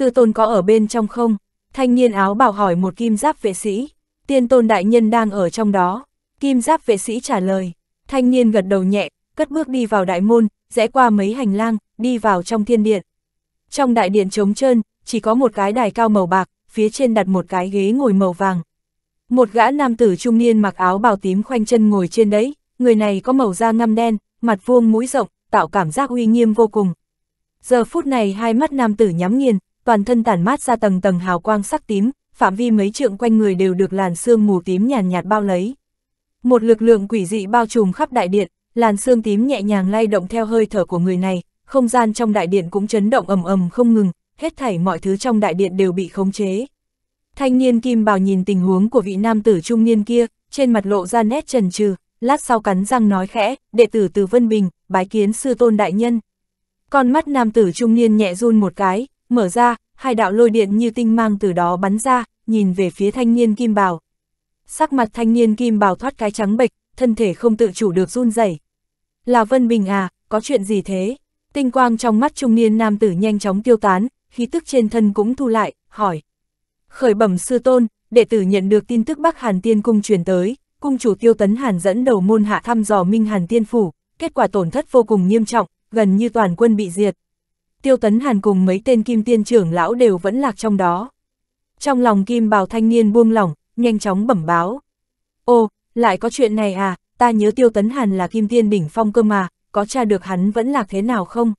sư tôn có ở bên trong không? Thanh niên áo bảo hỏi một kim giáp vệ sĩ, tiên tôn đại nhân đang ở trong đó. Kim giáp vệ sĩ trả lời, thanh niên gật đầu nhẹ, cất bước đi vào đại môn, rẽ qua mấy hành lang, đi vào trong thiên điện. Trong đại điện trống trơn, chỉ có một cái đài cao màu bạc, phía trên đặt một cái ghế ngồi màu vàng. Một gã nam tử trung niên mặc áo bào tím khoanh chân ngồi trên đấy, người này có màu da ngăm đen, mặt vuông mũi rộng, tạo cảm giác uy nghiêm vô cùng. Giờ phút này hai mắt nam tử nhắm nghiền, toàn thân tản mát ra tầng tầng hào quang sắc tím, phạm vi mấy trượng quanh người đều được làn sương mù tím nhàn nhạt, nhạt bao lấy. Một lực lượng quỷ dị bao trùm khắp đại điện, làn sương tím nhẹ nhàng lay động theo hơi thở của người này, không gian trong đại điện cũng chấn động ầm ầm không ngừng, hết thảy mọi thứ trong đại điện đều bị khống chế. Thanh niên kim bào nhìn tình huống của vị nam tử trung niên kia, trên mặt lộ ra nét trần trừ, lát sau cắn răng nói khẽ, đệ tử từ Vân Bình, bái kiến sư tôn đại nhân. Con mắt nam tử trung niên nhẹ run một cái, mở ra, hai đạo lôi điện như tinh mang từ đó bắn ra, nhìn về phía thanh niên kim bào. Sắc mặt thanh niên kim bào thoát cái trắng bệch, thân thể không tự chủ được run rẩy. Là Vân Bình à, có chuyện gì thế? Tinh quang trong mắt trung niên nam tử nhanh chóng tiêu tán, khí tức trên thân cũng thu lại, hỏi. Khởi bẩm sư tôn, đệ tử nhận được tin tức Bắc Hàn Tiên Cung truyền tới, cung chủ tiêu tấn Hàn dẫn đầu môn hạ thăm dò Minh Hàn Tiên Phủ, kết quả tổn thất vô cùng nghiêm trọng, gần như toàn quân bị diệt, Tiêu Tấn Hàn cùng mấy tên kim tiên trưởng lão đều vẫn lạc trong đó. Trong lòng kim bào thanh niên buông lỏng, nhanh chóng bẩm báo. Ô, lại có chuyện này à, ta nhớ Tiêu Tấn Hàn là kim tiên đỉnh phong cơ mà, có tra được hắn vẫn lạc thế nào không?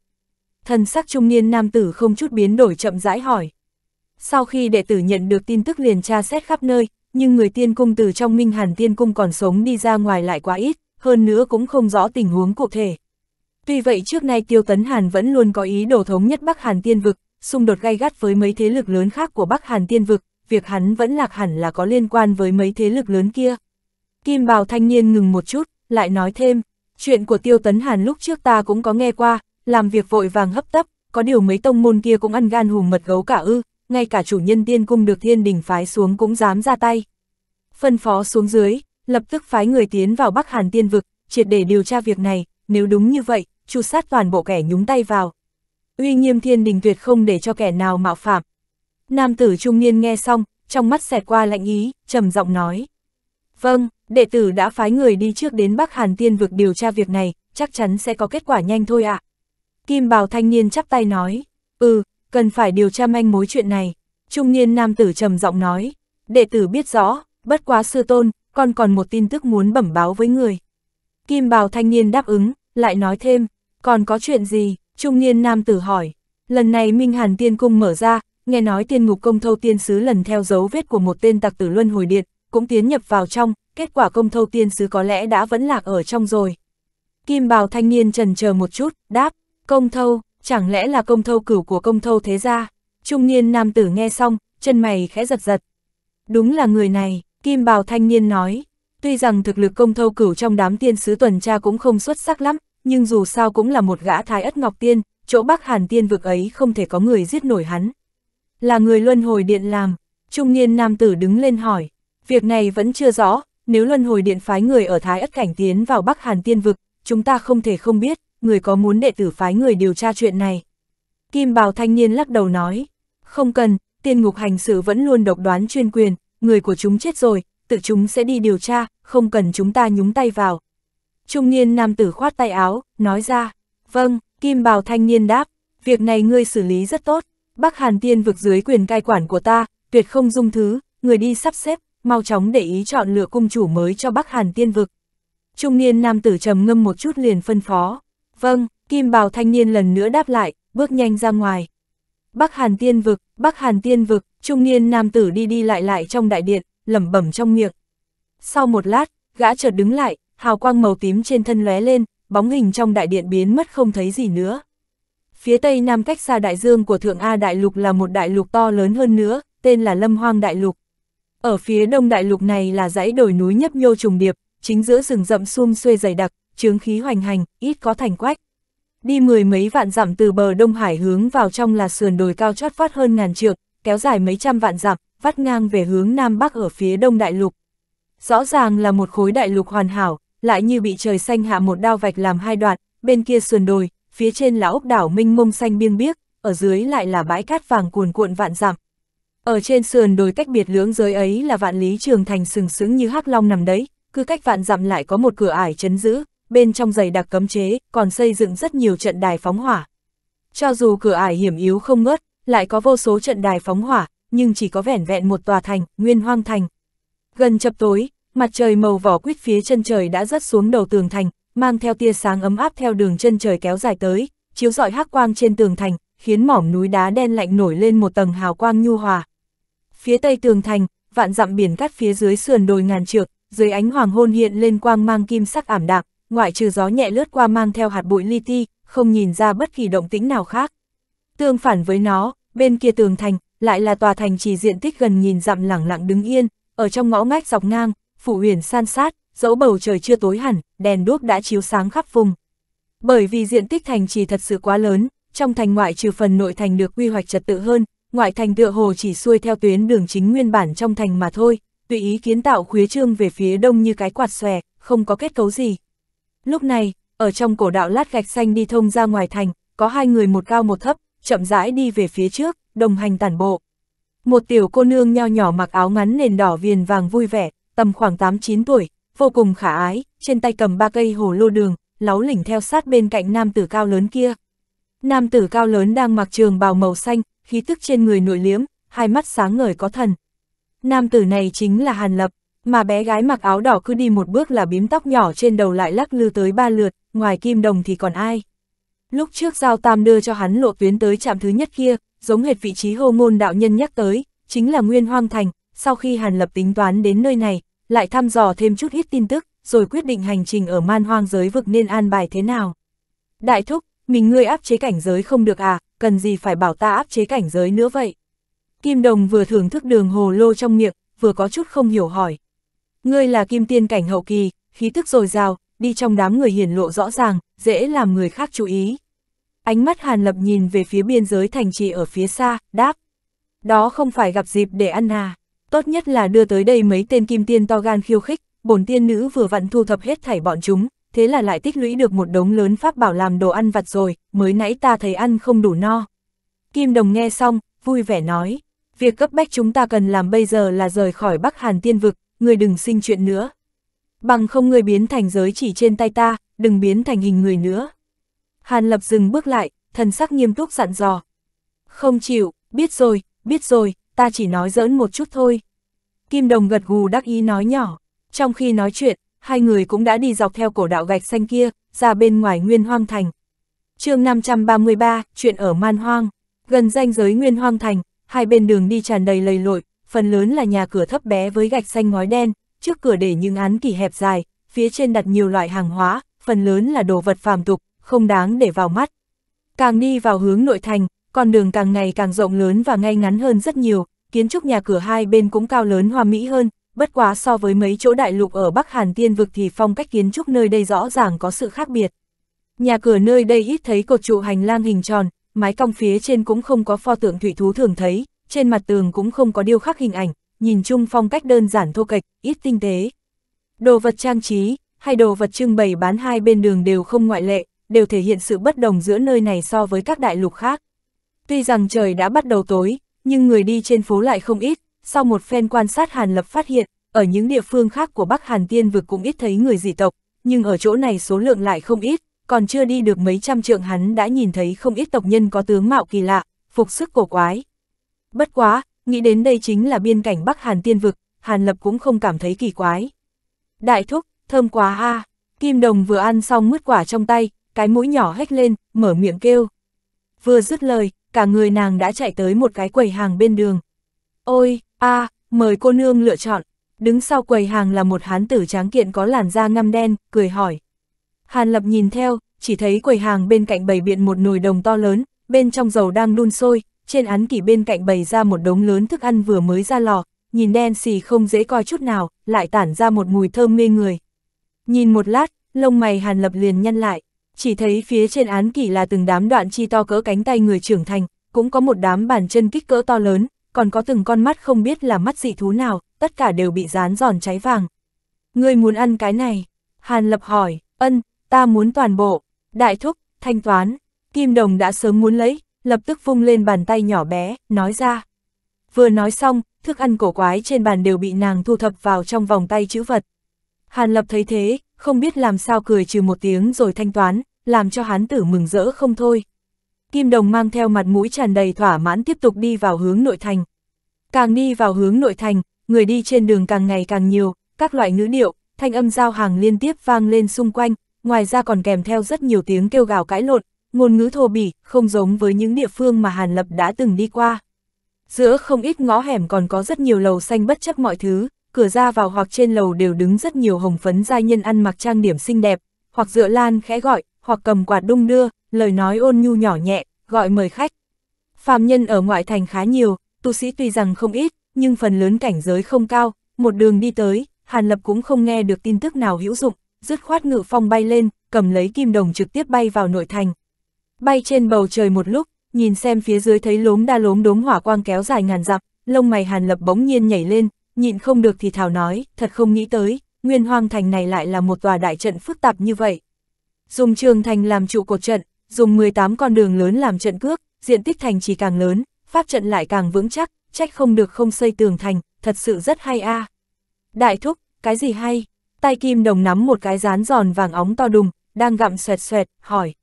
Thần sắc trung niên nam tử không chút biến đổi chậm rãi hỏi. Sau khi đệ tử nhận được tin tức liền tra xét khắp nơi, nhưng người tiên cung từ trong Minh Hàn tiên cung còn sống đi ra ngoài lại quá ít, hơn nữa cũng không rõ tình huống cụ thể tuy vậy trước nay Tiêu Tấn Hàn vẫn luôn có ý đồ thống nhất Bắc Hàn tiên vực, xung đột gay gắt với mấy thế lực lớn khác của Bắc Hàn tiên vực, việc hắn vẫn lạc hẳn là có liên quan với mấy thế lực lớn kia. Kim Bảo thanh niên ngừng một chút, lại nói thêm, chuyện của Tiêu Tấn Hàn lúc trước ta cũng có nghe qua, làm việc vội vàng hấp tấp, có điều mấy tông môn kia cũng ăn gan hùm mật gấu cả ư, ngay cả chủ nhân tiên cung được thiên đình phái xuống cũng dám ra tay. Phân phó xuống dưới, lập tức phái người tiến vào Bắc Hàn tiên vực, triệt để điều tra việc này, nếu đúng như vậy, chu sát toàn bộ kẻ nhúng tay vào. Uy nghiêm thiên đình tuyệt không để cho kẻ nào mạo phạm. Nam tử trung niên nghe xong, trong mắt xẹt qua lạnh ý, trầm giọng nói. Vâng, đệ tử đã phái người đi trước đến Bắc Hàn Tiên vực điều tra việc này, chắc chắn sẽ có kết quả nhanh thôi ạ. À. Kim bào thanh niên chắp tay nói, ừ, cần phải điều tra manh mối chuyện này. Trung niên nam tử trầm giọng nói, đệ tử biết rõ, bất quá sư tôn, con còn một tin tức muốn bẩm báo với người. Kim bào thanh niên đáp ứng, lại nói thêm, còn có chuyện gì? Trung niên nam tử hỏi. Lần này Minh Hàn Tiên Cung mở ra, nghe nói tiên ngục công thâu tiên sứ lần theo dấu vết của một tên tặc tử luân hồi điện, cũng tiến nhập vào trong, kết quả công thâu tiên sứ có lẽ đã vẫn lạc ở trong rồi. Kim bào thanh niên trần chờ một chút, đáp, công thâu, chẳng lẽ là công thâu cửu của công thâu thế gia? Trung niên nam tử nghe xong, chân mày khẽ giật giật. Đúng là người này, Kim bào thanh niên nói. Tuy rằng thực lực công thâu cửu trong đám tiên sứ tuần tra cũng không xuất sắc lắm, nhưng dù sao cũng là một gã thái ất ngọc tiên, chỗ Bắc Hàn tiên vực ấy không thể có người giết nổi hắn. Là người luân hồi điện làm, trung niên nam tử đứng lên hỏi, việc này vẫn chưa rõ, nếu luân hồi điện phái người ở thái ất cảnh tiến vào Bắc Hàn tiên vực, chúng ta không thể không biết, người có muốn đệ tử phái người điều tra chuyện này. Kim bào thanh niên lắc đầu nói, không cần, tiên ngục hành sự vẫn luôn độc đoán chuyên quyền, người của chúng chết rồi, tự chúng sẽ đi điều tra, không cần chúng ta nhúng tay vào, Trung niên nam tử khoát tay áo, nói ra, vâng, kim bào thanh niên đáp, việc này ngươi xử lý rất tốt, Bắc Hàn tiên vực dưới quyền cai quản của ta, tuyệt không dung thứ, người đi sắp xếp, mau chóng để ý chọn lựa cung chủ mới cho Bắc Hàn tiên vực. Trung niên nam tử trầm ngâm một chút liền phân phó, vâng, kim bào thanh niên lần nữa đáp lại, bước nhanh ra ngoài. Bắc Hàn tiên vực, Bắc Hàn tiên vực, trung niên nam tử đi đi lại lại trong đại điện, lẩm bẩm trong miệng. Sau một lát, gã chợt đứng lại, hào quang màu tím trên thân lóe lên, bóng hình trong đại điện biến mất không thấy gì nữa. Phía tây nam cách xa đại dương của Thượng A Đại Lục là một đại lục to lớn hơn nữa, tên là Lâm Hoang Đại Lục. Ở phía đông đại lục này là dãy đồi núi nhấp nhô trùng điệp, chính giữa rừng rậm sum xuê dày đặc, chướng khí hoành hành, ít có thành quách. Đi mười mấy vạn dặm từ bờ Đông Hải hướng vào trong là sườn đồi cao chót vót hơn ngàn trượng, kéo dài mấy trăm vạn dặm, vắt ngang về hướng Nam Bắc ở phía Đông Đại Lục. Rõ ràng là một khối đại lục hoàn hảo, lại như bị trời xanh hạ một đao vạch làm hai đoạn, bên kia sườn đồi, phía trên là ốc đảo minh mông xanh biêng biếc, ở dưới lại là bãi cát vàng cuồn cuộn vạn dặm. Ở trên sườn đồi cách biệt lưỡng giới ấy là vạn lý trường thành sừng sững như hắc long nằm đấy, cứ cách vạn dặm lại có một cửa ải chấn giữ, bên trong giày đặc cấm chế, còn xây dựng rất nhiều trận đài phóng hỏa. Cho dù cửa ải hiểm yếu không ngớt, lại có vô số trận đài phóng hỏa, nhưng chỉ có vẻn vẹn một tòa thành, nguyên hoang thành. Gần chập tối, mặt trời màu vỏ quýt phía chân trời đã rớt xuống đầu tường thành, mang theo tia sáng ấm áp theo đường chân trời kéo dài tới, chiếu rọi hắc quang trên tường thành, khiến mỏm núi đá đen lạnh nổi lên một tầng hào quang nhu hòa. Phía tây tường thành, vạn dặm biển cắt phía dưới sườn đồi ngàn trượt dưới ánh hoàng hôn hiện lên quang mang kim sắc ảm đạm, ngoại trừ gió nhẹ lướt qua mang theo hạt bụi li ti, không nhìn ra bất kỳ động tĩnh nào khác. Tương phản với nó, bên kia tường thành, lại là tòa thành chỉ diện tích gần nhìn dặm lẳng lặng đứng yên, ở trong ngõ ngách dọc ngang, phủ huyền san sát, dẫu bầu trời chưa tối hẳn, đèn đuốc đã chiếu sáng khắp vùng. Bởi vì diện tích thành trì thật sự quá lớn, trong thành ngoại trừ phần nội thành được quy hoạch trật tự hơn, ngoại thành tựa hồ chỉ xuôi theo tuyến đường chính nguyên bản trong thành mà thôi, tùy ý kiến tạo khuế trương về phía đông như cái quạt xòe, không có kết cấu gì. Lúc này, ở trong cổ đạo lát gạch xanh đi thông ra ngoài thành, có hai người một cao một thấp, chậm rãi đi về phía trước, đồng hành tản bộ. Một tiểu cô nương nho nhỏ mặc áo ngắn nền đỏ viền vàng vui vẻ, tầm khoảng 8-9 tuổi, vô cùng khả ái, trên tay cầm ba cây hồ lô đường, láu lỉnh theo sát bên cạnh nam tử cao lớn kia. Nam tử cao lớn đang mặc trường bào màu xanh, khí tức trên người nội liếm, hai mắt sáng ngời có thần. Nam tử này chính là Hàn Lập, mà bé gái mặc áo đỏ cứ đi một bước là bím tóc nhỏ trên đầu lại lắc lư tới ba lượt, ngoài kim đồng thì còn ai. Lúc trước Giao Tam đưa cho hắn lộ tuyến tới trạm thứ nhất kia, giống hệt vị trí hô môn đạo nhân nhắc tới, chính là Nguyên Hoang Thành, sau khi Hàn Lập tính toán đến nơi này, lại thăm dò thêm chút ít tin tức, rồi quyết định hành trình ở man hoang giới vực nên an bài thế nào. Đại thúc, mình ngươi áp chế cảnh giới không được à, cần gì phải bảo ta áp chế cảnh giới nữa vậy? Kim Đồng vừa thưởng thức đường hồ lô trong miệng, vừa có chút không hiểu hỏi. Ngươi là kim tiên cảnh hậu kỳ, khí tức dồi dào, đi trong đám người hiển lộ rõ ràng, dễ làm người khác chú ý. Ánh mắt Hàn Lập nhìn về phía biên giới thành trì ở phía xa, đáp. Đó không phải gặp dịp để ăn à tốt nhất là đưa tới đây mấy tên kim tiên to gan khiêu khích, bổn tiên nữ vừa vặn thu thập hết thảy bọn chúng, thế là lại tích lũy được một đống lớn pháp bảo làm đồ ăn vặt rồi, mới nãy ta thấy ăn không đủ no. Kim Đồng nghe xong, vui vẻ nói, việc cấp bách chúng ta cần làm bây giờ là rời khỏi Bắc Hàn tiên vực, người đừng sinh chuyện nữa. Bằng không người biến thành giới chỉ trên tay ta, đừng biến thành hình người nữa. Hàn Lập dừng bước lại, thần sắc nghiêm túc dặn dò. Không chịu, biết rồi, biết rồi, ta chỉ nói giỡn một chút thôi. Kim Đồng gật gù đắc ý nói nhỏ, trong khi nói chuyện, hai người cũng đã đi dọc theo cổ đạo gạch xanh kia, ra bên ngoài Nguyên Hoang Thành. chương 533, chuyện ở Man Hoang, gần danh giới Nguyên Hoang Thành, hai bên đường đi tràn đầy lầy lội, phần lớn là nhà cửa thấp bé với gạch xanh ngói đen, trước cửa để những án kỳ hẹp dài, phía trên đặt nhiều loại hàng hóa, phần lớn là đồ vật phàm tục, không đáng để vào mắt. Càng đi vào hướng nội thành, con đường càng ngày càng rộng lớn và ngay ngắn hơn rất nhiều, kiến trúc nhà cửa hai bên cũng cao lớn hoa mỹ hơn, bất quá so với mấy chỗ đại lục ở Bắc Hàn Tiên vực thì phong cách kiến trúc nơi đây rõ ràng có sự khác biệt. Nhà cửa nơi đây ít thấy cột trụ hành lang hình tròn, mái cong phía trên cũng không có pho tượng thủy thú thường thấy, trên mặt tường cũng không có điêu khắc hình ảnh, nhìn chung phong cách đơn giản thô kệch, ít tinh tế. Đồ vật trang trí, hay đồ vật trưng bày bán hai bên đường đều không ngoại lệ, đều thể hiện sự bất đồng giữa nơi này so với các đại lục khác. Tuy rằng trời đã bắt đầu tối, nhưng người đi trên phố lại không ít, sau một phen quan sát Hàn Lập phát hiện, ở những địa phương khác của Bắc Hàn Tiên vực cũng ít thấy người dị tộc, nhưng ở chỗ này số lượng lại không ít, còn chưa đi được mấy trăm trượng hắn đã nhìn thấy không ít tộc nhân có tướng mạo kỳ lạ, phục sức cổ quái. Bất quá, nghĩ đến đây chính là biên cảnh Bắc Hàn Tiên vực, Hàn Lập cũng không cảm thấy kỳ quái. Đại thúc, thơm quá ha, Kim Đồng vừa ăn xong mứt quả trong tay, cái mũi nhỏ hét lên, mở miệng kêu. Vừa dứt lời, cả người nàng đã chạy tới một cái quầy hàng bên đường. Ôi, a, mời cô nương lựa chọn. Đứng sau quầy hàng là một hán tử tráng kiện có làn da ngăm đen, cười hỏi. Hàn Lập nhìn theo, chỉ thấy quầy hàng bên cạnh bày biện một nồi đồng to lớn, bên trong dầu đang đun sôi, trên án kỷ bên cạnh bày ra một đống lớn thức ăn vừa mới ra lò, nhìn đen xì không dễ coi chút nào, lại tản ra một mùi thơm mê người. Nhìn một lát, lông mày Hàn Lập liền nhăn lại chỉ thấy phía trên án kỷ là từng đám đoạn chi to cỡ cánh tay người trưởng thành, cũng có một đám bàn chân kích cỡ to lớn, còn có từng con mắt không biết là mắt dị thú nào, tất cả đều bị dán giòn cháy vàng. Ngươi muốn ăn cái này? Hàn Lập hỏi, ân, ta muốn toàn bộ. Đại thúc, thanh toán. Kim Đồng đã sớm muốn lấy, lập tức vung lên bàn tay nhỏ bé, nói ra. Vừa nói xong, thức ăn cổ quái trên bàn đều bị nàng thu thập vào trong vòng tay chữ vật. Hàn Lập thấy thế, không biết làm sao cười trừ một tiếng rồi thanh toán, làm cho hán tử mừng rỡ không thôi. Kim Đồng mang theo mặt mũi tràn đầy thỏa mãn tiếp tục đi vào hướng nội thành. Càng đi vào hướng nội thành, người đi trên đường càng ngày càng nhiều, các loại ngữ điệu, thanh âm giao hàng liên tiếp vang lên xung quanh, ngoài ra còn kèm theo rất nhiều tiếng kêu gào cãi lộn, ngôn ngữ thô bỉ, không giống với những địa phương mà Hàn Lập đã từng đi qua. Giữa không ít ngõ hẻm còn có rất nhiều lầu xanh bất chấp mọi thứ, cửa ra vào hoặc trên lầu đều đứng rất nhiều hồng phấn giai nhân ăn mặc trang điểm xinh đẹp, hoặc dựa lan khẽ gọi, hoặc cầm quạt đung đưa, lời nói ôn nhu nhỏ nhẹ, gọi mời khách. Phạm nhân ở ngoại thành khá nhiều, tu sĩ tuy rằng không ít, nhưng phần lớn cảnh giới không cao, một đường đi tới, Hàn Lập cũng không nghe được tin tức nào hữu dụng, dứt khoát ngự phong bay lên, cầm lấy kim đồng trực tiếp bay vào nội thành. Bay trên bầu trời một lúc, nhìn xem phía dưới thấy lốm đa lốm đốm hỏa quang kéo dài ngàn dặm, lông mày Hàn Lập bỗng nhiên nhảy lên, nhịn không được thì thào nói, thật không nghĩ tới, nguyên hoang thành này lại là một tòa đại trận phức tạp như vậy dùng trường thành làm trụ cột trận, dùng 18 con đường lớn làm trận cước, diện tích thành chỉ càng lớn, pháp trận lại càng vững chắc, trách không được không xây tường thành, thật sự rất hay a. À. Đại thúc, cái gì hay? Tay kim đồng nắm một cái rán giòn vàng óng to đùng, đang gặm xoẹt xoẹt, hỏi.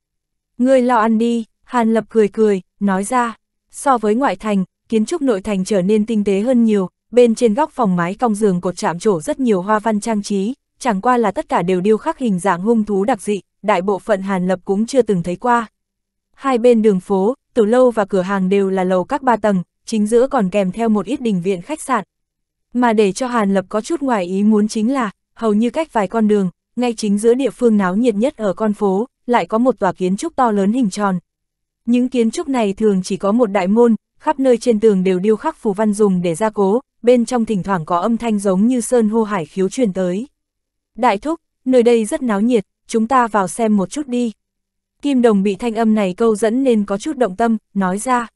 Ngươi lo ăn đi, Hàn Lập cười cười, nói ra. So với ngoại thành, kiến trúc nội thành trở nên tinh tế hơn nhiều, bên trên góc phòng mái cong giường cột chạm trổ rất nhiều hoa văn trang trí, chẳng qua là tất cả đều điêu khắc hình dạng hung thú đặc dị, đại bộ phận Hàn Lập cũng chưa từng thấy qua. Hai bên đường phố, từ lâu và cửa hàng đều là lầu các ba tầng, chính giữa còn kèm theo một ít đình viện khách sạn. Mà để cho Hàn Lập có chút ngoài ý muốn chính là, hầu như cách vài con đường, ngay chính giữa địa phương náo nhiệt nhất ở con phố, lại có một tòa kiến trúc to lớn hình tròn. Những kiến trúc này thường chỉ có một đại môn, khắp nơi trên tường đều điêu khắc phù văn dùng để gia cố, bên trong thỉnh thoảng có âm thanh giống như sơn hô hải khiếu truyền tới. Đại thúc, nơi đây rất náo nhiệt, chúng ta vào xem một chút đi. Kim Đồng bị thanh âm này câu dẫn nên có chút động tâm, nói ra.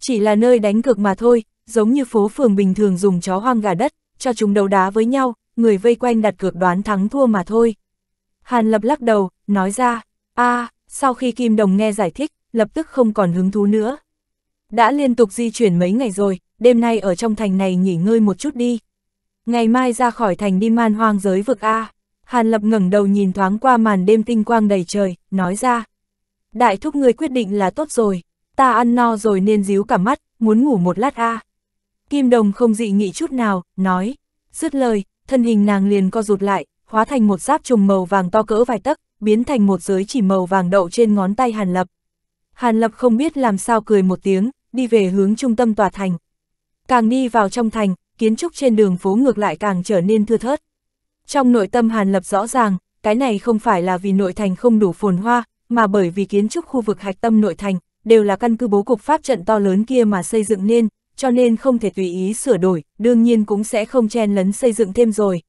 Chỉ là nơi đánh cực mà thôi, giống như phố phường bình thường dùng chó hoang gà đất, cho chúng đấu đá với nhau, người vây quanh đặt cược đoán thắng thua mà thôi. Hàn Lập lắc đầu, nói ra, a à, sau khi Kim Đồng nghe giải thích, lập tức không còn hứng thú nữa. Đã liên tục di chuyển mấy ngày rồi, đêm nay ở trong thành này nghỉ ngơi một chút đi. Ngày mai ra khỏi thành đi man hoang giới vực A. Hàn Lập ngẩng đầu nhìn thoáng qua màn đêm tinh quang đầy trời, nói ra. Đại thúc ngươi quyết định là tốt rồi, ta ăn no rồi nên díu cả mắt, muốn ngủ một lát a. Kim Đồng không dị nghị chút nào, nói. Dứt lời, thân hình nàng liền co rụt lại, hóa thành một giáp trùng màu vàng to cỡ vài tấc, biến thành một giới chỉ màu vàng đậu trên ngón tay Hàn Lập. Hàn Lập không biết làm sao cười một tiếng, đi về hướng trung tâm tòa thành. Càng đi vào trong thành, kiến trúc trên đường phố ngược lại càng trở nên thưa thớt. Trong nội tâm Hàn Lập rõ ràng, cái này không phải là vì nội thành không đủ phồn hoa, mà bởi vì kiến trúc khu vực hạch tâm nội thành, đều là căn cứ bố cục pháp trận to lớn kia mà xây dựng nên, cho nên không thể tùy ý sửa đổi, đương nhiên cũng sẽ không chen lấn xây dựng thêm rồi.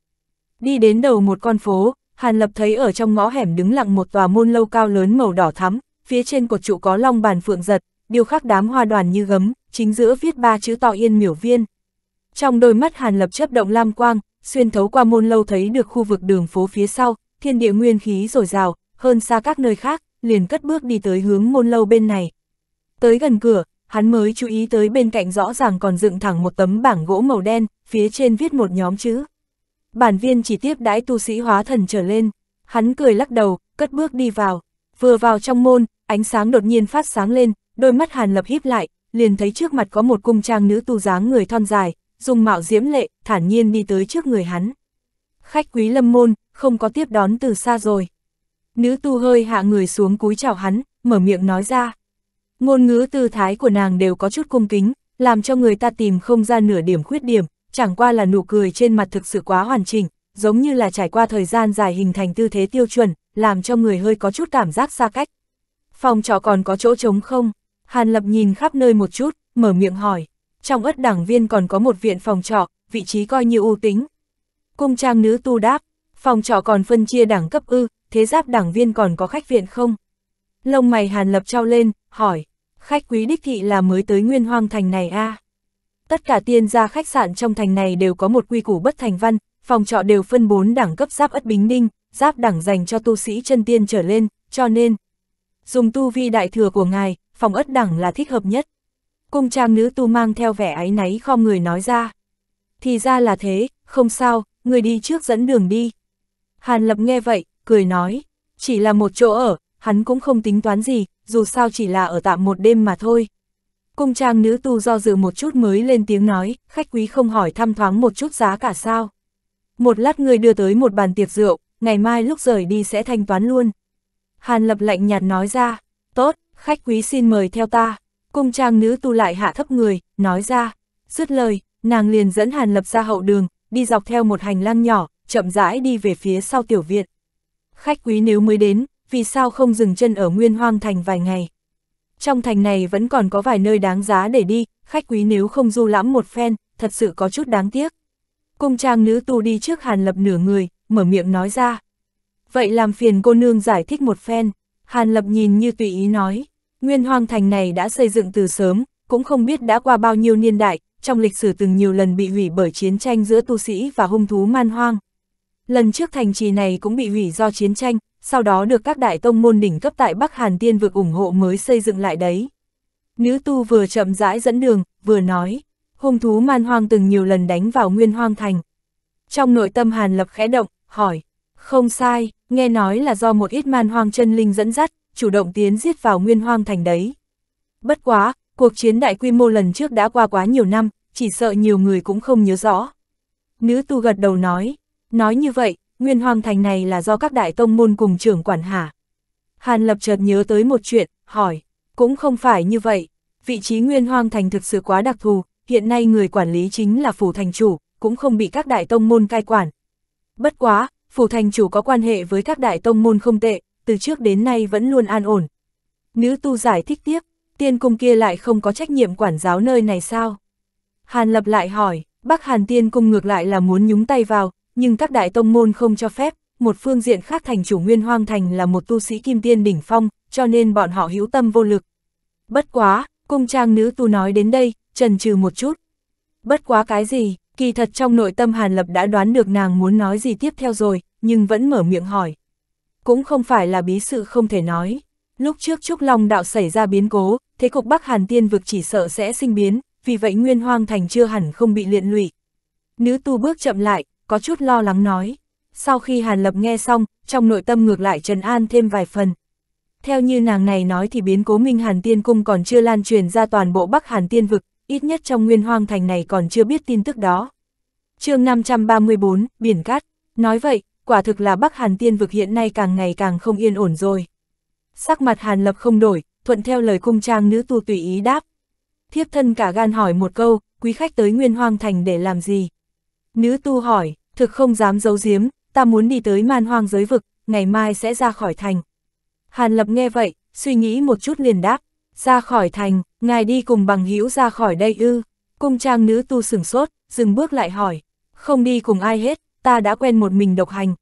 Đi đến đầu một con phố, Hàn Lập thấy ở trong ngõ hẻm đứng lặng một tòa môn lâu cao lớn màu đỏ thắm, phía trên cột trụ có long bàn phượng giật, điều khắc đám hoa đoàn như gấm, chính giữa viết ba chữ to yên miểu viên. Trong đôi mắt Hàn Lập chấp động lam quang, xuyên thấu qua môn lâu thấy được khu vực đường phố phía sau, thiên địa nguyên khí dồi rào hơn xa các nơi khác, liền cất bước đi tới hướng môn lâu bên này. Tới gần cửa, hắn mới chú ý tới bên cạnh rõ ràng còn dựng thẳng một tấm bảng gỗ màu đen, phía trên viết một nhóm chữ. Bản viên chỉ tiếp đãi tu sĩ hóa thần trở lên, hắn cười lắc đầu, cất bước đi vào, vừa vào trong môn, ánh sáng đột nhiên phát sáng lên, đôi mắt hàn lập híp lại, liền thấy trước mặt có một cung trang nữ tu dáng người thon dài, dùng mạo diễm lệ, thản nhiên đi tới trước người hắn. Khách quý lâm môn, không có tiếp đón từ xa rồi. Nữ tu hơi hạ người xuống cúi chào hắn, mở miệng nói ra. Ngôn ngữ tư thái của nàng đều có chút cung kính, làm cho người ta tìm không ra nửa điểm khuyết điểm, chẳng qua là nụ cười trên mặt thực sự quá hoàn chỉnh, giống như là trải qua thời gian dài hình thành tư thế tiêu chuẩn, làm cho người hơi có chút cảm giác xa cách. Phòng trọ còn có chỗ trống không? Hàn Lập nhìn khắp nơi một chút, mở miệng hỏi trong ất đảng viên còn có một viện phòng trọ, vị trí coi như ưu tính. Cung trang nữ tu đáp, phòng trọ còn phân chia đảng cấp ư, thế giáp đảng viên còn có khách viện không? Lông mày hàn lập trao lên, hỏi, khách quý đích thị là mới tới nguyên hoang thành này a à? Tất cả tiên gia khách sạn trong thành này đều có một quy củ bất thành văn, phòng trọ đều phân bốn đẳng cấp giáp ất bính ninh, giáp đẳng dành cho tu sĩ chân tiên trở lên, cho nên, dùng tu vi đại thừa của ngài, phòng ất đẳng là thích hợp nhất. Cung trang nữ tu mang theo vẻ áy náy khom người nói ra. Thì ra là thế, không sao, người đi trước dẫn đường đi. Hàn Lập nghe vậy, cười nói, chỉ là một chỗ ở, hắn cũng không tính toán gì, dù sao chỉ là ở tạm một đêm mà thôi. Cung trang nữ tu do dự một chút mới lên tiếng nói, khách quý không hỏi thăm thoáng một chút giá cả sao. Một lát người đưa tới một bàn tiệc rượu, ngày mai lúc rời đi sẽ thanh toán luôn. Hàn Lập lạnh nhạt nói ra, tốt, khách quý xin mời theo ta. Cung trang nữ tu lại hạ thấp người, nói ra, dứt lời, nàng liền dẫn Hàn Lập ra hậu đường, đi dọc theo một hành lang nhỏ, chậm rãi đi về phía sau tiểu viện. Khách quý nếu mới đến, vì sao không dừng chân ở Nguyên Hoang Thành vài ngày? Trong thành này vẫn còn có vài nơi đáng giá để đi, khách quý nếu không du lãm một phen, thật sự có chút đáng tiếc. Cung trang nữ tu đi trước Hàn Lập nửa người, mở miệng nói ra. Vậy làm phiền cô nương giải thích một phen, Hàn Lập nhìn như tùy ý nói. Nguyên Hoang Thành này đã xây dựng từ sớm, cũng không biết đã qua bao nhiêu niên đại, trong lịch sử từng nhiều lần bị hủy bởi chiến tranh giữa tu sĩ và hung thú man hoang. Lần trước thành trì này cũng bị hủy do chiến tranh, sau đó được các đại tông môn đỉnh cấp tại Bắc Hàn Tiên vực ủng hộ mới xây dựng lại đấy. Nữ tu vừa chậm rãi dẫn đường, vừa nói, hung thú man hoang từng nhiều lần đánh vào nguyên hoang thành. Trong nội tâm Hàn Lập khẽ động, hỏi, không sai, nghe nói là do một ít man hoang chân linh dẫn dắt, chủ động tiến giết vào nguyên hoang thành đấy. Bất quá, cuộc chiến đại quy mô lần trước đã qua quá nhiều năm, chỉ sợ nhiều người cũng không nhớ rõ. Nữ tu gật đầu nói, nói như vậy, nguyên hoang thành này là do các đại tông môn cùng trưởng quản hả. Hàn Lập chợt nhớ tới một chuyện, hỏi, cũng không phải như vậy, vị trí nguyên hoang thành thực sự quá đặc thù, hiện nay người quản lý chính là phủ thành chủ, cũng không bị các đại tông môn cai quản. Bất quá, phủ thành chủ có quan hệ với các đại tông môn không tệ, từ trước đến nay vẫn luôn an ổn. Nữ tu giải thích tiếp, tiên cung kia lại không có trách nhiệm quản giáo nơi này sao? Hàn lập lại hỏi, Bắc Hàn tiên cung ngược lại là muốn nhúng tay vào, nhưng các đại tông môn không cho phép, một phương diện khác thành chủ nguyên hoang thành là một tu sĩ kim tiên đỉnh phong, cho nên bọn họ hữu tâm vô lực. Bất quá, cung trang nữ tu nói đến đây, trần trừ một chút. Bất quá cái gì, kỳ thật trong nội tâm Hàn Lập đã đoán được nàng muốn nói gì tiếp theo rồi, nhưng vẫn mở miệng hỏi cũng không phải là bí sự không thể nói. Lúc trước Trúc Long đạo xảy ra biến cố, thế cục Bắc Hàn Tiên vực chỉ sợ sẽ sinh biến, vì vậy Nguyên Hoang Thành chưa hẳn không bị liện lụy. Nữ tu bước chậm lại, có chút lo lắng nói. Sau khi Hàn Lập nghe xong, trong nội tâm ngược lại Trần An thêm vài phần. Theo như nàng này nói thì biến cố Minh Hàn Tiên Cung còn chưa lan truyền ra toàn bộ Bắc Hàn Tiên vực, ít nhất trong Nguyên Hoang Thành này còn chưa biết tin tức đó. chương 534, Biển Cát, nói vậy, quả thực là Bắc Hàn tiên vực hiện nay càng ngày càng không yên ổn rồi. Sắc mặt Hàn Lập không đổi, thuận theo lời cung trang nữ tu tùy ý đáp. Thiếp thân cả gan hỏi một câu, quý khách tới Nguyên Hoang Thành để làm gì? Nữ tu hỏi, thực không dám giấu giếm, ta muốn đi tới man hoang giới vực, ngày mai sẽ ra khỏi thành. Hàn Lập nghe vậy, suy nghĩ một chút liền đáp, ra khỏi thành, ngài đi cùng bằng hữu ra khỏi đây ư. Cung trang nữ tu sửng sốt, dừng bước lại hỏi, không đi cùng ai hết, ta đã quen một mình độc hành.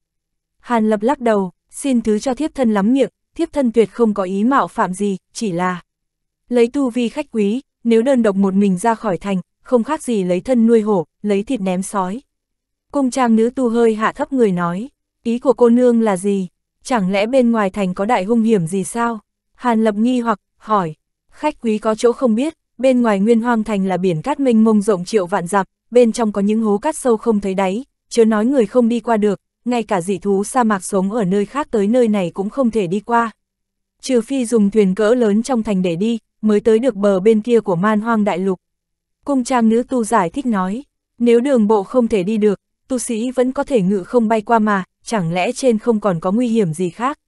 Hàn lập lắc đầu, xin thứ cho thiếp thân lắm miệng, thiếp thân tuyệt không có ý mạo phạm gì, chỉ là lấy tu vi khách quý, nếu đơn độc một mình ra khỏi thành, không khác gì lấy thân nuôi hổ, lấy thịt ném sói. Cung trang nữ tu hơi hạ thấp người nói, ý của cô nương là gì? Chẳng lẽ bên ngoài thành có đại hung hiểm gì sao? Hàn lập nghi hoặc, hỏi, khách quý có chỗ không biết, bên ngoài nguyên hoang thành là biển cát mênh mông rộng triệu vạn dặm, bên trong có những hố cát sâu không thấy đáy, chớ nói người không đi qua được, ngay cả dị thú sa mạc sống ở nơi khác tới nơi này cũng không thể đi qua. Trừ phi dùng thuyền cỡ lớn trong thành để đi, mới tới được bờ bên kia của man hoang đại lục. Cung trang nữ tu giải thích nói, nếu đường bộ không thể đi được, tu sĩ vẫn có thể ngự không bay qua mà, chẳng lẽ trên không còn có nguy hiểm gì khác?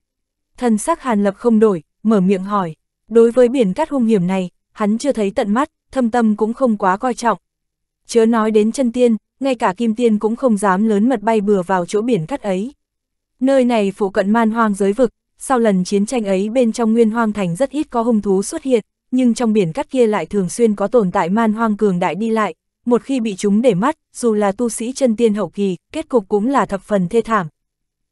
Thần sắc Hàn Lập không đổi, mở miệng hỏi, đối với biển cát hung hiểm này, hắn chưa thấy tận mắt, thâm tâm cũng không quá coi trọng. Chớ nói đến chân tiên, ngay cả kim tiên cũng không dám lớn mật bay bừa vào chỗ biển cắt ấy. Nơi này phụ cận man hoang giới vực, sau lần chiến tranh ấy bên trong nguyên hoang thành rất ít có hung thú xuất hiện, nhưng trong biển cắt kia lại thường xuyên có tồn tại man hoang cường đại đi lại, một khi bị chúng để mắt, dù là tu sĩ chân tiên hậu kỳ, kết cục cũng là thập phần thê thảm.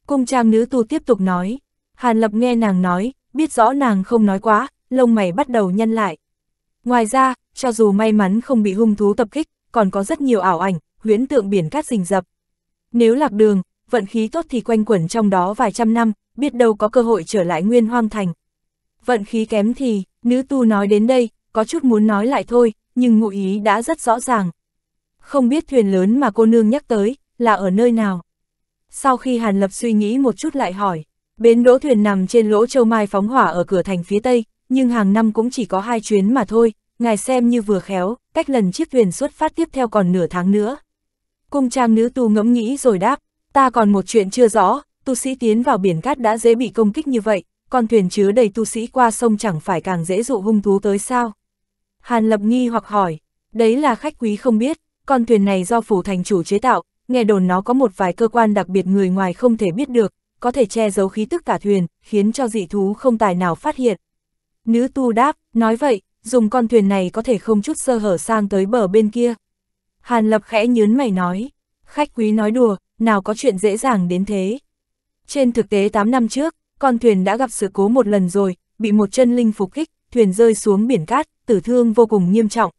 Cung trang nữ tu tiếp tục nói, Hàn Lập nghe nàng nói, biết rõ nàng không nói quá, lông mày bắt đầu nhăn lại. Ngoài ra, cho dù may mắn không bị hung thú tập kích, còn có rất nhiều ảo ảnh, huyễn tượng biển cát rình rập. Nếu lạc đường, vận khí tốt thì quanh quẩn trong đó vài trăm năm, biết đâu có cơ hội trở lại nguyên hoang thành. Vận khí kém thì, nữ tu nói đến đây, có chút muốn nói lại thôi, nhưng ngụ ý đã rất rõ ràng. Không biết thuyền lớn mà cô nương nhắc tới, là ở nơi nào? Sau khi Hàn Lập suy nghĩ một chút lại hỏi, bến đỗ thuyền nằm trên lỗ châu mai phóng hỏa ở cửa thành phía tây, nhưng hàng năm cũng chỉ có hai chuyến mà thôi, ngài xem như vừa khéo, cách lần chiếc thuyền xuất phát tiếp theo còn nửa tháng nữa. Cung trang nữ tu ngẫm nghĩ rồi đáp, ta còn một chuyện chưa rõ, tu sĩ tiến vào biển cát đã dễ bị công kích như vậy, còn thuyền chứa đầy tu sĩ qua sông chẳng phải càng dễ dụ hung thú tới sao? Hàn Lập nghi hoặc hỏi, đấy là khách quý không biết, con thuyền này do phủ thành chủ chế tạo, nghe đồn nó có một vài cơ quan đặc biệt người ngoài không thể biết được, có thể che giấu khí tức cả thuyền, khiến cho dị thú không tài nào phát hiện. Nữ tu đáp, nói vậy, dùng con thuyền này có thể không chút sơ hở sang tới bờ bên kia, Hàn Lập khẽ nhớn mày nói, khách quý nói đùa, nào có chuyện dễ dàng đến thế. Trên thực tế 8 năm trước, con thuyền đã gặp sự cố một lần rồi, bị một chân linh phục kích, thuyền rơi xuống biển cát, tử thương vô cùng nghiêm trọng.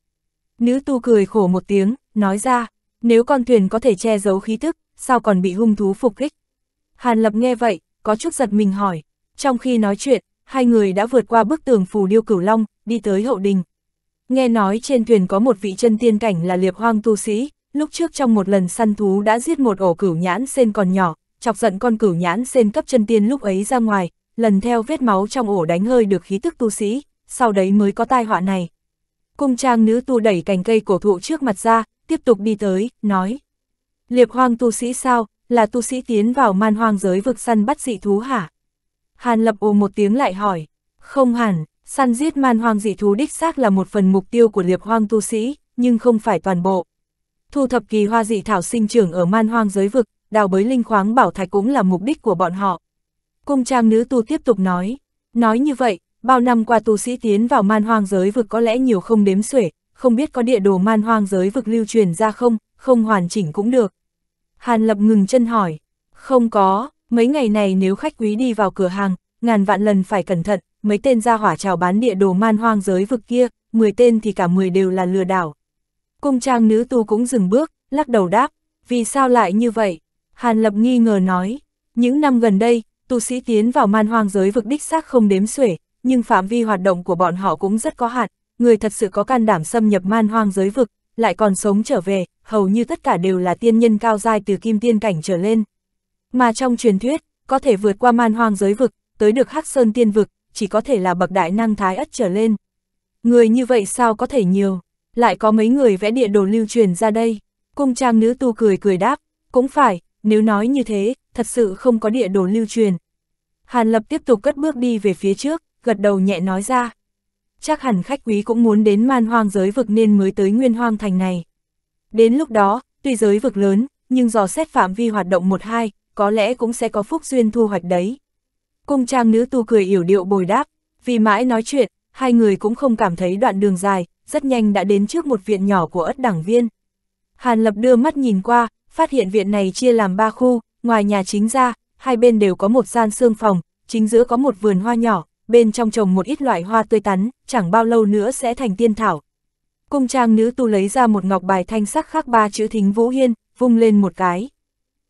Nữ tu cười khổ một tiếng, nói ra, nếu con thuyền có thể che giấu khí thức, sao còn bị hung thú phục kích. Hàn Lập nghe vậy, có chút giật mình hỏi, trong khi nói chuyện, hai người đã vượt qua bức tường phù điêu cửu long, đi tới hậu đình. Nghe nói trên thuyền có một vị chân tiên cảnh là liệp hoang tu sĩ, lúc trước trong một lần săn thú đã giết một ổ cửu nhãn sen còn nhỏ, chọc giận con cửu nhãn sen cấp chân tiên lúc ấy ra ngoài, lần theo vết máu trong ổ đánh hơi được khí tức tu sĩ, sau đấy mới có tai họa này. Cung trang nữ tu đẩy cành cây cổ thụ trước mặt ra, tiếp tục đi tới, nói. Liệp hoang tu sĩ sao, là tu sĩ tiến vào man hoang giới vực săn bắt dị thú hả? Hàn lập ồ một tiếng lại hỏi, không hẳn, Săn giết man hoang dị thú đích xác là một phần mục tiêu của liệp hoang tu sĩ, nhưng không phải toàn bộ. Thu thập kỳ hoa dị thảo sinh trưởng ở man hoang giới vực, đào bới linh khoáng bảo thạch cũng là mục đích của bọn họ. Cung trang nữ tu tiếp tục nói, nói như vậy, bao năm qua tu sĩ tiến vào man hoang giới vực có lẽ nhiều không đếm xuể, không biết có địa đồ man hoang giới vực lưu truyền ra không, không hoàn chỉnh cũng được. Hàn Lập ngừng chân hỏi, không có, mấy ngày này nếu khách quý đi vào cửa hàng, ngàn vạn lần phải cẩn thận, mấy tên ra hỏa trào bán địa đồ man hoang giới vực kia, 10 tên thì cả 10 đều là lừa đảo. Cung trang nữ tu cũng dừng bước, lắc đầu đáp, vì sao lại như vậy? Hàn Lập nghi ngờ nói, những năm gần đây, tu sĩ tiến vào man hoang giới vực đích xác không đếm xuể, nhưng phạm vi hoạt động của bọn họ cũng rất có hạn, người thật sự có can đảm xâm nhập man hoang giới vực, lại còn sống trở về, hầu như tất cả đều là tiên nhân cao giai từ kim tiên cảnh trở lên. Mà trong truyền thuyết, có thể vượt qua man hoang giới vực, tới được Hắc Sơn tiên vực, chỉ có thể là bậc đại năng thái ất trở lên. Người như vậy sao có thể nhiều, lại có mấy người vẽ địa đồ lưu truyền ra đây. Cung trang nữ tu cười cười đáp, cũng phải, nếu nói như thế, thật sự không có địa đồ lưu truyền. Hàn Lập tiếp tục cất bước đi về phía trước, gật đầu nhẹ nói ra. Chắc hẳn khách quý cũng muốn đến man hoang giới vực nên mới tới nguyên hoang thành này. Đến lúc đó, tuy giới vực lớn, nhưng dò xét phạm vi hoạt động một hai, có lẽ cũng sẽ có phúc duyên thu hoạch đấy. Cung trang nữ tu cười yểu điệu bồi đáp, vì mãi nói chuyện, hai người cũng không cảm thấy đoạn đường dài, rất nhanh đã đến trước một viện nhỏ của ất đảng viên. Hàn Lập đưa mắt nhìn qua, phát hiện viện này chia làm ba khu, ngoài nhà chính ra, hai bên đều có một gian xương phòng, chính giữa có một vườn hoa nhỏ, bên trong trồng một ít loại hoa tươi tắn, chẳng bao lâu nữa sẽ thành tiên thảo. Cung trang nữ tu lấy ra một ngọc bài thanh sắc khắc ba chữ thính Vũ Hiên, vung lên một cái.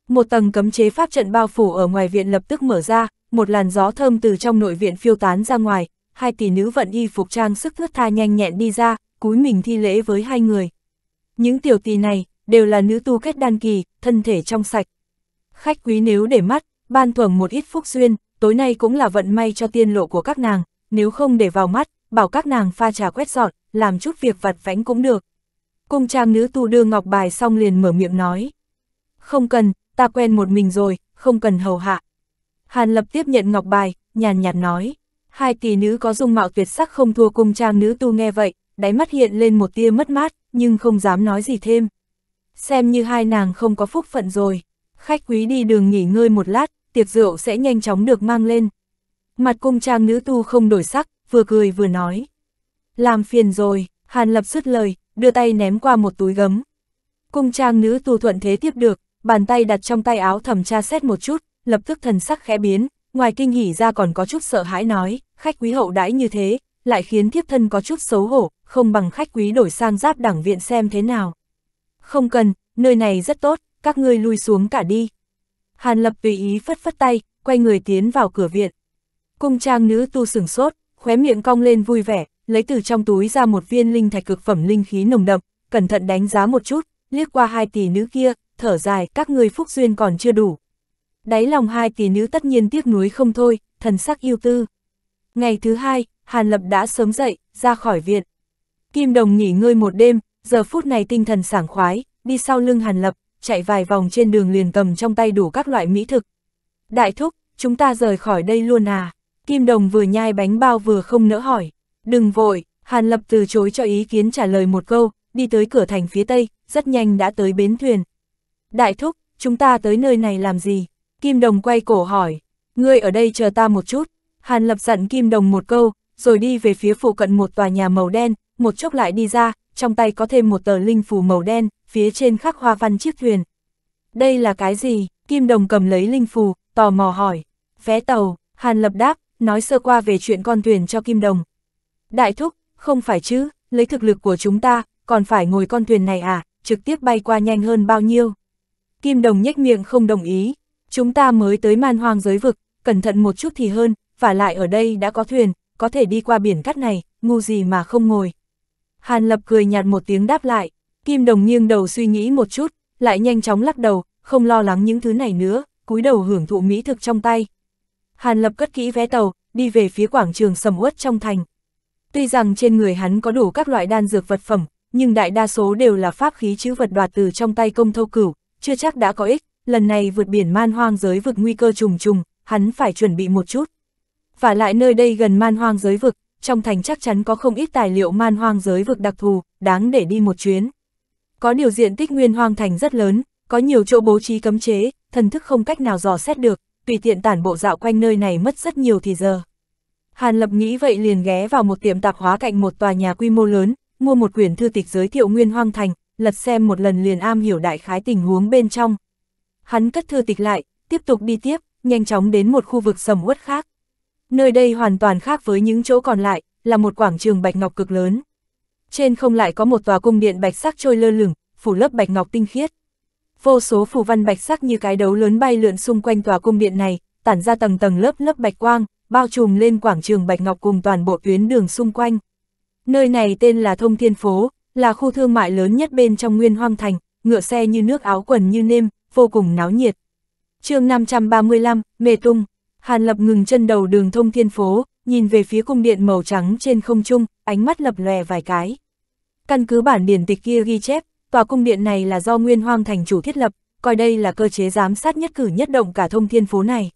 Một tầng cấm chế pháp trận bao phủ ở ngoài viện lập tức mở ra, một làn gió thơm từ trong nội viện phiêu tán ra ngoài, hai tỷ nữ vận y phục trang sức thước tha nhanh nhẹn đi ra, cúi mình thi lễ với hai người. Những tiểu tỷ này, đều là nữ tu kết đan kỳ, thân thể trong sạch. Khách quý nếu để mắt, ban thưởng một ít phúc duyên, tối nay cũng là vận may cho tiên lộ của các nàng, nếu không để vào mắt, bảo các nàng pha trà quét dọn, làm chút việc vặt vãnh cũng được. Cung trang nữ tu đưa ngọc bài xong liền mở miệng nói. Không cần, ta quen một mình rồi, không cần hầu hạ, Hàn Lập tiếp nhận ngọc bài, nhàn nhạt nói. Hai tỷ nữ có dung mạo tuyệt sắc không thua cung trang nữ tu nghe vậy, đáy mắt hiện lên một tia mất mát, nhưng không dám nói gì thêm. Xem như hai nàng không có phúc phận rồi. Khách quý đi đường nghỉ ngơi một lát, tiệc rượu sẽ nhanh chóng được mang lên. Mặt cung trang nữ tu không đổi sắc, vừa cười vừa nói. Làm phiền rồi, Hàn Lập sứt lời, đưa tay ném qua một túi gấm. Cung trang nữ tu thuận thế tiếp được, bàn tay đặt trong tay áo thẩm tra xét một chút, lập tức thần sắc khẽ biến, ngoài kinh hỉ ra còn có chút sợ hãi nói, khách quý hậu đãi như thế, lại khiến thiếp thân có chút xấu hổ, không bằng khách quý đổi sang giáp đẳng viện xem thế nào. Không cần, nơi này rất tốt, các ngươi lui xuống cả đi. Hàn lập tùy ý phất phất tay, quay người tiến vào cửa viện. Cung trang nữ tu sừng sốt, khóe miệng cong lên vui vẻ, lấy từ trong túi ra một viên linh thạch cực phẩm linh khí nồng đậm, cẩn thận đánh giá một chút, liếc qua hai tỷ nữ kia, thở dài, các ngươi phúc duyên còn chưa đủ. Đáy lòng hai tỷ nữ tất nhiên tiếc nuối không thôi, thần sắc yêu tư. Ngày thứ hai, Hàn Lập đã sớm dậy, ra khỏi viện. Kim Đồng nghỉ ngơi một đêm, giờ phút này tinh thần sảng khoái, đi sau lưng Hàn Lập, chạy vài vòng trên đường liền cầm trong tay đủ các loại mỹ thực. Đại thúc, chúng ta rời khỏi đây luôn à? Kim Đồng vừa nhai bánh bao vừa không nỡ hỏi. Đừng vội, Hàn Lập từ chối cho ý kiến trả lời một câu, đi tới cửa thành phía tây, rất nhanh đã tới bến thuyền. Đại thúc, chúng ta tới nơi này làm gì? Kim Đồng quay cổ hỏi, ngươi ở đây chờ ta một chút. Hàn Lập dặn Kim Đồng một câu, rồi đi về phía phụ cận một tòa nhà màu đen, một chốc lại đi ra, trong tay có thêm một tờ linh phù màu đen, phía trên khắc hoa văn chiếc thuyền. Đây là cái gì? Kim Đồng cầm lấy linh phù, tò mò hỏi. Vé tàu, Hàn Lập đáp, nói sơ qua về chuyện con thuyền cho Kim Đồng. Đại thúc, không phải chứ, lấy thực lực của chúng ta, còn phải ngồi con thuyền này à, trực tiếp bay qua nhanh hơn bao nhiêu. Kim Đồng nhếch miệng không đồng ý, Chúng ta mới tới man hoang giới vực, cẩn thận một chút thì hơn, và lại ở đây đã có thuyền, có thể đi qua biển cắt này, ngu gì mà không ngồi. Hàn Lập cười nhạt một tiếng đáp lại, Kim Đồng nghiêng đầu suy nghĩ một chút, lại nhanh chóng lắc đầu, không lo lắng những thứ này nữa, cúi đầu hưởng thụ mỹ thực trong tay. Hàn Lập cất kỹ vé tàu, đi về phía quảng trường sầm uất trong thành. Tuy rằng trên người hắn có đủ các loại đan dược vật phẩm, nhưng đại đa số đều là pháp khí chữ vật đoạt từ trong tay công thâu cửu, chưa chắc đã có ích, lần này vượt biển man hoang giới vực nguy cơ trùng trùng, hắn phải chuẩn bị một chút. Và lại nơi đây gần man hoang giới vực, trong thành chắc chắn có không ít tài liệu man hoang giới vực đặc thù, đáng để đi một chuyến. Có điều diện tích nguyên hoang thành rất lớn, có nhiều chỗ bố trí cấm chế, thần thức không cách nào dò xét được, tùy tiện tản bộ dạo quanh nơi này mất rất nhiều thì giờ. Hàn Lập nghĩ vậy liền ghé vào một tiệm tạp hóa cạnh một tòa nhà quy mô lớn, mua một quyển thư tịch giới thiệu nguyên hoang thành, lật xem một lần liền am hiểu đại khái tình huống bên trong, hắn cất thư tịch lại, tiếp tục đi tiếp, nhanh chóng đến một khu vực sầm uất khác. Nơi đây hoàn toàn khác với những chỗ còn lại, là một quảng trường bạch ngọc cực lớn. Trên không lại có một tòa cung điện bạch sắc trôi lơ lửng, phủ lớp bạch ngọc tinh khiết. Vô số phù văn bạch sắc như cái đấu lớn bay lượn xung quanh tòa cung điện này, tản ra tầng tầng lớp lớp bạch quang, bao trùm lên quảng trường bạch ngọc cùng toàn bộ tuyến đường xung quanh. Nơi này tên là Thông Thiên Phố, là khu thương mại lớn nhất bên trong Nguyên Hoang Thành, ngựa xe như nước áo quần như nêm, vô cùng náo nhiệt. chương 535, Mê Tung, Hàn Lập ngừng chân đầu đường thông thiên phố, nhìn về phía cung điện màu trắng trên không trung, ánh mắt lập lòe vài cái. Căn cứ bản điển tịch kia ghi chép, tòa cung điện này là do Nguyên Hoang thành chủ thiết lập, coi đây là cơ chế giám sát nhất cử nhất động cả thông thiên phố này.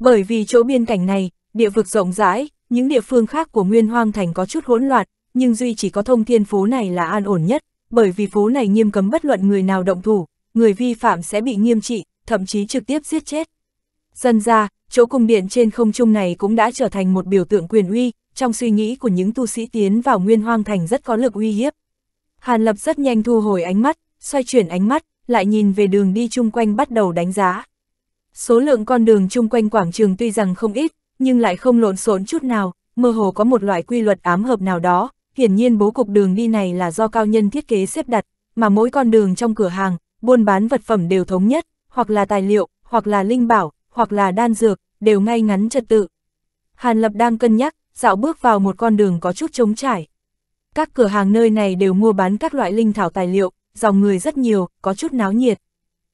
Bởi vì chỗ biên cảnh này, địa vực rộng rãi, những địa phương khác của Nguyên Hoang thành có chút hỗn loạn, nhưng duy chỉ có thông thiên phố này là an ổn nhất, bởi vì phố này nghiêm cấm bất luận người nào động thủ, người vi phạm sẽ bị nghiêm trị, thậm chí trực tiếp giết chết. Dần ra, chỗ cung điện trên không trung này cũng đã trở thành một biểu tượng quyền uy, trong suy nghĩ của những tu sĩ tiến vào nguyên hoang thành rất có lực uy hiếp. Hàn Lập rất nhanh thu hồi ánh mắt, xoay chuyển ánh mắt, lại nhìn về đường đi chung quanh bắt đầu đánh giá. Số lượng con đường chung quanh quảng trường tuy rằng không ít, nhưng lại không lộn xộn chút nào, mơ hồ có một loại quy luật ám hợp nào đó, hiển nhiên bố cục đường đi này là do cao nhân thiết kế xếp đặt, mà mỗi con đường trong cửa hàng buôn bán vật phẩm đều thống nhất, hoặc là tài liệu, hoặc là linh bảo, hoặc là đan dược, đều ngay ngắn trật tự. Hàn Lập đang cân nhắc, dạo bước vào một con đường có chút trống trải. Các cửa hàng nơi này đều mua bán các loại linh thảo tài liệu, dòng người rất nhiều, có chút náo nhiệt.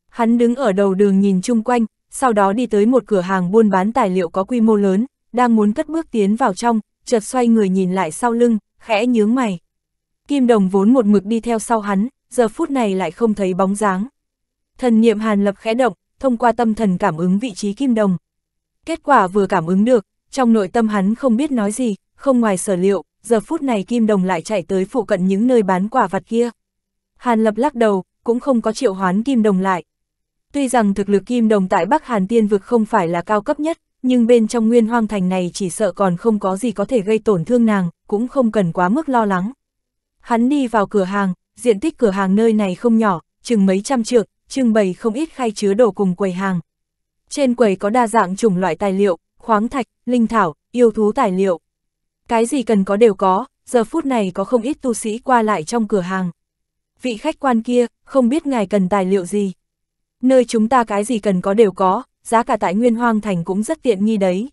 Hắn đứng ở đầu đường nhìn chung quanh, sau đó đi tới một cửa hàng buôn bán tài liệu có quy mô lớn, đang muốn cất bước tiến vào trong, chợt xoay người nhìn lại sau lưng, khẽ nhướng mày. Kim Đồng vốn một mực đi theo sau hắn, giờ phút này lại không thấy bóng dáng. Thần niệm hàn lập khẽ động, thông qua tâm thần cảm ứng vị trí kim đồng. Kết quả vừa cảm ứng được, trong nội tâm hắn không biết nói gì, không ngoài sở liệu, giờ phút này kim đồng lại chạy tới phụ cận những nơi bán quả vặt kia. Hàn lập lắc đầu, cũng không có triệu hoán kim đồng lại. Tuy rằng thực lực kim đồng tại Bắc Hàn Tiên vực không phải là cao cấp nhất, nhưng bên trong nguyên hoang thành này chỉ sợ còn không có gì có thể gây tổn thương nàng, cũng không cần quá mức lo lắng. Hắn đi vào cửa hàng, diện tích cửa hàng nơi này không nhỏ, chừng mấy trăm trượng, trưng bày không ít khay chứa đồ cùng quầy hàng. Trên quầy có đa dạng chủng loại tài liệu, khoáng thạch, linh thảo, yêu thú tài liệu. Cái gì cần có đều có, giờ phút này có không ít tu sĩ qua lại trong cửa hàng. Vị khách quan kia, không biết ngài cần tài liệu gì. Nơi chúng ta cái gì cần có đều có, giá cả tại Nguyên Hoang Thành cũng rất tiện nghi đấy.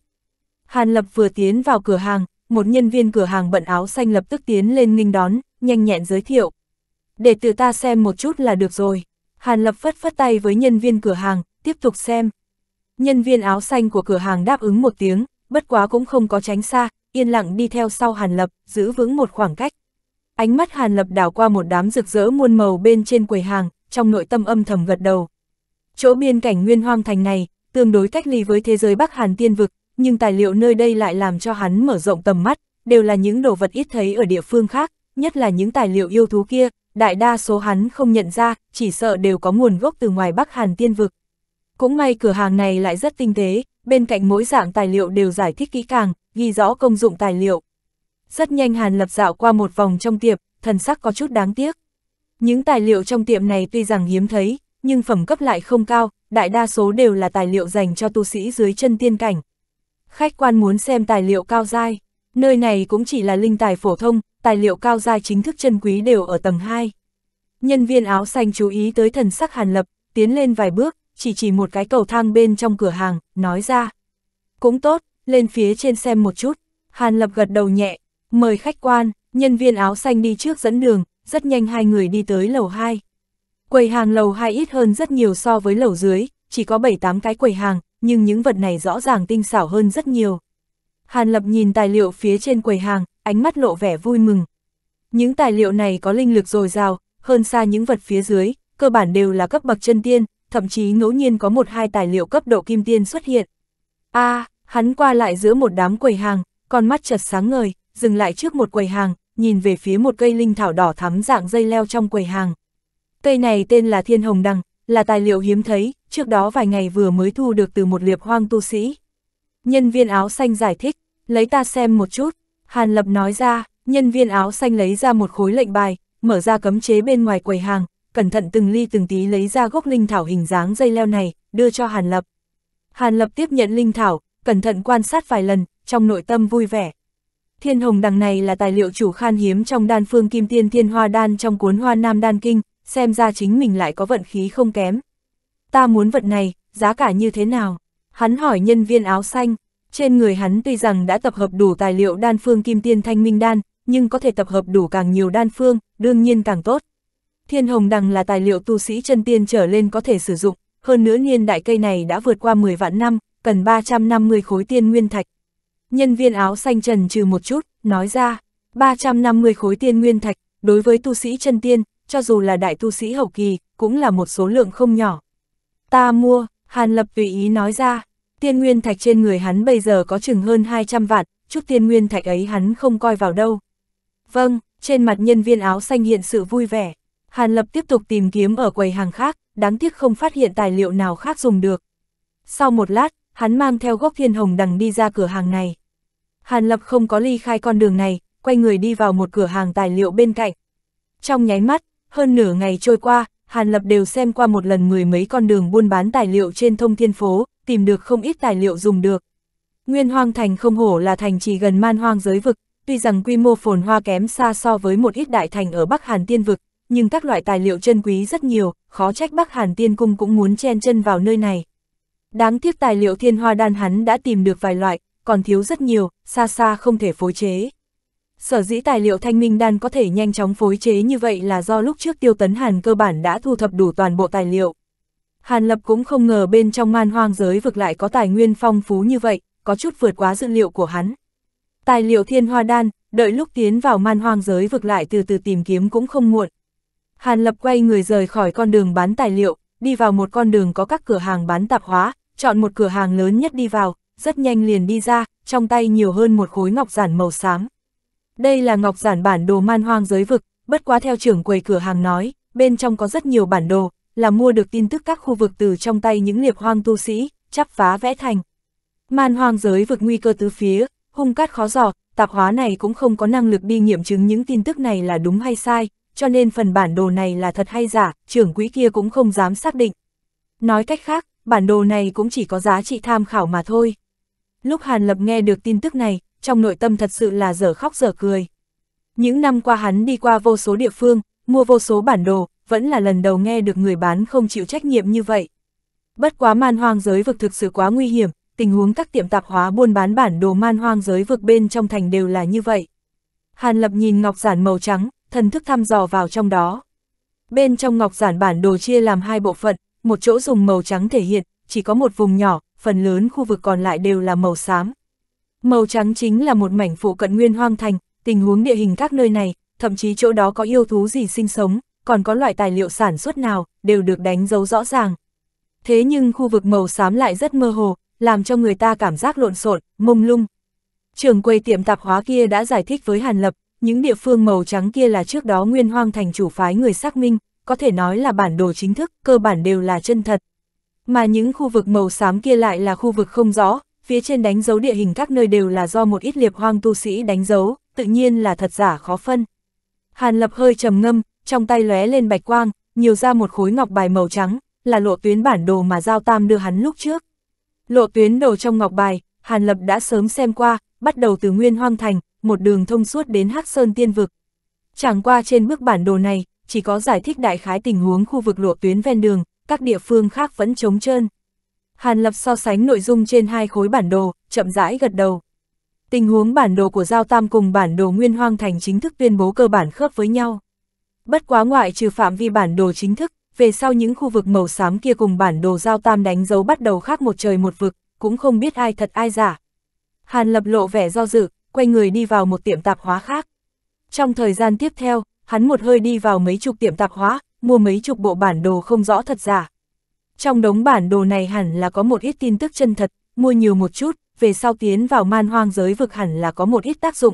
Hàn Lập vừa tiến vào cửa hàng, một nhân viên cửa hàng bận áo xanh lập tức tiến lên nghinh đón, nhanh nhẹn giới thiệu để từ ta xem một chút là được rồi. Hàn Lập phất phất tay với nhân viên cửa hàng, tiếp tục xem. Nhân viên áo xanh của cửa hàng đáp ứng một tiếng, bất quá cũng không có tránh xa, yên lặng đi theo sau Hàn Lập, giữ vững một khoảng cách. Ánh mắt Hàn Lập đảo qua một đám rực rỡ muôn màu bên trên quầy hàng, trong nội tâm âm thầm gật đầu. Chỗ biên cảnh nguyên hoang thành này, tương đối cách ly với thế giới Bắc Hàn tiên vực, nhưng tài liệu nơi đây lại làm cho hắn mở rộng tầm mắt, đều là những đồ vật ít thấy ở địa phương khác, nhất là những tài liệu yêu thú kia, đại đa số hắn không nhận ra, chỉ sợ đều có nguồn gốc từ ngoài Bắc Hàn tiên vực. Cũng may cửa hàng này lại rất tinh tế, bên cạnh mỗi dạng tài liệu đều giải thích kỹ càng, ghi rõ công dụng tài liệu. Rất nhanh Hàn Lập dạo qua một vòng trong tiệm, thần sắc có chút đáng tiếc. Những tài liệu trong tiệm này tuy rằng hiếm thấy, nhưng phẩm cấp lại không cao, đại đa số đều là tài liệu dành cho tu sĩ dưới chân tiên cảnh. Khách quan muốn xem tài liệu cao dai, Nơi này cũng chỉ là linh tài phổ thông, tài liệu cao giai chính thức chân quý đều ở tầng 2. Nhân viên áo xanh chú ý tới thần sắc Hàn Lập, tiến lên vài bước, chỉ chỉ một cái cầu thang bên trong cửa hàng, nói ra. Cũng tốt, lên phía trên xem một chút. Hàn Lập gật đầu nhẹ, mời khách quan, nhân viên áo xanh đi trước dẫn đường, rất nhanh hai người đi tới lầu 2. Quầy hàng lầu 2 ít hơn rất nhiều so với lầu dưới, chỉ có 7-8 cái quầy hàng, nhưng những vật này rõ ràng tinh xảo hơn rất nhiều. Hàn Lập nhìn tài liệu phía trên quầy hàng, ánh mắt lộ vẻ vui mừng. Những tài liệu này có linh lực dồi dào, hơn xa những vật phía dưới, cơ bản đều là cấp bậc chân tiên, thậm chí ngẫu nhiên có một hai tài liệu cấp độ kim tiên xuất hiện. A, à, hắn qua lại giữa một đám quầy hàng, con mắt chật sáng ngời, dừng lại trước một quầy hàng, nhìn về phía một cây linh thảo đỏ thắm dạng dây leo trong quầy hàng. Cây này tên là Thiên Hồng Đằng, là tài liệu hiếm thấy, trước đó vài ngày vừa mới thu được từ một liệp hoang tu sĩ. Nhân viên áo xanh giải thích, lấy ta xem một chút. Hàn Lập nói ra, nhân viên áo xanh lấy ra một khối lệnh bài, mở ra cấm chế bên ngoài quầy hàng, cẩn thận từng ly từng tí lấy ra gốc linh thảo hình dáng dây leo này, đưa cho Hàn Lập. Hàn Lập tiếp nhận linh thảo, cẩn thận quan sát vài lần, trong nội tâm vui vẻ. Thiên hồng đằng này là tài liệu chủ khan hiếm trong đan phương kim tiên thiên hoa đan trong cuốn hoa nam đan kinh, xem ra chính mình lại có vận khí không kém. Ta muốn vật này, giá cả như thế nào? Hắn hỏi nhân viên áo xanh, trên người hắn tuy rằng đã tập hợp đủ tài liệu đan phương kim tiên thanh minh đan, nhưng có thể tập hợp đủ càng nhiều đan phương, đương nhiên càng tốt. Thiên hồng đằng là tài liệu tu sĩ chân tiên trở lên có thể sử dụng, hơn nữa niên đại cây này đã vượt qua 10 vạn năm, cần 350 khối tiên nguyên thạch. Nhân viên áo xanh trần trừ một chút, nói ra, 350 khối tiên nguyên thạch, đối với tu sĩ chân tiên, cho dù là đại tu sĩ hậu kỳ, cũng là một số lượng không nhỏ. Ta mua, Hàn Lập tùy ý nói ra, tiên nguyên thạch trên người hắn bây giờ có chừng hơn 200 vạn, chút tiên nguyên thạch ấy hắn không coi vào đâu. Vâng, trên mặt nhân viên áo xanh hiện sự vui vẻ. Hàn Lập tiếp tục tìm kiếm ở quầy hàng khác, đáng tiếc không phát hiện tài liệu nào khác dùng được. Sau một lát, hắn mang theo gốc thiên hồng đằng đi ra cửa hàng này. Hàn Lập không có ly khai con đường này, quay người đi vào một cửa hàng tài liệu bên cạnh. Trong nháy mắt, hơn nửa ngày trôi qua, Hàn Lập đều xem qua một lần mười mấy con đường buôn bán tài liệu trên thông thiên phố, tìm được không ít tài liệu dùng được. Nguyên Hoang Thành không hổ là thành trì gần man hoang giới vực, tuy rằng quy mô phồn hoa kém xa so với một ít đại thành ở Bắc Hàn Tiên vực, nhưng các loại tài liệu chân quý rất nhiều, khó trách Bắc Hàn Tiên Cung cũng muốn chen chân vào nơi này. Đáng tiếc tài liệu thiên hoa đan hắn đã tìm được vài loại, còn thiếu rất nhiều, xa xa không thể phối chế. Sở dĩ tài liệu thanh minh đan có thể nhanh chóng phối chế như vậy là do lúc trước tiêu tấn Hàn cơ bản đã thu thập đủ toàn bộ tài liệu. Hàn Lập cũng không ngờ bên trong man hoang giới vực lại có tài nguyên phong phú như vậy, có chút vượt quá dự liệu của hắn. Tài liệu thiên hoa đan, đợi lúc tiến vào man hoang giới vực lại từ từ tìm kiếm cũng không muộn. Hàn Lập quay người rời khỏi con đường bán tài liệu, đi vào một con đường có các cửa hàng bán tạp hóa, chọn một cửa hàng lớn nhất đi vào, rất nhanh liền đi ra, trong tay nhiều hơn một khối ngọc giản màu xám. Đây là ngọc giản bản đồ man hoang giới vực, bất quá theo trưởng quầy cửa hàng nói, bên trong có rất nhiều bản đồ, là mua được tin tức các khu vực từ trong tay những liệp hoang tu sĩ, chắp phá vẽ thành. Man hoang giới vực nguy cơ tứ phía, hung cát khó dò tạp hóa này cũng không có năng lực đi nghiệm chứng những tin tức này là đúng hay sai, cho nên phần bản đồ này là thật hay giả, trưởng quỹ kia cũng không dám xác định. Nói cách khác, bản đồ này cũng chỉ có giá trị tham khảo mà thôi. Lúc Hàn Lập nghe được tin tức này, trong nội tâm thật sự là dở khóc dở cười. Những năm qua hắn đi qua vô số địa phương, mua vô số bản đồ, vẫn là lần đầu nghe được người bán không chịu trách nhiệm như vậy. Bất quá man hoang giới vực thực sự quá nguy hiểm, tình huống các tiệm tạp hóa buôn bán bản đồ man hoang giới vực bên trong thành đều là như vậy. Hàn Lập nhìn ngọc giản màu trắng, thần thức thăm dò vào trong đó. Bên trong ngọc giản bản đồ chia làm hai bộ phận, một chỗ dùng màu trắng thể hiện, chỉ có một vùng nhỏ, phần lớn khu vực còn lại đều là màu xám. Màu trắng chính là một mảnh phụ cận nguyên hoang thành, tình huống địa hình các nơi này, thậm chí chỗ đó có yêu thú gì sinh sống, còn có loại tài liệu sản xuất nào, đều được đánh dấu rõ ràng. Thế nhưng khu vực màu xám lại rất mơ hồ, làm cho người ta cảm giác lộn xộn, mông lung. Trường quầy tiệm tạp hóa kia đã giải thích với Hàn Lập, những địa phương màu trắng kia là trước đó nguyên hoang thành chủ phái người xác minh, có thể nói là bản đồ chính thức, cơ bản đều là chân thật. Mà những khu vực màu xám kia lại là khu vực không rõ, phía trên đánh dấu địa hình các nơi đều là do một ít liệp hoang tu sĩ đánh dấu, tự nhiên là thật giả khó phân. Hàn Lập hơi trầm ngâm, trong tay lóe lên bạch quang, nhiều ra một khối ngọc bài màu trắng, là lộ tuyến bản đồ mà Giao Tam đưa hắn lúc trước. Lộ tuyến đồ trong ngọc bài, Hàn Lập đã sớm xem qua, bắt đầu từ Nguyên Hoang Thành, một đường thông suốt đến Hắc Sơn Tiên Vực. Chẳng qua trên bức bản đồ này, chỉ có giải thích đại khái tình huống khu vực lộ tuyến ven đường, các địa phương khác vẫn trống trơn. Hàn Lập so sánh nội dung trên hai khối bản đồ, chậm rãi gật đầu. Tình huống bản đồ của Giao Tam cùng bản đồ Nguyên Hoang Thành chính thức tuyên bố cơ bản khớp với nhau. Bất quá ngoại trừ phạm vi bản đồ chính thức, về sau những khu vực màu xám kia cùng bản đồ Giao Tam đánh dấu bắt đầu khác một trời một vực, cũng không biết ai thật ai giả. Hàn Lập lộ vẻ do dự, quay người đi vào một tiệm tạp hóa khác. Trong thời gian tiếp theo, hắn một hơi đi vào mấy chục tiệm tạp hóa, mua mấy chục bộ bản đồ không rõ thật giả. Trong đống bản đồ này hẳn là có một ít tin tức chân thật, mua nhiều một chút, về sau tiến vào man hoang giới vực hẳn là có một ít tác dụng.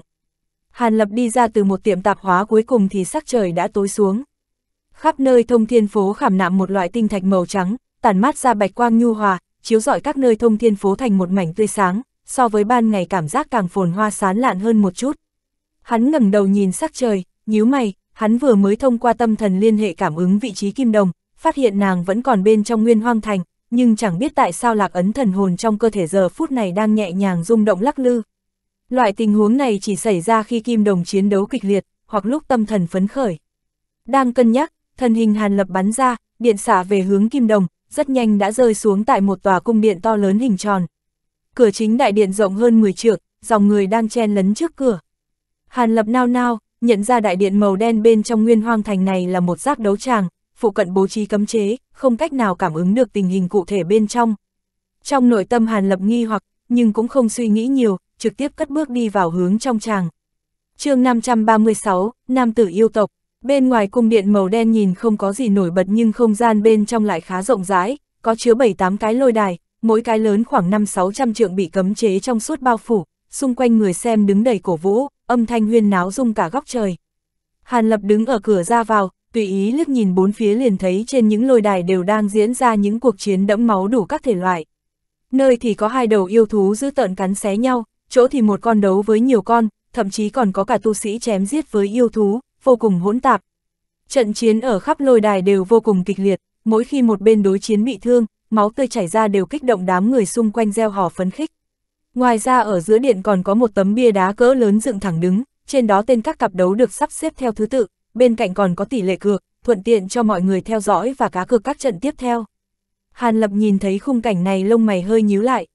Hàn Lập đi ra từ một tiệm tạp hóa cuối cùng thì sắc trời đã tối xuống. Khắp nơi thông thiên phố khảm nạm một loại tinh thạch màu trắng, tản mát ra bạch quang nhu hòa, chiếu rọi các nơi thông thiên phố thành một mảnh tươi sáng, so với ban ngày cảm giác càng phồn hoa sán lạn hơn một chút. Hắn ngẩng đầu nhìn sắc trời, nhíu mày, hắn vừa mới thông qua tâm thần liên hệ cảm ứng vị trí kim đồng, phát hiện nàng vẫn còn bên trong nguyên hoang thành, nhưng chẳng biết tại sao lạc ấn thần hồn trong cơ thể giờ phút này đang nhẹ nhàng rung động lắc lư. Loại tình huống này chỉ xảy ra khi kim đồng chiến đấu kịch liệt, hoặc lúc tâm thần phấn khởi. Đang cân nhắc, thần hình hàn lập bắn ra, điện xả về hướng kim đồng, rất nhanh đã rơi xuống tại một tòa cung điện to lớn hình tròn. Cửa chính đại điện rộng hơn 10 trượng, dòng người đang chen lấn trước cửa. Hàn lập nao nao, nhận ra đại điện màu đen bên trong nguyên hoang thành này là một giác đấu tràng, phụ cận bố trí cấm chế, không cách nào cảm ứng được tình hình cụ thể bên trong. Trong nội tâm Hàn Lập nghi hoặc, nhưng cũng không suy nghĩ nhiều, trực tiếp cất bước đi vào hướng trong tràng. chương 536, Nam tử yêu tộc, bên ngoài cung điện màu đen nhìn không có gì nổi bật nhưng không gian bên trong lại khá rộng rãi, có chứa 7-8 cái lôi đài, mỗi cái lớn khoảng 5-600 trượng bị cấm chế trong suốt bao phủ, xung quanh người xem đứng đầy cổ vũ, âm thanh huyên náo rung cả góc trời. Hàn Lập đứng ở cửa ra vào, tùy ý liếc nhìn bốn phía liền thấy trên những lôi đài đều đang diễn ra những cuộc chiến đẫm máu đủ các thể loại. Nơi thì có hai đầu yêu thú giữ tợn cắn xé nhau, chỗ thì một con đấu với nhiều con, thậm chí còn có cả tu sĩ chém giết với yêu thú, vô cùng hỗn tạp. Trận chiến ở khắp lôi đài đều vô cùng kịch liệt, mỗi khi một bên đối chiến bị thương, máu tươi chảy ra đều kích động đám người xung quanh gieo hò phấn khích. Ngoài ra ở giữa điện còn có một tấm bia đá cỡ lớn dựng thẳng đứng, trên đó tên các cặp đấu được sắp xếp theo thứ tự, bên cạnh còn có tỷ lệ cược, thuận tiện cho mọi người theo dõi và cá cược các trận tiếp theo. Hàn Lập nhìn thấy khung cảnh này lông mày hơi nhíu lại.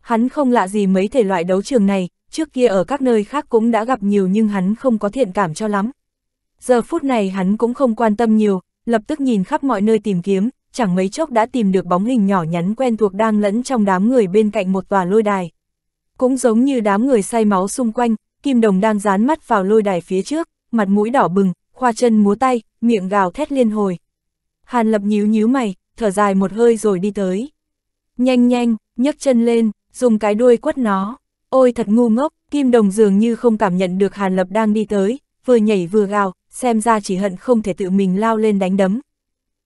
Hắn không lạ gì mấy thể loại đấu trường này, trước kia ở các nơi khác cũng đã gặp nhiều nhưng hắn không có thiện cảm cho lắm. Giờ phút này hắn cũng không quan tâm nhiều, lập tức nhìn khắp mọi nơi tìm kiếm, chẳng mấy chốc đã tìm được bóng hình nhỏ nhắn quen thuộc đang lẫn trong đám người bên cạnh một tòa lôi đài. Cũng giống như đám người say máu xung quanh, Kim Đồng đang dán mắt vào lôi đài phía trước, mặt mũi đỏ bừng, khoa chân múa tay, miệng gào thét liên hồi. Hàn lập nhíu nhíu mày, thở dài một hơi rồi đi tới. Nhanh nhanh, nhấc chân lên, dùng cái đuôi quất nó. Ôi thật ngu ngốc, Kim Đồng dường như không cảm nhận được Hàn Lập đang đi tới, vừa nhảy vừa gào, xem ra chỉ hận không thể tự mình lao lên đánh đấm.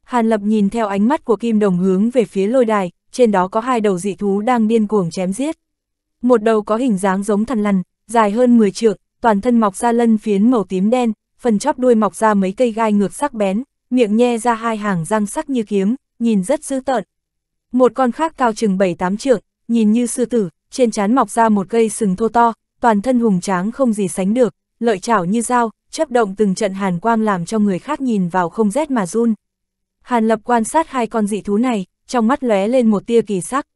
Hàn Lập nhìn theo ánh mắt của Kim Đồng hướng về phía lôi đài, trên đó có hai đầu dị thú đang điên cuồng chém giết. Một đầu có hình dáng giống thần lằn, dài hơn 10 trượng, toàn thân mọc ra lân phiến màu tím đen, phần chóp đuôi mọc ra mấy cây gai ngược sắc bén, miệng nhe ra hai hàng răng sắc như kiếm, nhìn rất dữ tợn. Một con khác cao chừng 7-8 trượng, nhìn như sư tử, trên trán mọc ra một cây sừng thô to, toàn thân hùng tráng không gì sánh được, lợi chảo như dao, chấp động từng trận hàn quang làm cho người khác nhìn vào không rét mà run. Hàn Lập quan sát hai con dị thú này, trong mắt lóe lên một tia kỳ sắc.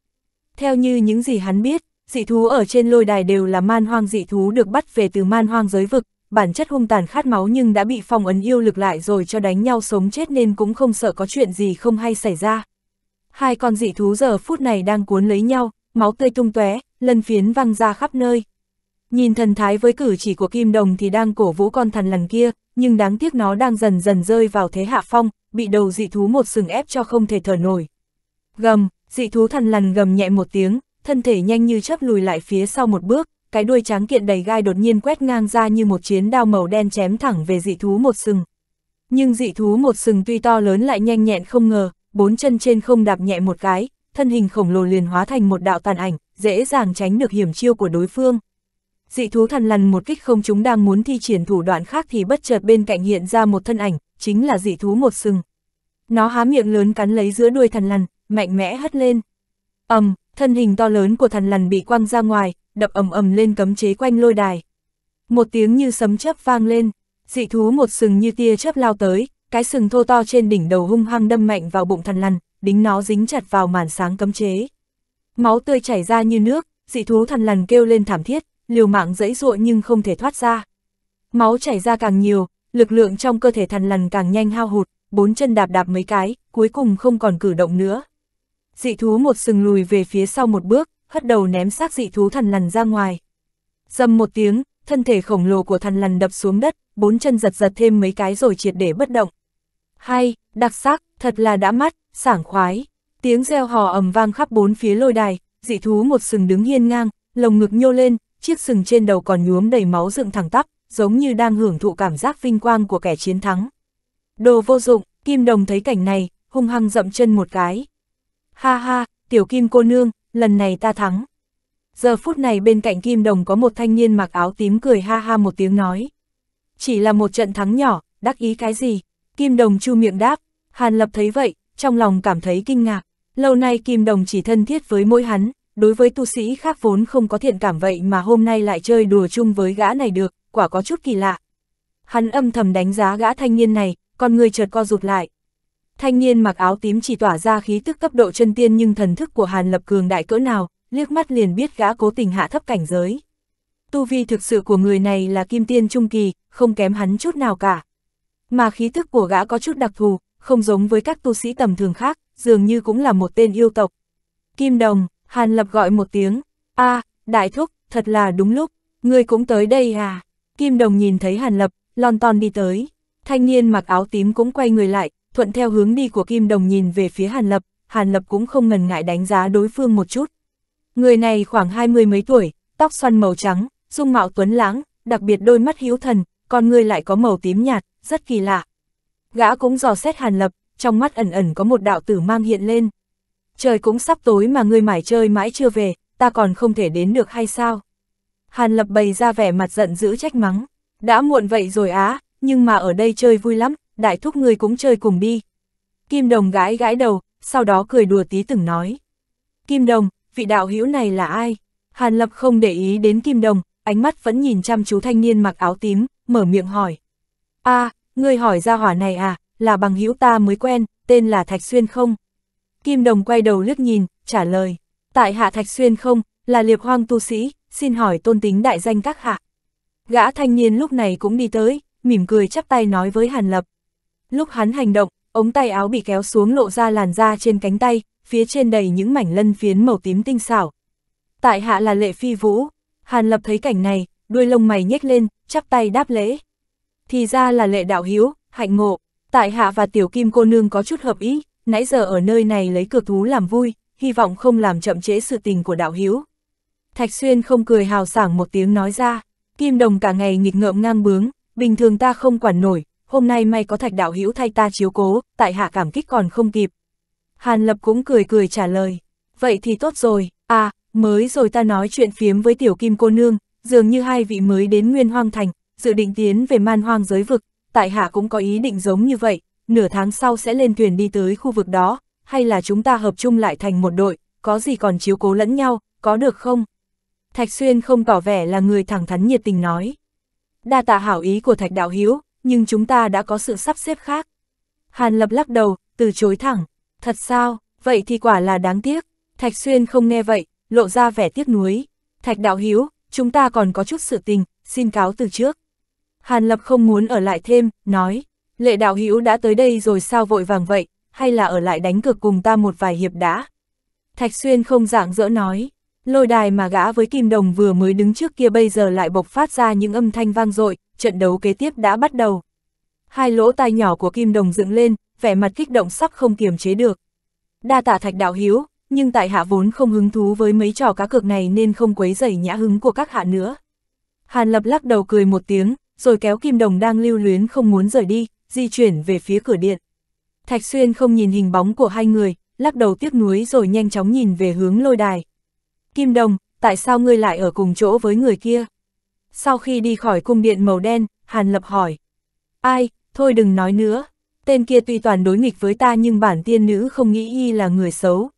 Theo như những gì hắn biết, dị thú ở trên lôi đài đều là man hoang dị thú được bắt về từ man hoang giới vực, bản chất hung tàn khát máu nhưng đã bị phong ấn yêu lực lại rồi cho đánh nhau sống chết nên cũng không sợ có chuyện gì không hay xảy ra. Hai con dị thú giờ phút này đang cuốn lấy nhau, máu tươi tung tóe, lân phiến văng ra khắp nơi. Nhìn thần thái với cử chỉ của Kim Đồng thì đang cổ vũ con thần lằn kia, nhưng đáng tiếc nó đang dần dần rơi vào thế hạ phong, bị đầu dị thú một sừng ép cho không thể thở nổi. Gầm, dị thú thần lằn gầm nhẹ một tiếng, thân thể nhanh như chớp lùi lại phía sau một bước, cái đuôi tráng kiện đầy gai đột nhiên quét ngang ra như một chiến đao màu đen chém thẳng về dị thú một sừng. Nhưng dị thú một sừng tuy to lớn lại nhanh nhẹn không ngờ, bốn chân trên không đạp nhẹ một cái, thân hình khổng lồ liền hóa thành một đạo tàn ảnh, dễ dàng tránh được hiểm chiêu của đối phương. Dị thú thần lằn một kích không chúng đang muốn thi triển thủ đoạn khác thì bất chợt bên cạnh hiện ra một thân ảnh, chính là dị thú một sừng. Nó há miệng lớn cắn lấy giữa đuôi thần lằn, mạnh mẽ hất lên. ầm, um, thân hình to lớn của thần lằn bị quăng ra ngoài, đập ầm ầm lên cấm chế quanh lôi đài. Một tiếng như sấm chớp vang lên, dị thú một sừng như tia chớp lao tới, cái sừng thô to trên đỉnh đầu hung hăng đâm mạnh vào bụng thần lằn, đính nó dính chặt vào màn sáng cấm chế. Máu tươi chảy ra như nước, dị thú thần lằn kêu lên thảm thiết, liều mạng dẫy dụa nhưng không thể thoát ra. Máu chảy ra càng nhiều, lực lượng trong cơ thể thần lằn càng nhanh hao hụt, bốn chân đạp đạp mấy cái, cuối cùng không còn cử động nữa. Dị thú một sừng lùi về phía sau một bước, hất đầu ném xác dị thú thần lằn ra ngoài. Dầm một tiếng, thân thể khổng lồ của thần lằn đập xuống đất, bốn chân giật giật thêm mấy cái rồi triệt để bất động. Hay, đặc sắc, thật là đã mắt, sảng khoái. Tiếng reo hò ầm vang khắp bốn phía lôi đài, dị thú một sừng đứng hiên ngang, lồng ngực nhô lên, chiếc sừng trên đầu còn nhuốm đầy máu dựng thẳng tắp, giống như đang hưởng thụ cảm giác vinh quang của kẻ chiến thắng. Đồ vô dụng, Kim Đồng thấy cảnh này, hung hăng dậm chân một cái. Ha ha, tiểu kim cô nương, lần này ta thắng. Giờ phút này bên cạnh Kim Đồng có một thanh niên mặc áo tím cười ha ha một tiếng nói. Chỉ là một trận thắng nhỏ, đắc ý cái gì? Kim Đồng chu miệng đáp, Hàn Lập thấy vậy, trong lòng cảm thấy kinh ngạc. Lâu nay Kim Đồng chỉ thân thiết với mỗi hắn, đối với tu sĩ khác vốn không có thiện cảm vậy mà hôm nay lại chơi đùa chung với gã này được, quả có chút kỳ lạ. Hắn âm thầm đánh giá gã thanh niên này, con người chợt co rụt lại, Thanh niên mặc áo tím chỉ tỏa ra khí tức cấp độ chân tiên nhưng thần thức của Hàn Lập cường đại cỡ nào, liếc mắt liền biết gã cố tình hạ thấp cảnh giới. Tu vi thực sự của người này là kim tiên trung kỳ, không kém hắn chút nào cả. Mà khí thức của gã có chút đặc thù, không giống với các tu sĩ tầm thường khác, dường như cũng là một tên yêu tộc. Kim Đồng, Hàn Lập gọi một tiếng, a à, đại thúc, thật là đúng lúc, người cũng tới đây à. Kim Đồng nhìn thấy Hàn Lập, lon ton đi tới. Thanh niên mặc áo tím cũng quay người lại, thuận theo hướng đi của Kim Đồng nhìn về phía Hàn Lập, Hàn Lập cũng không ngần ngại đánh giá đối phương một chút. Người này khoảng hai mươi mấy tuổi, tóc xoăn màu trắng, dung mạo tuấn lãng, đặc biệt đôi mắt hiếu thần, còn người lại có màu tím nhạt, rất kỳ lạ. Gã cũng dò xét Hàn Lập, trong mắt ẩn ẩn có một đạo tử mang hiện lên. Trời cũng sắp tối mà ngươi mãi chơi mãi chưa về, ta còn không thể đến được hay sao? Hàn Lập bày ra vẻ mặt giận dữ trách mắng. Đã muộn vậy rồi á, nhưng mà ở đây chơi vui lắm, đại thúc ngươi cũng chơi cùng đi. Kim Đồng gãi gãi đầu, sau đó cười đùa tí từng nói. Kim Đồng, vị đạo hữu này là ai? Hàn Lập không để ý đến Kim Đồng, ánh mắt vẫn nhìn chăm chú thanh niên mặc áo tím, mở miệng hỏi. a à, ngươi hỏi ra hỏa này à, là bằng hữu ta mới quen, tên là Thạch Xuyên không? Kim Đồng quay đầu liếc nhìn, trả lời. Tại hạ Thạch Xuyên không, là liệp hoang tu sĩ, xin hỏi tôn tính đại danh các hạ. Gã thanh niên lúc này cũng đi tới, mỉm cười chắp tay nói với Hàn Lập. Lúc hắn hành động, ống tay áo bị kéo xuống lộ ra làn da trên cánh tay, phía trên đầy những mảnh lân phiến màu tím tinh xảo. Tại hạ là lệ phi vũ, Hàn Lập thấy cảnh này, đuôi lông mày nhếch lên, chắp tay đáp lễ. Thì ra là lệ đạo hiếu, hạnh ngộ, tại hạ và tiểu kim cô nương có chút hợp ý, nãy giờ ở nơi này lấy cược thú làm vui, hy vọng không làm chậm trễ sự tình của đạo hiếu. Thạch Xuyên không cười hào sảng một tiếng nói ra, kim đồng cả ngày nghịch ngợm ngang bướng, bình thường ta không quản nổi, hôm nay may có thạch đạo hữu thay ta chiếu cố, tại hạ cảm kích còn không kịp. Hàn Lập cũng cười cười trả lời, vậy thì tốt rồi, à, mới rồi ta nói chuyện phiếm với tiểu kim cô nương, dường như hai vị mới đến nguyên hoang thành, dự định tiến về man hoang giới vực, tại hạ cũng có ý định giống như vậy, nửa tháng sau sẽ lên thuyền đi tới khu vực đó, hay là chúng ta hợp chung lại thành một đội, có gì còn chiếu cố lẫn nhau, có được không? Thạch Xuyên không tỏ vẻ là người thẳng thắn nhiệt tình nói. Đa tạ hảo ý của Thạch Đạo Hiếu, nhưng chúng ta đã có sự sắp xếp khác. Hàn Lập lắc đầu, từ chối thẳng, thật sao, vậy thì quả là đáng tiếc, Thạch Xuyên không nghe vậy, lộ ra vẻ tiếc nuối. Thạch Đạo Hiếu, chúng ta còn có chút sự tình, xin cáo từ trước. Hàn Lập không muốn ở lại thêm, nói, lệ Đạo Hiếu đã tới đây rồi sao vội vàng vậy, hay là ở lại đánh cược cùng ta một vài hiệp đã. Thạch Xuyên không dạng dỡ nói, lôi đài mà gã với Kim Đồng vừa mới đứng trước kia bây giờ lại bộc phát ra những âm thanh vang dội, trận đấu kế tiếp đã bắt đầu. Hai lỗ tai nhỏ của Kim Đồng dựng lên, vẻ mặt kích động sắp không kiềm chế được. Đa tạ Thạch Đạo Hiếu, nhưng tại hạ vốn không hứng thú với mấy trò cá cược này nên không quấy rầy nhã hứng của các hạ nữa. Hàn Lập lắc đầu cười một tiếng, rồi kéo Kim Đồng đang lưu luyến không muốn rời đi, di chuyển về phía cửa điện. Thạch Xuyên không nhìn hình bóng của hai người, lắc đầu tiếc nuối rồi nhanh chóng nhìn về hướng lôi đài. Kim Đồng, tại sao ngươi lại ở cùng chỗ với người kia? Sau khi đi khỏi cung điện màu đen, Hàn Lập hỏi. Ai, thôi đừng nói nữa. Tên kia tuy toàn đối nghịch với ta nhưng bản tiên nữ không nghĩ y là người xấu.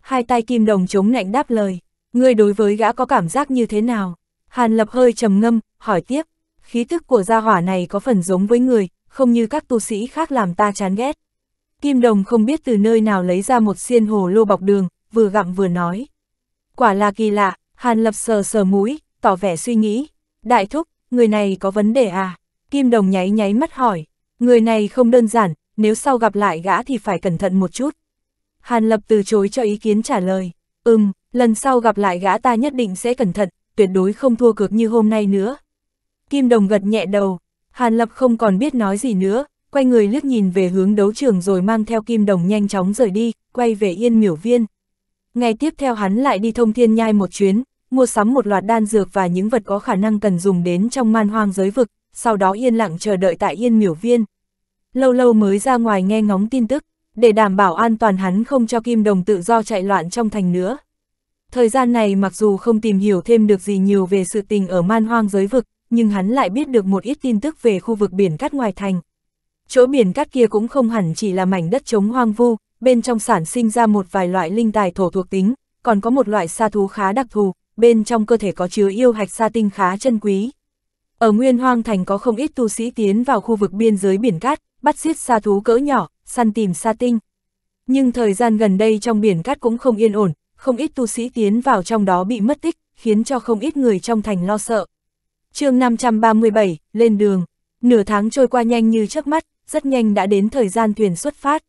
Hai tay kim đồng chống nạnh đáp lời. Ngươi đối với gã có cảm giác như thế nào? Hàn Lập hơi trầm ngâm, hỏi tiếp. Khí tức của gia hỏa này có phần giống với người, không như các tu sĩ khác làm ta chán ghét. Kim đồng không biết từ nơi nào lấy ra một xiên hồ lô bọc đường, vừa gặm vừa nói. Quả là kỳ lạ, Hàn Lập sờ sờ mũi, tỏ vẻ suy nghĩ, Đại thúc, người này có vấn đề à? Kim Đồng nháy nháy mắt hỏi. Người này không đơn giản, nếu sau gặp lại gã thì phải cẩn thận một chút. Hàn Lập từ chối cho ý kiến trả lời. Ừm, lần sau gặp lại gã ta nhất định sẽ cẩn thận, tuyệt đối không thua cược như hôm nay nữa. Kim Đồng gật nhẹ đầu. Hàn Lập không còn biết nói gì nữa, quay người liếc nhìn về hướng đấu trường rồi mang theo Kim Đồng nhanh chóng rời đi, quay về yên miểu viên. Ngày tiếp theo hắn lại đi thông thiên nhai một chuyến, mua sắm một loạt đan dược và những vật có khả năng cần dùng đến trong man hoang giới vực, sau đó yên lặng chờ đợi tại yên miểu viên. Lâu lâu mới ra ngoài nghe ngóng tin tức, để đảm bảo an toàn hắn không cho kim đồng tự do chạy loạn trong thành nữa. Thời gian này mặc dù không tìm hiểu thêm được gì nhiều về sự tình ở man hoang giới vực, nhưng hắn lại biết được một ít tin tức về khu vực biển cát ngoài thành. Chỗ biển cát kia cũng không hẳn chỉ là mảnh đất trống hoang vu, bên trong sản sinh ra một vài loại linh tài thổ thuộc tính, còn có một loại sa thú khá đặc thù, bên trong cơ thể có chứa yêu hạch sa tinh khá chân quý. Ở Nguyên Hoang Thành có không ít tu sĩ tiến vào khu vực biên giới biển cát, bắt giết sa thú cỡ nhỏ, săn tìm sa tinh. Nhưng thời gian gần đây trong biển cát cũng không yên ổn, không ít tu sĩ tiến vào trong đó bị mất tích, khiến cho không ít người trong thành lo sợ. chương 537, lên đường. Nửa tháng trôi qua nhanh như trước mắt, rất nhanh đã đến thời gian thuyền xuất phát.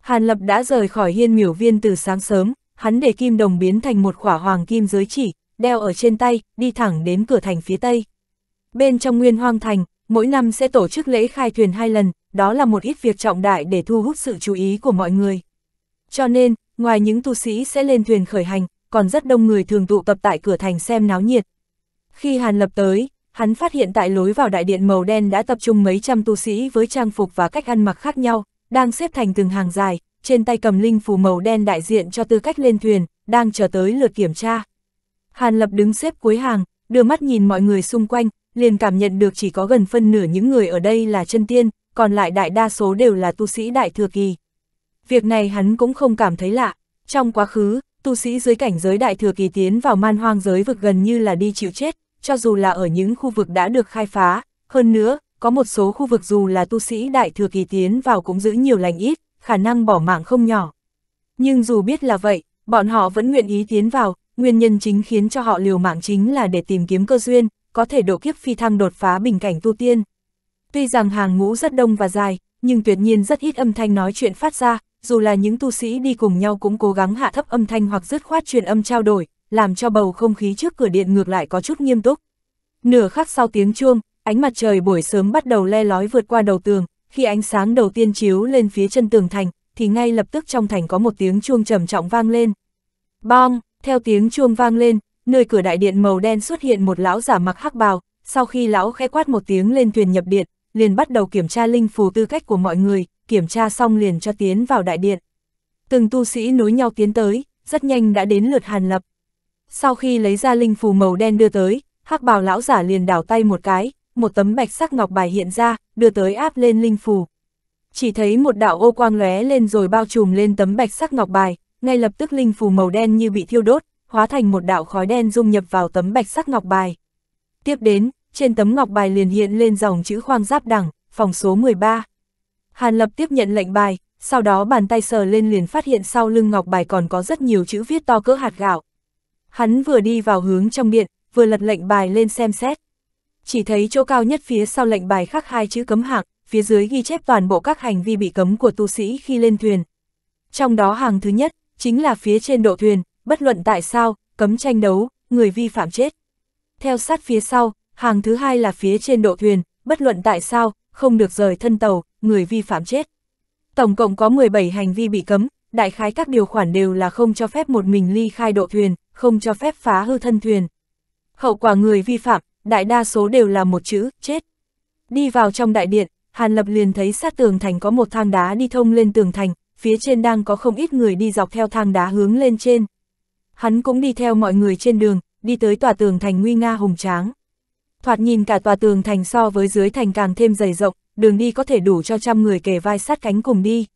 Hàn Lập đã rời khỏi hiên miểu viên từ sáng sớm, hắn để kim đồng biến thành một khỏa hoàng kim giới chỉ, đeo ở trên tay, đi thẳng đến cửa thành phía tây. Bên trong nguyên hoang thành, mỗi năm sẽ tổ chức lễ khai thuyền hai lần, đó là một ít việc trọng đại để thu hút sự chú ý của mọi người. Cho nên, ngoài những tu sĩ sẽ lên thuyền khởi hành, còn rất đông người thường tụ tập tại cửa thành xem náo nhiệt. Khi Hàn Lập tới, hắn phát hiện tại lối vào đại điện màu đen đã tập trung mấy trăm tu sĩ với trang phục và cách ăn mặc khác nhau, đang xếp thành từng hàng dài, trên tay cầm linh phù màu đen đại diện cho tư cách lên thuyền, đang chờ tới lượt kiểm tra. Hàn Lập đứng xếp cuối hàng, đưa mắt nhìn mọi người xung quanh, liền cảm nhận được chỉ có gần phân nửa những người ở đây là chân tiên, còn lại đại đa số đều là tu sĩ đại thừa kỳ. Việc này hắn cũng không cảm thấy lạ, trong quá khứ, tu sĩ dưới cảnh giới đại thừa kỳ tiến vào man hoang giới vực gần như là đi chịu chết, cho dù là ở những khu vực đã được khai phá, hơn nữa, có một số khu vực dù là tu sĩ đại thừa kỳ tiến vào cũng giữ nhiều lành ít, khả năng bỏ mạng không nhỏ. Nhưng dù biết là vậy, bọn họ vẫn nguyện ý tiến vào, Nguyên nhân chính khiến cho họ liều mạng chính là để tìm kiếm cơ duyên, có thể độ kiếp phi thăng đột phá bình cảnh tu tiên. Tuy rằng hàng ngũ rất đông và dài, nhưng tuyệt nhiên rất ít âm thanh nói chuyện phát ra, dù là những tu sĩ đi cùng nhau cũng cố gắng hạ thấp âm thanh hoặc dứt khoát truyền âm trao đổi, làm cho bầu không khí trước cửa điện ngược lại có chút nghiêm túc. Nửa khắc sau tiếng chuông, ánh mặt trời buổi sớm bắt đầu le lói vượt qua đầu tường, khi ánh sáng đầu tiên chiếu lên phía chân tường thành, thì ngay lập tức trong thành có một tiếng chuông trầm trọng vang lên. Bong! Theo tiếng chuông vang lên, nơi cửa đại điện màu đen xuất hiện một lão giả mặc hắc bào, sau khi lão khẽ quát một tiếng lên thuyền nhập điện, liền bắt đầu kiểm tra linh phù tư cách của mọi người, kiểm tra xong liền cho tiến vào đại điện. Từng tu sĩ nối nhau tiến tới, rất nhanh đã đến lượt Hàn Lập. Sau khi lấy ra linh phù màu đen đưa tới, hắc bào lão giả liền đảo tay một cái, một tấm bạch sắc ngọc bài hiện ra, đưa tới áp lên linh phù. Chỉ thấy một đạo ô quang lóe lên rồi bao trùm lên tấm bạch sắc ngọc bài, ngay lập tức linh phù màu đen như bị thiêu đốt, hóa thành một đạo khói đen dung nhập vào tấm bạch sắc ngọc bài. Tiếp đến, trên tấm ngọc bài liền hiện lên dòng chữ khoang giáp đẳng, phòng số 13. Hàn Lập tiếp nhận lệnh bài, sau đó bàn tay sờ lên liền phát hiện sau lưng ngọc bài còn có rất nhiều chữ viết to cỡ hạt gạo. Hắn vừa đi vào hướng trong điện, vừa lật lệnh bài lên xem xét. Chỉ thấy chỗ cao nhất phía sau lệnh bài khắc hai chữ cấm hạng, phía dưới ghi chép toàn bộ các hành vi bị cấm của tu sĩ khi lên thuyền. Trong đó hàng thứ nhất, chính là phía trên độ thuyền, bất luận tại sao, cấm tranh đấu, người vi phạm chết. Theo sát phía sau, hàng thứ hai là phía trên độ thuyền, bất luận tại sao, không được rời thân tàu, người vi phạm chết. Tổng cộng có 17 hành vi bị cấm, đại khái các điều khoản đều là không cho phép một mình ly khai độ thuyền, không cho phép phá hư thân thuyền. Hậu quả người vi phạm, đại đa số đều là một chữ, chết. Đi vào trong đại điện, Hàn Lập liền thấy sát tường thành có một thang đá đi thông lên tường thành, phía trên đang có không ít người đi dọc theo thang đá hướng lên trên. Hắn cũng đi theo mọi người trên đường, đi tới tòa tường thành nguy nga hùng tráng. Thoạt nhìn cả tòa tường thành so với dưới thành càng thêm dày rộng, đường đi có thể đủ cho trăm người kề vai sát cánh cùng đi.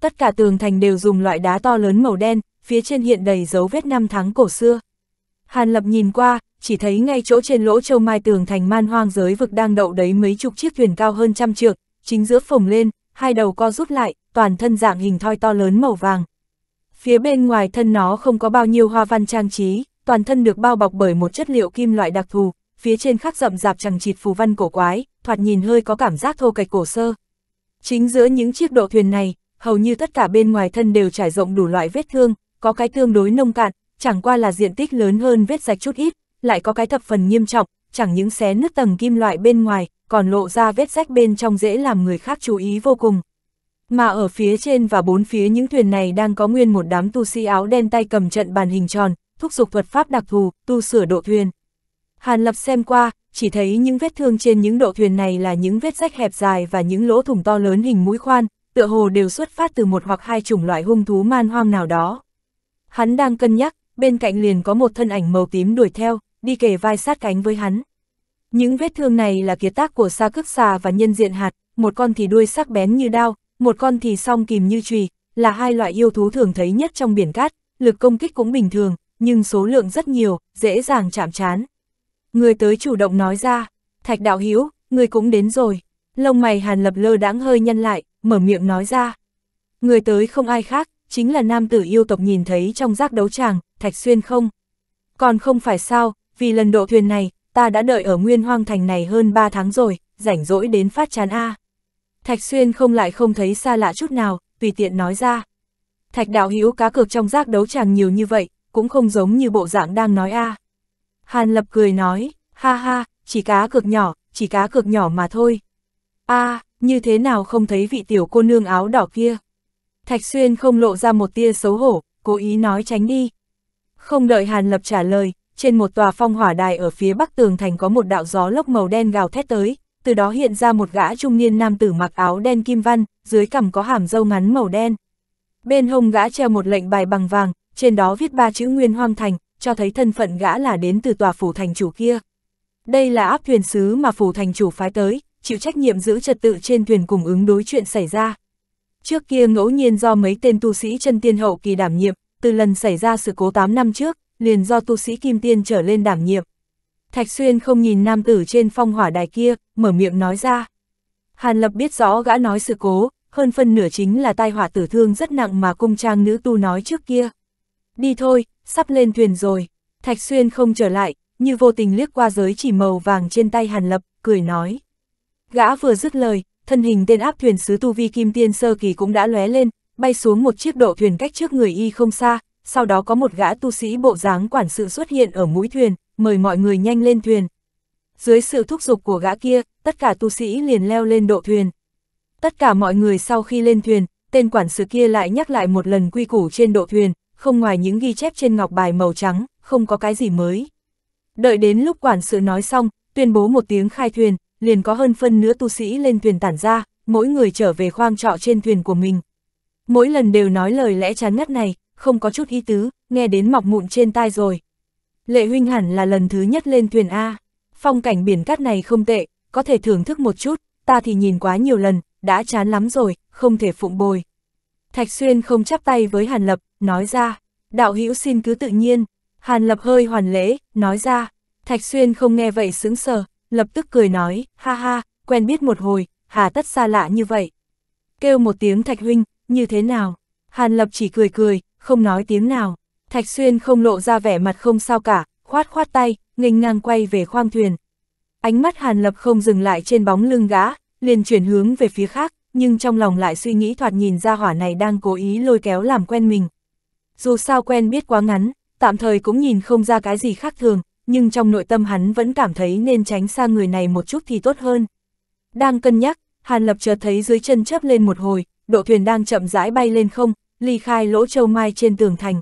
Tất cả tường thành đều dùng loại đá to lớn màu đen, phía trên hiện đầy dấu vết năm tháng cổ xưa. Hàn Lập nhìn qua, chỉ thấy ngay chỗ trên lỗ châu mai tường thành man hoang giới vực đang đậu đấy mấy chục chiếc thuyền cao hơn trăm trượng, chính giữa phồng lên, hai đầu co rút lại, toàn thân dạng hình thoi to lớn màu vàng. Phía bên ngoài thân nó không có bao nhiêu hoa văn trang trí, toàn thân được bao bọc bởi một chất liệu kim loại đặc thù, phía trên khắc rậm rạp chẳng chịt phù văn cổ quái, thoạt nhìn hơi có cảm giác thô kệch cổ sơ. Chính giữa những chiếc độ thuyền này, hầu như tất cả bên ngoài thân đều trải rộng đủ loại vết thương, có cái tương đối nông cạn, chẳng qua là diện tích lớn hơn vết rạch chút ít, lại có cái thập phần nghiêm trọng, chẳng những xé nứt tầng kim loại bên ngoài, còn lộ ra vết rách bên trong dễ làm người khác chú ý vô cùng. Mà ở phía trên và bốn phía những thuyền này đang có nguyên một đám tu sĩ áo đen tay cầm trận bàn hình tròn, thúc giục thuật pháp đặc thù, tu sửa độ thuyền. Hàn Lập xem qua, chỉ thấy những vết thương trên những độ thuyền này là những vết rách hẹp dài và những lỗ thủng to lớn hình mũi khoan, tựa hồ đều xuất phát từ một hoặc hai chủng loại hung thú man hoang nào đó. Hắn đang cân nhắc, bên cạnh liền có một thân ảnh màu tím đuổi theo, đi kề vai sát cánh với hắn. Những vết thương này là kiệt tác của sa cước xà và nhân diện hạt, một con thì đuôi sắc bén như đao, một con thì song kìm như chùy, là hai loại yêu thú thường thấy nhất trong biển cát, lực công kích cũng bình thường, nhưng số lượng rất nhiều, dễ dàng chạm chán. Người tới chủ động nói ra, Thạch Đạo Hiếu, người cũng đến rồi. Lông mày Hàn Lập lơ đãng hơi nhăn lại, mở miệng nói ra. Người tới không ai khác, chính là nam tử yêu tộc nhìn thấy trong giác đấu tràng, Thạch Xuyên không. Còn không phải sao, vì lần độ thuyền này, ta đã đợi ở nguyên hoang thành này hơn 3 tháng rồi, rảnh rỗi đến phát chán A. Thạch Xuyên không lại không thấy xa lạ chút nào, tùy tiện nói ra. Thạch đạo hữu cá cược trong giác đấu chàng nhiều như vậy, cũng không giống như bộ dạng đang nói A. Hàn Lập cười nói, ha ha, chỉ cá cược nhỏ, chỉ cá cược nhỏ mà thôi. A, như thế nào không thấy vị tiểu cô nương áo đỏ kia? Thạch Xuyên không lộ ra một tia xấu hổ, cố ý nói tránh đi. Không đợi Hàn Lập trả lời, trên một tòa phong hỏa đài ở phía bắc tường thành có một đạo gió lốc màu đen gào thét tới, từ đó hiện ra một gã trung niên nam tử mặc áo đen kim văn, dưới cằm có hàm râu ngắn màu đen. Bên hông gã treo một lệnh bài bằng vàng, trên đó viết ba chữ Nguyên Hoang Thành, cho thấy thân phận gã là đến từ tòa phủ thành chủ kia. Đây là áp thuyền sứ mà phủ thành chủ phái tới, chịu trách nhiệm giữ trật tự trên thuyền cùng ứng đối chuyện xảy ra. Trước kia ngẫu nhiên do mấy tên tu sĩ chân tiên hậu kỳ đảm nhiệm, từ lần xảy ra sự cố 8 năm trước, liền do tu sĩ Kim Tiên trở lên đảm nhiệm. Thạch Xuyên không nhìn nam tử trên phong hỏa đài kia, mở miệng nói ra. Hàn Lập biết rõ gã nói sự cố, hơn phân nửa chính là tai họa tử thương rất nặng mà cung trang nữ tu nói trước kia. Đi thôi, sắp lên thuyền rồi. Thạch Xuyên không trở lại, như vô tình liếc qua giới chỉ màu vàng trên tay Hàn Lập, cười nói. Gã vừa dứt lời, thân hình tên áp thuyền sứ tu vi kim tiên sơ kỳ cũng đã lóe lên, bay xuống một chiếc độ thuyền cách trước người y không xa, sau đó có một gã tu sĩ bộ dáng quản sự xuất hiện ở mũi thuyền, mời mọi người nhanh lên thuyền. Dưới sự thúc giục của gã kia, tất cả tu sĩ liền leo lên độ thuyền. Tất cả mọi người sau khi lên thuyền, tên quản sự kia lại nhắc lại một lần quy củ trên độ thuyền, không ngoài những ghi chép trên ngọc bài màu trắng, không có cái gì mới. Đợi đến lúc quản sự nói xong, tuyên bố một tiếng khai thuyền, liền có hơn phân nửa tu sĩ lên thuyền tản ra, mỗi người trở về khoang trọ trên thuyền của mình. Mỗi lần đều nói lời lẽ chán ngắt này, không có chút ý tứ, nghe đến mọc mụn trên tai rồi. Lệ huynh hẳn là lần thứ nhất lên thuyền A, phong cảnh biển cát này không tệ, có thể thưởng thức một chút, ta thì nhìn quá nhiều lần, đã chán lắm rồi, không thể phụng bồi. Thạch Xuyên không chắp tay với Hàn Lập, nói ra, đạo hữu xin cứ tự nhiên, Hàn Lập hơi hoàn lễ, nói ra, Thạch Xuyên không nghe vậy sững sờ, lập tức cười nói, ha ha, quen biết một hồi, hà tất xa lạ như vậy. Kêu một tiếng Thạch Huynh, như thế nào? Hàn Lập chỉ cười cười, không nói tiếng nào. Thạch Xuyên không lộ ra vẻ mặt không sao cả, khoát khoát tay, nghênh ngang quay về khoang thuyền. Ánh mắt Hàn Lập không dừng lại trên bóng lưng gã, liền chuyển hướng về phía khác, nhưng trong lòng lại suy nghĩ thoạt nhìn ra hỏa này đang cố ý lôi kéo làm quen mình. Dù sao quen biết quá ngắn, tạm thời cũng nhìn không ra cái gì khác thường, nhưng trong nội tâm hắn vẫn cảm thấy nên tránh xa người này một chút thì tốt hơn. Đang cân nhắc, Hàn Lập chợt thấy dưới chân chấp lên một hồi, độ thuyền đang chậm rãi bay lên không, ly khai lỗ châu mai trên tường thành.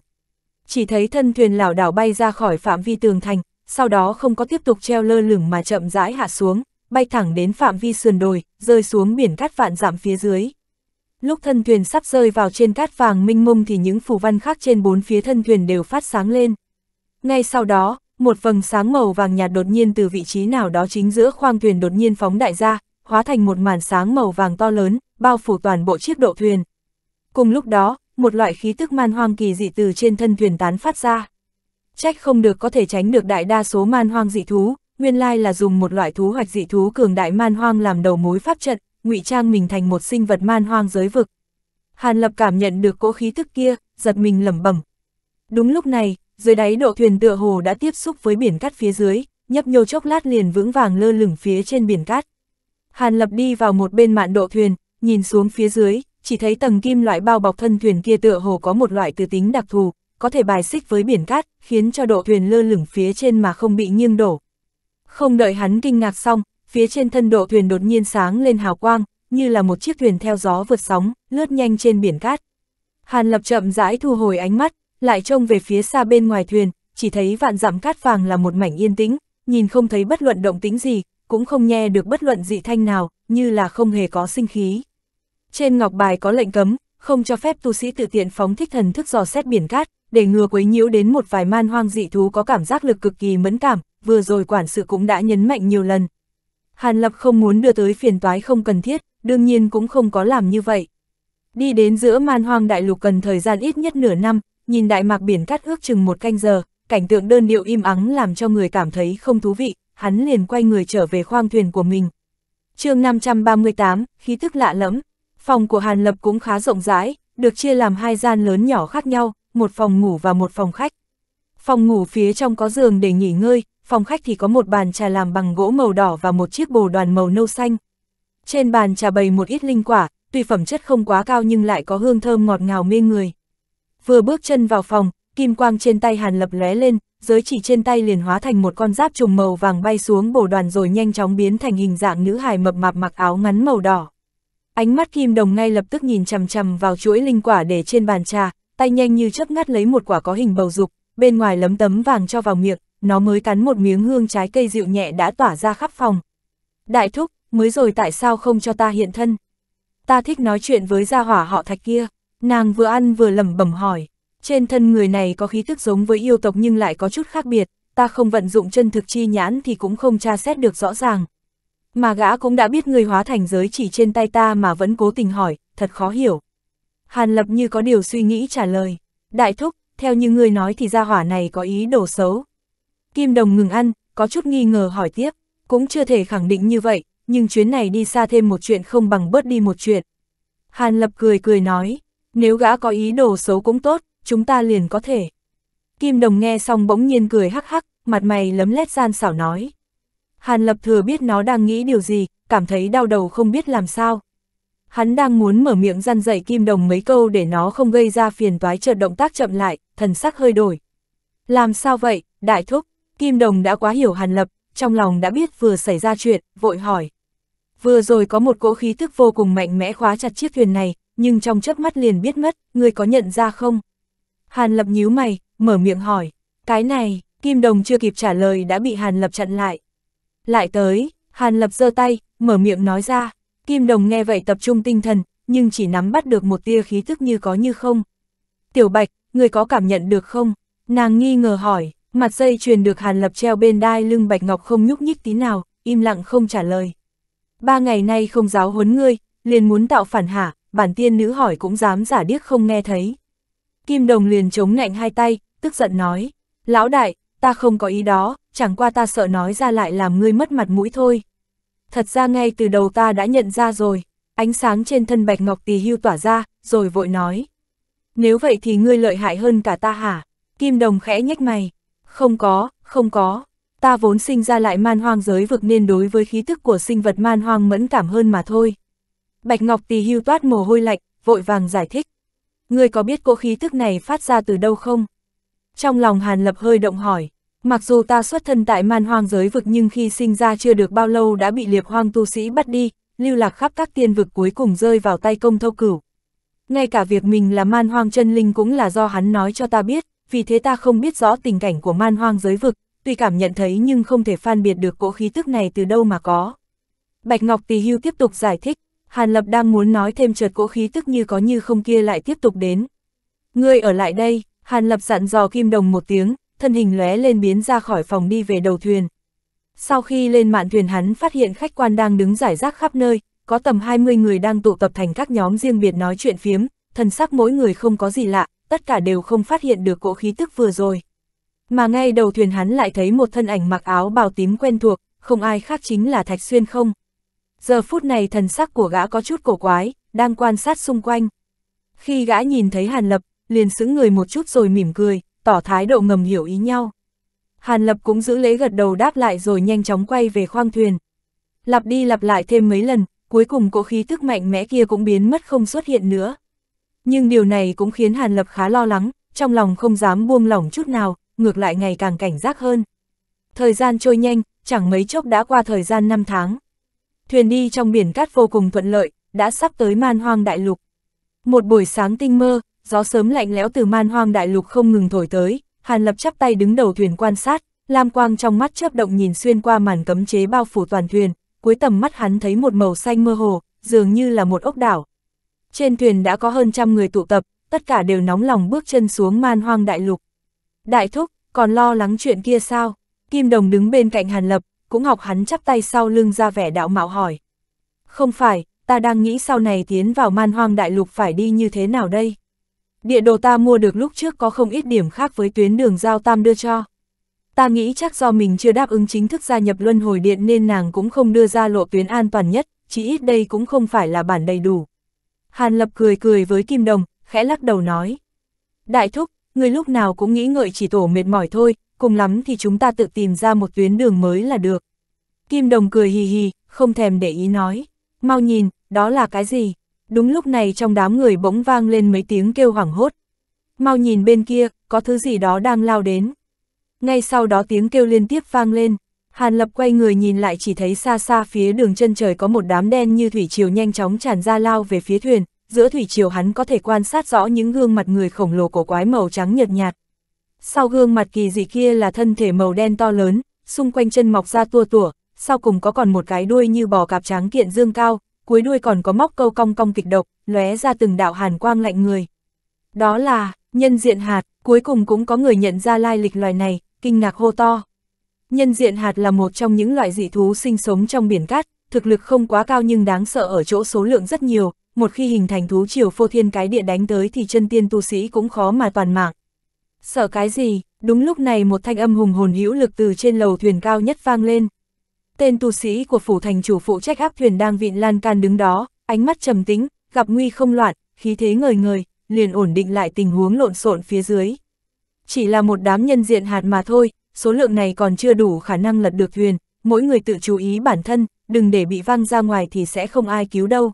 Chỉ thấy thân thuyền lảo đảo bay ra khỏi phạm vi tường thành, sau đó không có tiếp tục treo lơ lửng mà chậm rãi hạ xuống, bay thẳng đến phạm vi sườn đồi, rơi xuống biển cát vạn dặm phía dưới. Lúc thân thuyền sắp rơi vào trên cát vàng minh mông thì những phù văn khác trên bốn phía thân thuyền đều phát sáng lên. Ngay sau đó, một vầng sáng màu vàng nhạt đột nhiên từ vị trí nào đó chính giữa khoang thuyền đột nhiên phóng đại ra, hóa thành một màn sáng màu vàng to lớn, bao phủ toàn bộ chiếc độ thuyền. Cùng lúc đó, một loại khí tức man hoang kỳ dị từ trên thân thuyền tán phát ra. Trách không được có thể tránh được đại đa số man hoang dị thú, nguyên lai là dùng một loại thú hoạch dị thú cường đại man hoang làm đầu mối pháp trận, ngụy trang mình thành một sinh vật man hoang giới vực. Hàn Lập cảm nhận được cỗ khí tức kia, giật mình lẩm bẩm. Đúng lúc này, dưới đáy độ thuyền tựa hồ đã tiếp xúc với biển cát phía dưới, nhấp nhô chốc lát liền vững vàng lơ lửng phía trên biển cát. Hàn Lập đi vào một bên mạn độ thuyền, nhìn xuống phía dưới, chỉ thấy tầng kim loại bao bọc thân thuyền kia tựa hồ có một loại từ tính đặc thù, có thể bài xích với biển cát, khiến cho độ thuyền lơ lửng phía trên mà không bị nghiêng đổ. Không đợi hắn kinh ngạc xong, phía trên thân độ thuyền đột nhiên sáng lên hào quang, như là một chiếc thuyền theo gió vượt sóng, lướt nhanh trên biển cát. Hàn Lập chậm rãi thu hồi ánh mắt, lại trông về phía xa bên ngoài thuyền, chỉ thấy vạn dặm cát vàng là một mảnh yên tĩnh, nhìn không thấy bất luận động tĩnh gì, cũng không nghe được bất luận dị thanh nào, như là không hề có sinh khí. Trên ngọc bài có lệnh cấm, không cho phép tu sĩ tự tiện phóng thích thần thức dò xét biển cát, để ngừa quấy nhiễu đến một vài man hoang dị thú có cảm giác lực cực kỳ mẫn cảm, vừa rồi quản sự cũng đã nhấn mạnh nhiều lần. Hàn Lập không muốn đưa tới phiền toái không cần thiết, đương nhiên cũng không có làm như vậy. Đi đến giữa man hoang đại lục cần thời gian ít nhất nửa năm, nhìn đại mạc biển cát ước chừng một canh giờ, cảnh tượng đơn điệu im ắng làm cho người cảm thấy không thú vị, hắn liền quay người trở về khoang thuyền của mình. chương 538, khí tức lạ lẫm, Phòng của Hàn Lập cũng khá rộng rãi, được chia làm hai gian lớn nhỏ khác nhau, một phòng ngủ và một phòng khách. Phòng ngủ phía trong có giường để nghỉ ngơi, phòng khách thì có một bàn trà làm bằng gỗ màu đỏ và một chiếc bồ đoàn màu nâu xanh. Trên bàn trà bày một ít linh quả, tuy phẩm chất không quá cao nhưng lại có hương thơm ngọt ngào mê người. Vừa bước chân vào phòng, kim quang trên tay Hàn Lập lóe lên, giới chỉ trên tay liền hóa thành một con giáp trùng màu vàng bay xuống bồ đoàn rồi nhanh chóng biến thành hình dạng nữ hài mập mạp mặc áo ngắn màu đỏ. Ánh mắt kim đồng ngay lập tức nhìn chằm chằm vào chuỗi linh quả để trên bàn trà, tay nhanh như chớp ngắt lấy một quả có hình bầu dục, bên ngoài lấm tấm vàng cho vào miệng, nó mới cắn một miếng hương trái cây dịu nhẹ đã tỏa ra khắp phòng. Đại thúc, mới rồi tại sao không cho ta hiện thân? Ta thích nói chuyện với gia hỏa họ thạch kia, nàng vừa ăn vừa lẩm bẩm hỏi. Trên thân người này có khí thức giống với yêu tộc nhưng lại có chút khác biệt, ta không vận dụng chân thực chi nhãn thì cũng không tra xét được rõ ràng, mà gã cũng đã biết người hóa thành giới chỉ trên tay ta mà vẫn cố tình hỏi, thật khó hiểu. Hàn Lập như có điều suy nghĩ trả lời. Đại thúc, theo như người nói thì gia hỏa này có ý đồ xấu. Kim Đồng ngừng ăn, có chút nghi ngờ hỏi tiếp. Cũng chưa thể khẳng định như vậy, nhưng chuyến này đi xa thêm một chuyện không bằng bớt đi một chuyện. Hàn Lập cười cười nói, nếu gã có ý đồ xấu cũng tốt, chúng ta liền có thể. Kim Đồng nghe xong bỗng nhiên cười hắc hắc, mặt mày lấm lét gian xảo nói, Hàn Lập Thừa biết nó đang nghĩ điều gì, cảm thấy đau đầu không biết làm sao. Hắn đang muốn mở miệng răn dậy Kim Đồng mấy câu để nó không gây ra phiền toái chợt động tác chậm lại, thần sắc hơi đổi. Làm sao vậy, đại thúc? Kim Đồng đã quá hiểu Hàn Lập, trong lòng đã biết vừa xảy ra chuyện, vội hỏi. Vừa rồi có một cỗ khí thức vô cùng mạnh mẽ khóa chặt chiếc thuyền này, nhưng trong chớp mắt liền biết mất, người có nhận ra không? Hàn Lập nhíu mày, mở miệng hỏi. Cái này, Kim Đồng chưa kịp trả lời đã bị Hàn Lập chặn lại. Lại tới, Hàn Lập giơ tay, mở miệng nói ra, Kim Đồng nghe vậy tập trung tinh thần, nhưng chỉ nắm bắt được một tia khí thức như có như không. Tiểu Bạch, người có cảm nhận được không? Nàng nghi ngờ hỏi, mặt dây truyền được Hàn Lập treo bên đai lưng Bạch Ngọc không nhúc nhích tí nào, im lặng không trả lời. Ba ngày nay không giáo huấn ngươi, liền muốn tạo phản hả, bản tiên nữ hỏi cũng dám giả điếc không nghe thấy. Kim Đồng liền chống nạnh hai tay, tức giận nói, lão đại, ta không có ý đó, chẳng qua ta sợ nói ra lại làm ngươi mất mặt mũi thôi. Thật ra ngay từ đầu ta đã nhận ra rồi, ánh sáng trên thân bạch ngọc tỳ hưu tỏa ra, rồi vội nói. Nếu vậy thì ngươi lợi hại hơn cả ta hả? Kim đồng khẽ nhếch mày. Không có, không có. Ta vốn sinh ra lại man hoang giới vực nên đối với khí thức của sinh vật man hoang mẫn cảm hơn mà thôi. Bạch Ngọc tỳ hưu toát mồ hôi lạnh, vội vàng giải thích. Ngươi có biết cỗ khí thức này phát ra từ đâu không? Trong lòng Hàn Lập hơi động hỏi, Mặc dù ta xuất thân tại man hoang giới vực nhưng khi sinh ra chưa được bao lâu đã bị liệp hoang tu sĩ bắt đi, lưu lạc khắp các tiên vực cuối cùng rơi vào tay công thâu cửu. Ngay cả việc mình là man hoang chân linh cũng là do hắn nói cho ta biết, vì thế ta không biết rõ tình cảnh của man hoang giới vực, tuy cảm nhận thấy nhưng không thể phân biệt được cỗ khí tức này từ đâu mà có. Bạch Ngọc tì Hưu tiếp tục giải thích, Hàn Lập đang muốn nói thêm trượt cỗ khí tức như có như không kia lại tiếp tục đến. Ngươi ở lại đây, Hàn Lập dặn dò Kim Đồng một tiếng, thân hình lóe lên biến ra khỏi phòng đi về đầu thuyền. Sau khi lên mạn thuyền hắn phát hiện khách quan đang đứng giải rác khắp nơi, có tầm 20 người đang tụ tập thành các nhóm riêng biệt nói chuyện phiếm, thần sắc mỗi người không có gì lạ, tất cả đều không phát hiện được cỗ khí tức vừa rồi. Mà ngay đầu thuyền hắn lại thấy một thân ảnh mặc áo bào tím quen thuộc, không ai khác chính là Thạch Xuyên không. Giờ phút này thần sắc của gã có chút cổ quái, đang quan sát xung quanh. Khi gã nhìn thấy Hàn Lập, liền sững người một chút rồi mỉm cười, tỏ thái độ ngầm hiểu ý nhau. Hàn Lập cũng giữ lễ gật đầu đáp lại rồi nhanh chóng quay về khoang thuyền. Lặp đi lặp lại thêm mấy lần, cuối cùng cỗ khí tức mạnh mẽ kia cũng biến mất không xuất hiện nữa. Nhưng điều này cũng khiến Hàn Lập khá lo lắng, trong lòng không dám buông lỏng chút nào, ngược lại ngày càng cảnh giác hơn. Thời gian trôi nhanh, chẳng mấy chốc đã qua thời gian 5 tháng. Thuyền đi trong biển cát vô cùng thuận lợi, đã sắp tới man hoang đại lục. Một buổi sáng tinh mơ, gió sớm lạnh lẽo từ man hoang đại lục không ngừng thổi tới, Hàn Lập chắp tay đứng đầu thuyền quan sát, lam quang trong mắt chớp động nhìn xuyên qua màn cấm chế bao phủ toàn thuyền, cuối tầm mắt hắn thấy một màu xanh mơ hồ, dường như là một ốc đảo. Trên thuyền đã có hơn trăm người tụ tập, tất cả đều nóng lòng bước chân xuống man hoang đại lục. Đại thúc, còn lo lắng chuyện kia sao? Kim Đồng đứng bên cạnh Hàn Lập, cũng học hắn chắp tay sau lưng ra vẻ đạo mạo hỏi. Không phải, ta đang nghĩ sau này tiến vào man hoang đại lục phải đi như thế nào đây? địa đồ ta mua được lúc trước có không ít điểm khác với tuyến đường giao tam đưa cho. Ta nghĩ chắc do mình chưa đáp ứng chính thức gia nhập luân hồi điện nên nàng cũng không đưa ra lộ tuyến an toàn nhất, chỉ ít đây cũng không phải là bản đầy đủ. Hàn Lập cười cười với Kim Đồng, khẽ lắc đầu nói. Đại thúc, người lúc nào cũng nghĩ ngợi chỉ tổ mệt mỏi thôi, cùng lắm thì chúng ta tự tìm ra một tuyến đường mới là được. Kim Đồng cười hì hì, không thèm để ý nói. Mau nhìn, đó là cái gì? Đúng lúc này trong đám người bỗng vang lên mấy tiếng kêu hoảng hốt. Mau nhìn bên kia, có thứ gì đó đang lao đến. Ngay sau đó tiếng kêu liên tiếp vang lên, Hàn Lập quay người nhìn lại chỉ thấy xa xa phía đường chân trời có một đám đen như thủy triều nhanh chóng tràn ra lao về phía thuyền, giữa thủy triều hắn có thể quan sát rõ những gương mặt người khổng lồ của quái màu trắng nhợt nhạt. Sau gương mặt kỳ dị kia là thân thể màu đen to lớn, xung quanh chân mọc ra tua tủa, sau cùng có còn một cái đuôi như bò cạp trắng kiện dương cao, cuối đuôi còn có móc câu cong cong kịch độc, lóe ra từng đạo hàn quang lạnh người. Đó là, nhân diện hạt, cuối cùng cũng có người nhận ra lai lịch loài này, kinh ngạc hô to. Nhân diện hạt là một trong những loại dị thú sinh sống trong biển cát, thực lực không quá cao nhưng đáng sợ ở chỗ số lượng rất nhiều, một khi hình thành thú triều phô thiên cái địa đánh tới thì chân tiên tu sĩ cũng khó mà toàn mạng. Sợ cái gì, đúng lúc này một thanh âm hùng hồn hữu lực từ trên lầu thuyền cao nhất vang lên. Tên tu sĩ của phủ thành chủ phụ trách áp thuyền đang vịn lan can đứng đó, ánh mắt trầm tĩnh, gặp nguy không loạn, khí thế ngời ngời, liền ổn định lại tình huống lộn xộn phía dưới. Chỉ là một đám nhân diện hạt mà thôi, số lượng này còn chưa đủ khả năng lật được thuyền, mỗi người tự chú ý bản thân, đừng để bị văng ra ngoài thì sẽ không ai cứu đâu.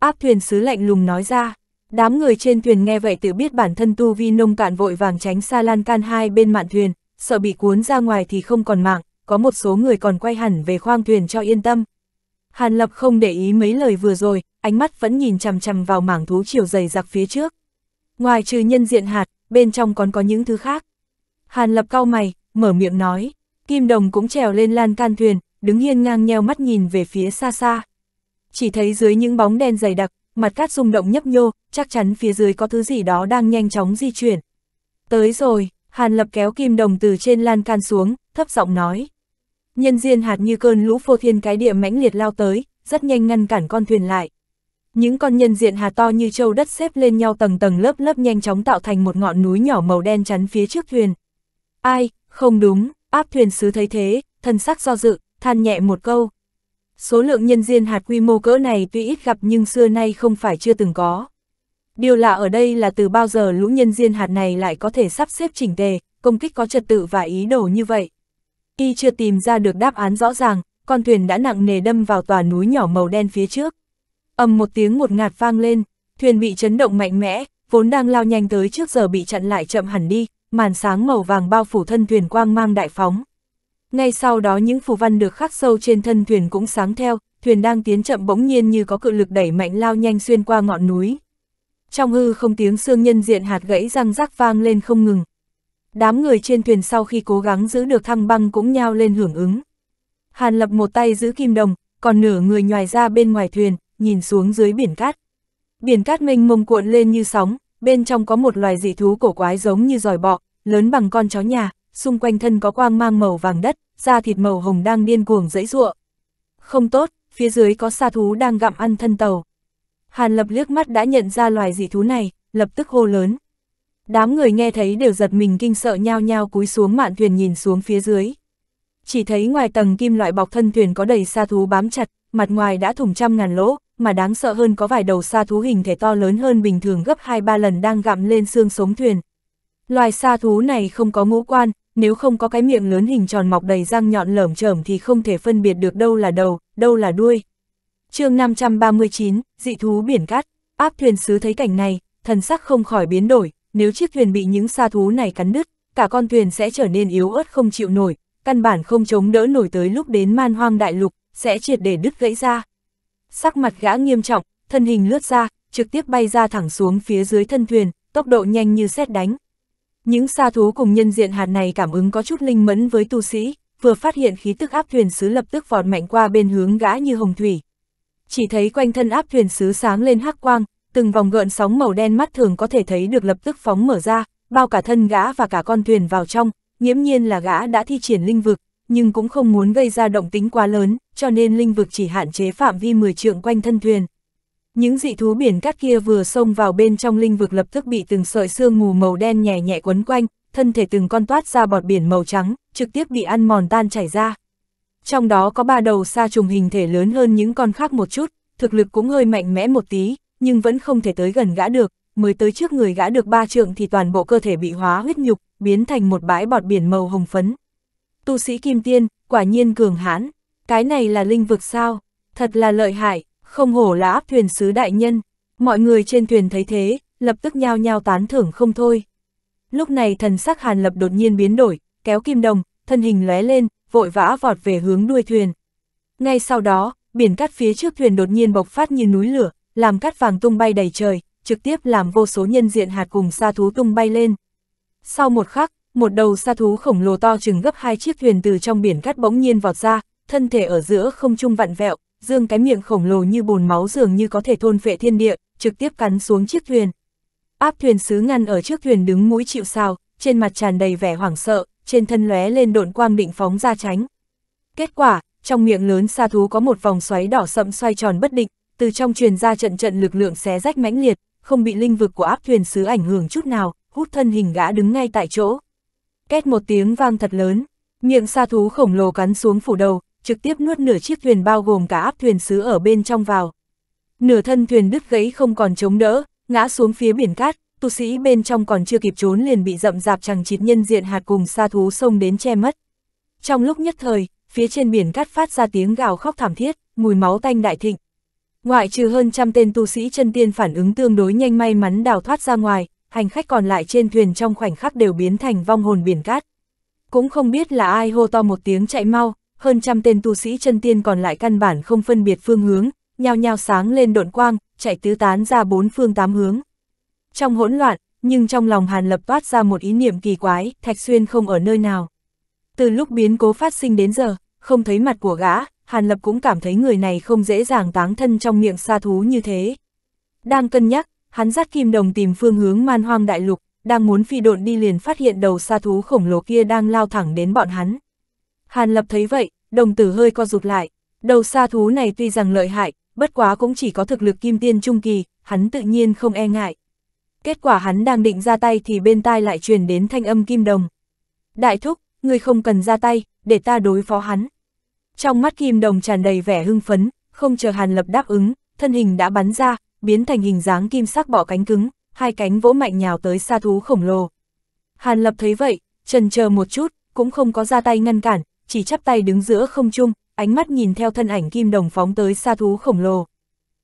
Áp thuyền sứ lạnh lùng nói ra, đám người trên thuyền nghe vậy tự biết bản thân tu vi nông cạn vội vàng tránh xa lan can hai bên mạn thuyền, sợ bị cuốn ra ngoài thì không còn mạng, có một số người còn quay hẳn về khoang thuyền cho yên tâm. Hàn Lập không để ý mấy lời vừa rồi, ánh mắt vẫn nhìn chằm chằm vào mảng thú chiều dày giặc phía trước. Ngoài trừ nhân diện hạt, bên trong còn có những thứ khác. Hàn Lập cau mày, mở miệng nói, Kim Đồng cũng trèo lên lan can thuyền, đứng hiên ngang nheo mắt nhìn về phía xa xa. Chỉ thấy dưới những bóng đen dày đặc, mặt cát rung động nhấp nhô, chắc chắn phía dưới có thứ gì đó đang nhanh chóng di chuyển. Tới rồi, Hàn Lập kéo Kim Đồng từ trên lan can xuống, thấp giọng nói. Nhân diên hạt như cơn lũ phô thiên cái địa mãnh liệt lao tới, rất nhanh ngăn cản con thuyền lại. Những con nhân diện hạt to như châu đất xếp lên nhau tầng tầng lớp lớp nhanh chóng tạo thành một ngọn núi nhỏ màu đen chắn phía trước thuyền. Ai, không đúng, áp thuyền sứ thấy thế, thân sắc do dự, than nhẹ một câu. Số lượng nhân diên hạt quy mô cỡ này tuy ít gặp nhưng xưa nay không phải chưa từng có. Điều lạ ở đây là từ bao giờ lũ nhân diên hạt này lại có thể sắp xếp chỉnh tề, công kích có trật tự và ý đồ như vậy. Y chưa tìm ra được đáp án rõ ràng, con thuyền đã nặng nề đâm vào tòa núi nhỏ màu đen phía trước. ầm một tiếng một ngạt vang lên, thuyền bị chấn động mạnh mẽ, vốn đang lao nhanh tới trước giờ bị chặn lại chậm hẳn đi, màn sáng màu vàng bao phủ thân thuyền quang mang đại phóng. Ngay sau đó những phù văn được khắc sâu trên thân thuyền cũng sáng theo, thuyền đang tiến chậm bỗng nhiên như có cự lực đẩy mạnh lao nhanh xuyên qua ngọn núi. Trong hư không tiếng xương nhân diện hạt gãy răng rắc vang lên không ngừng, Đám người trên thuyền sau khi cố gắng giữ được thăng băng cũng nhao lên hưởng ứng. Hàn lập một tay giữ kim đồng, còn nửa người ngoài ra bên ngoài thuyền, nhìn xuống dưới biển cát. Biển cát mênh mông cuộn lên như sóng, bên trong có một loài dị thú cổ quái giống như giòi bọ, lớn bằng con chó nhà, xung quanh thân có quang mang màu vàng đất, da thịt màu hồng đang điên cuồng dẫy ruộng. Không tốt, phía dưới có sa thú đang gặm ăn thân tàu. Hàn lập liếc mắt đã nhận ra loài dị thú này, lập tức hô lớn. Đám người nghe thấy đều giật mình kinh sợ nhao nhao cúi xuống mạn thuyền nhìn xuống phía dưới. Chỉ thấy ngoài tầng kim loại bọc thân thuyền có đầy sa thú bám chặt, mặt ngoài đã thủng trăm ngàn lỗ, mà đáng sợ hơn có vài đầu sa thú hình thể to lớn hơn bình thường gấp 2-3 lần đang gặm lên xương sống thuyền. Loài sa thú này không có ngũ quan, nếu không có cái miệng lớn hình tròn mọc đầy răng nhọn lởm chởm thì không thể phân biệt được đâu là đầu, đâu là đuôi. chương 539, dị thú biển cát, áp thuyền sứ thấy cảnh này, thần sắc không khỏi biến đổi, nếu chiếc thuyền bị những sa thú này cắn đứt, cả con thuyền sẽ trở nên yếu ớt không chịu nổi, căn bản không chống đỡ nổi tới lúc đến man hoang đại lục, sẽ triệt để đứt gãy ra. Sắc mặt gã nghiêm trọng, thân hình lướt ra, trực tiếp bay ra thẳng xuống phía dưới thân thuyền, tốc độ nhanh như xét đánh. Những sa thú cùng nhân diện hạt này cảm ứng có chút linh mẫn với tu sĩ, vừa phát hiện khí tức áp thuyền sứ lập tức vọt mạnh qua bên hướng gã như hồng thủy. Chỉ thấy quanh thân áp thuyền sứ sáng lên hắc quang, từng vòng gợn sóng màu đen mắt thường có thể thấy được lập tức phóng mở ra, bao cả thân gã và cả con thuyền vào trong, nghiễm nhiên là gã đã thi triển linh vực, nhưng cũng không muốn gây ra động tính quá lớn, cho nên linh vực chỉ hạn chế phạm vi 10 trượng quanh thân thuyền. Những dị thú biển cát kia vừa xông vào bên trong linh vực lập tức bị từng sợi xương mù màu đen nhẹ nhẹ quấn quanh, thân thể từng con toát ra bọt biển màu trắng, trực tiếp bị ăn mòn tan chảy ra. Trong đó có ba đầu sa trùng hình thể lớn hơn những con khác một chút, thực lực cũng hơi mạnh mẽ một tí, nhưng vẫn không thể tới gần gã được, mới tới trước người gã được ba trượng thì toàn bộ cơ thể bị hóa huyết nhục, biến thành một bãi bọt biển màu hồng phấn. Tu sĩ Kim Tiên, quả nhiên cường hãn, cái này là linh vực sao, thật là lợi hại, không hổ là áp thuyền sứ đại nhân. Mọi người trên thuyền thấy thế, lập tức nhao nhao tán thưởng không thôi. Lúc này thần sắc Hàn Lập đột nhiên biến đổi, kéo kim đồng, thân hình lóe lên, vội vã vọt về hướng đuôi thuyền. Ngay sau đó, biển cát phía trước thuyền đột nhiên bộc phát như núi lửa, làm cát vàng tung bay đầy trời, trực tiếp làm vô số nhân diện hạt cùng sa thú tung bay lên. Sau một khắc, một đầu sa thú khổng lồ to chừng gấp hai chiếc thuyền từ trong biển cát bỗng nhiên vọt ra, thân thể ở giữa không trung vặn vẹo, dương cái miệng khổng lồ như bồn máu dường như có thể thôn phệ thiên địa, trực tiếp cắn xuống chiếc thuyền. Áp thuyền sứ ngăn ở trước thuyền đứng mũi chịu sao, trên mặt tràn đầy vẻ hoảng sợ, trên thân lóe lên độn quang định phóng ra tránh. Kết quả, trong miệng lớn sa thú có một vòng xoáy đỏ sậm xoay tròn bất định, từ trong truyền ra trận trận lực lượng xé rách mãnh liệt, không bị linh vực của áp thuyền sứ ảnh hưởng chút nào, hút thân hình gã đứng ngay tại chỗ. Két một tiếng vang thật lớn, miệng sa thú khổng lồ cắn xuống phủ đầu, trực tiếp nuốt nửa chiếc thuyền bao gồm cả áp thuyền sứ ở bên trong vào. Nửa thân thuyền đứt gãy không còn chống đỡ, ngã xuống phía biển cát, tu sĩ bên trong còn chưa kịp trốn liền bị rậm rạp chẳng chịt nhân diện hạt cùng sa thú xông đến che mất. Trong lúc nhất thời, phía trên biển cát phát ra tiếng gào khóc thảm thiết, mùi máu tanh đại thịnh. Ngoại trừ hơn trăm tên tu sĩ chân tiên phản ứng tương đối nhanh may mắn đào thoát ra ngoài, hành khách còn lại trên thuyền trong khoảnh khắc đều biến thành vong hồn biển cát. Cũng không biết là ai hô to một tiếng chạy mau, hơn trăm tên tu sĩ chân tiên còn lại căn bản không phân biệt phương hướng, nhao nhao sáng lên độn quang, chạy tứ tán ra bốn phương tám hướng. Trong hỗn loạn, nhưng trong lòng Hàn Lập toát ra một ý niệm kỳ quái, Thạch Xuyên không ở nơi nào. Từ lúc biến cố phát sinh đến giờ, không thấy mặt của gã, Hàn Lập cũng cảm thấy người này không dễ dàng táng thân trong miệng xa thú như thế. Đang cân nhắc, hắn dắt kim đồng tìm phương hướng man hoang đại lục, đang muốn phi độn đi liền phát hiện đầu xa thú khổng lồ kia đang lao thẳng đến bọn hắn. Hàn Lập thấy vậy, đồng tử hơi co rụt lại, đầu xa thú này tuy rằng lợi hại, bất quá cũng chỉ có thực lực kim tiên trung kỳ, hắn tự nhiên không e ngại. Kết quả hắn đang định ra tay thì bên tai lại truyền đến thanh âm kim đồng. Đại thúc, người không cần ra tay, để ta đối phó hắn. Trong mắt Kim Đồng tràn đầy vẻ hưng phấn, không chờ Hàn Lập đáp ứng, thân hình đã bắn ra, biến thành hình dáng kim sắc bỏ cánh cứng, hai cánh vỗ mạnh nhào tới xa thú khổng lồ. Hàn Lập thấy vậy, trần chờ một chút, cũng không có ra tay ngăn cản, chỉ chắp tay đứng giữa không trung, ánh mắt nhìn theo thân ảnh Kim Đồng phóng tới xa thú khổng lồ.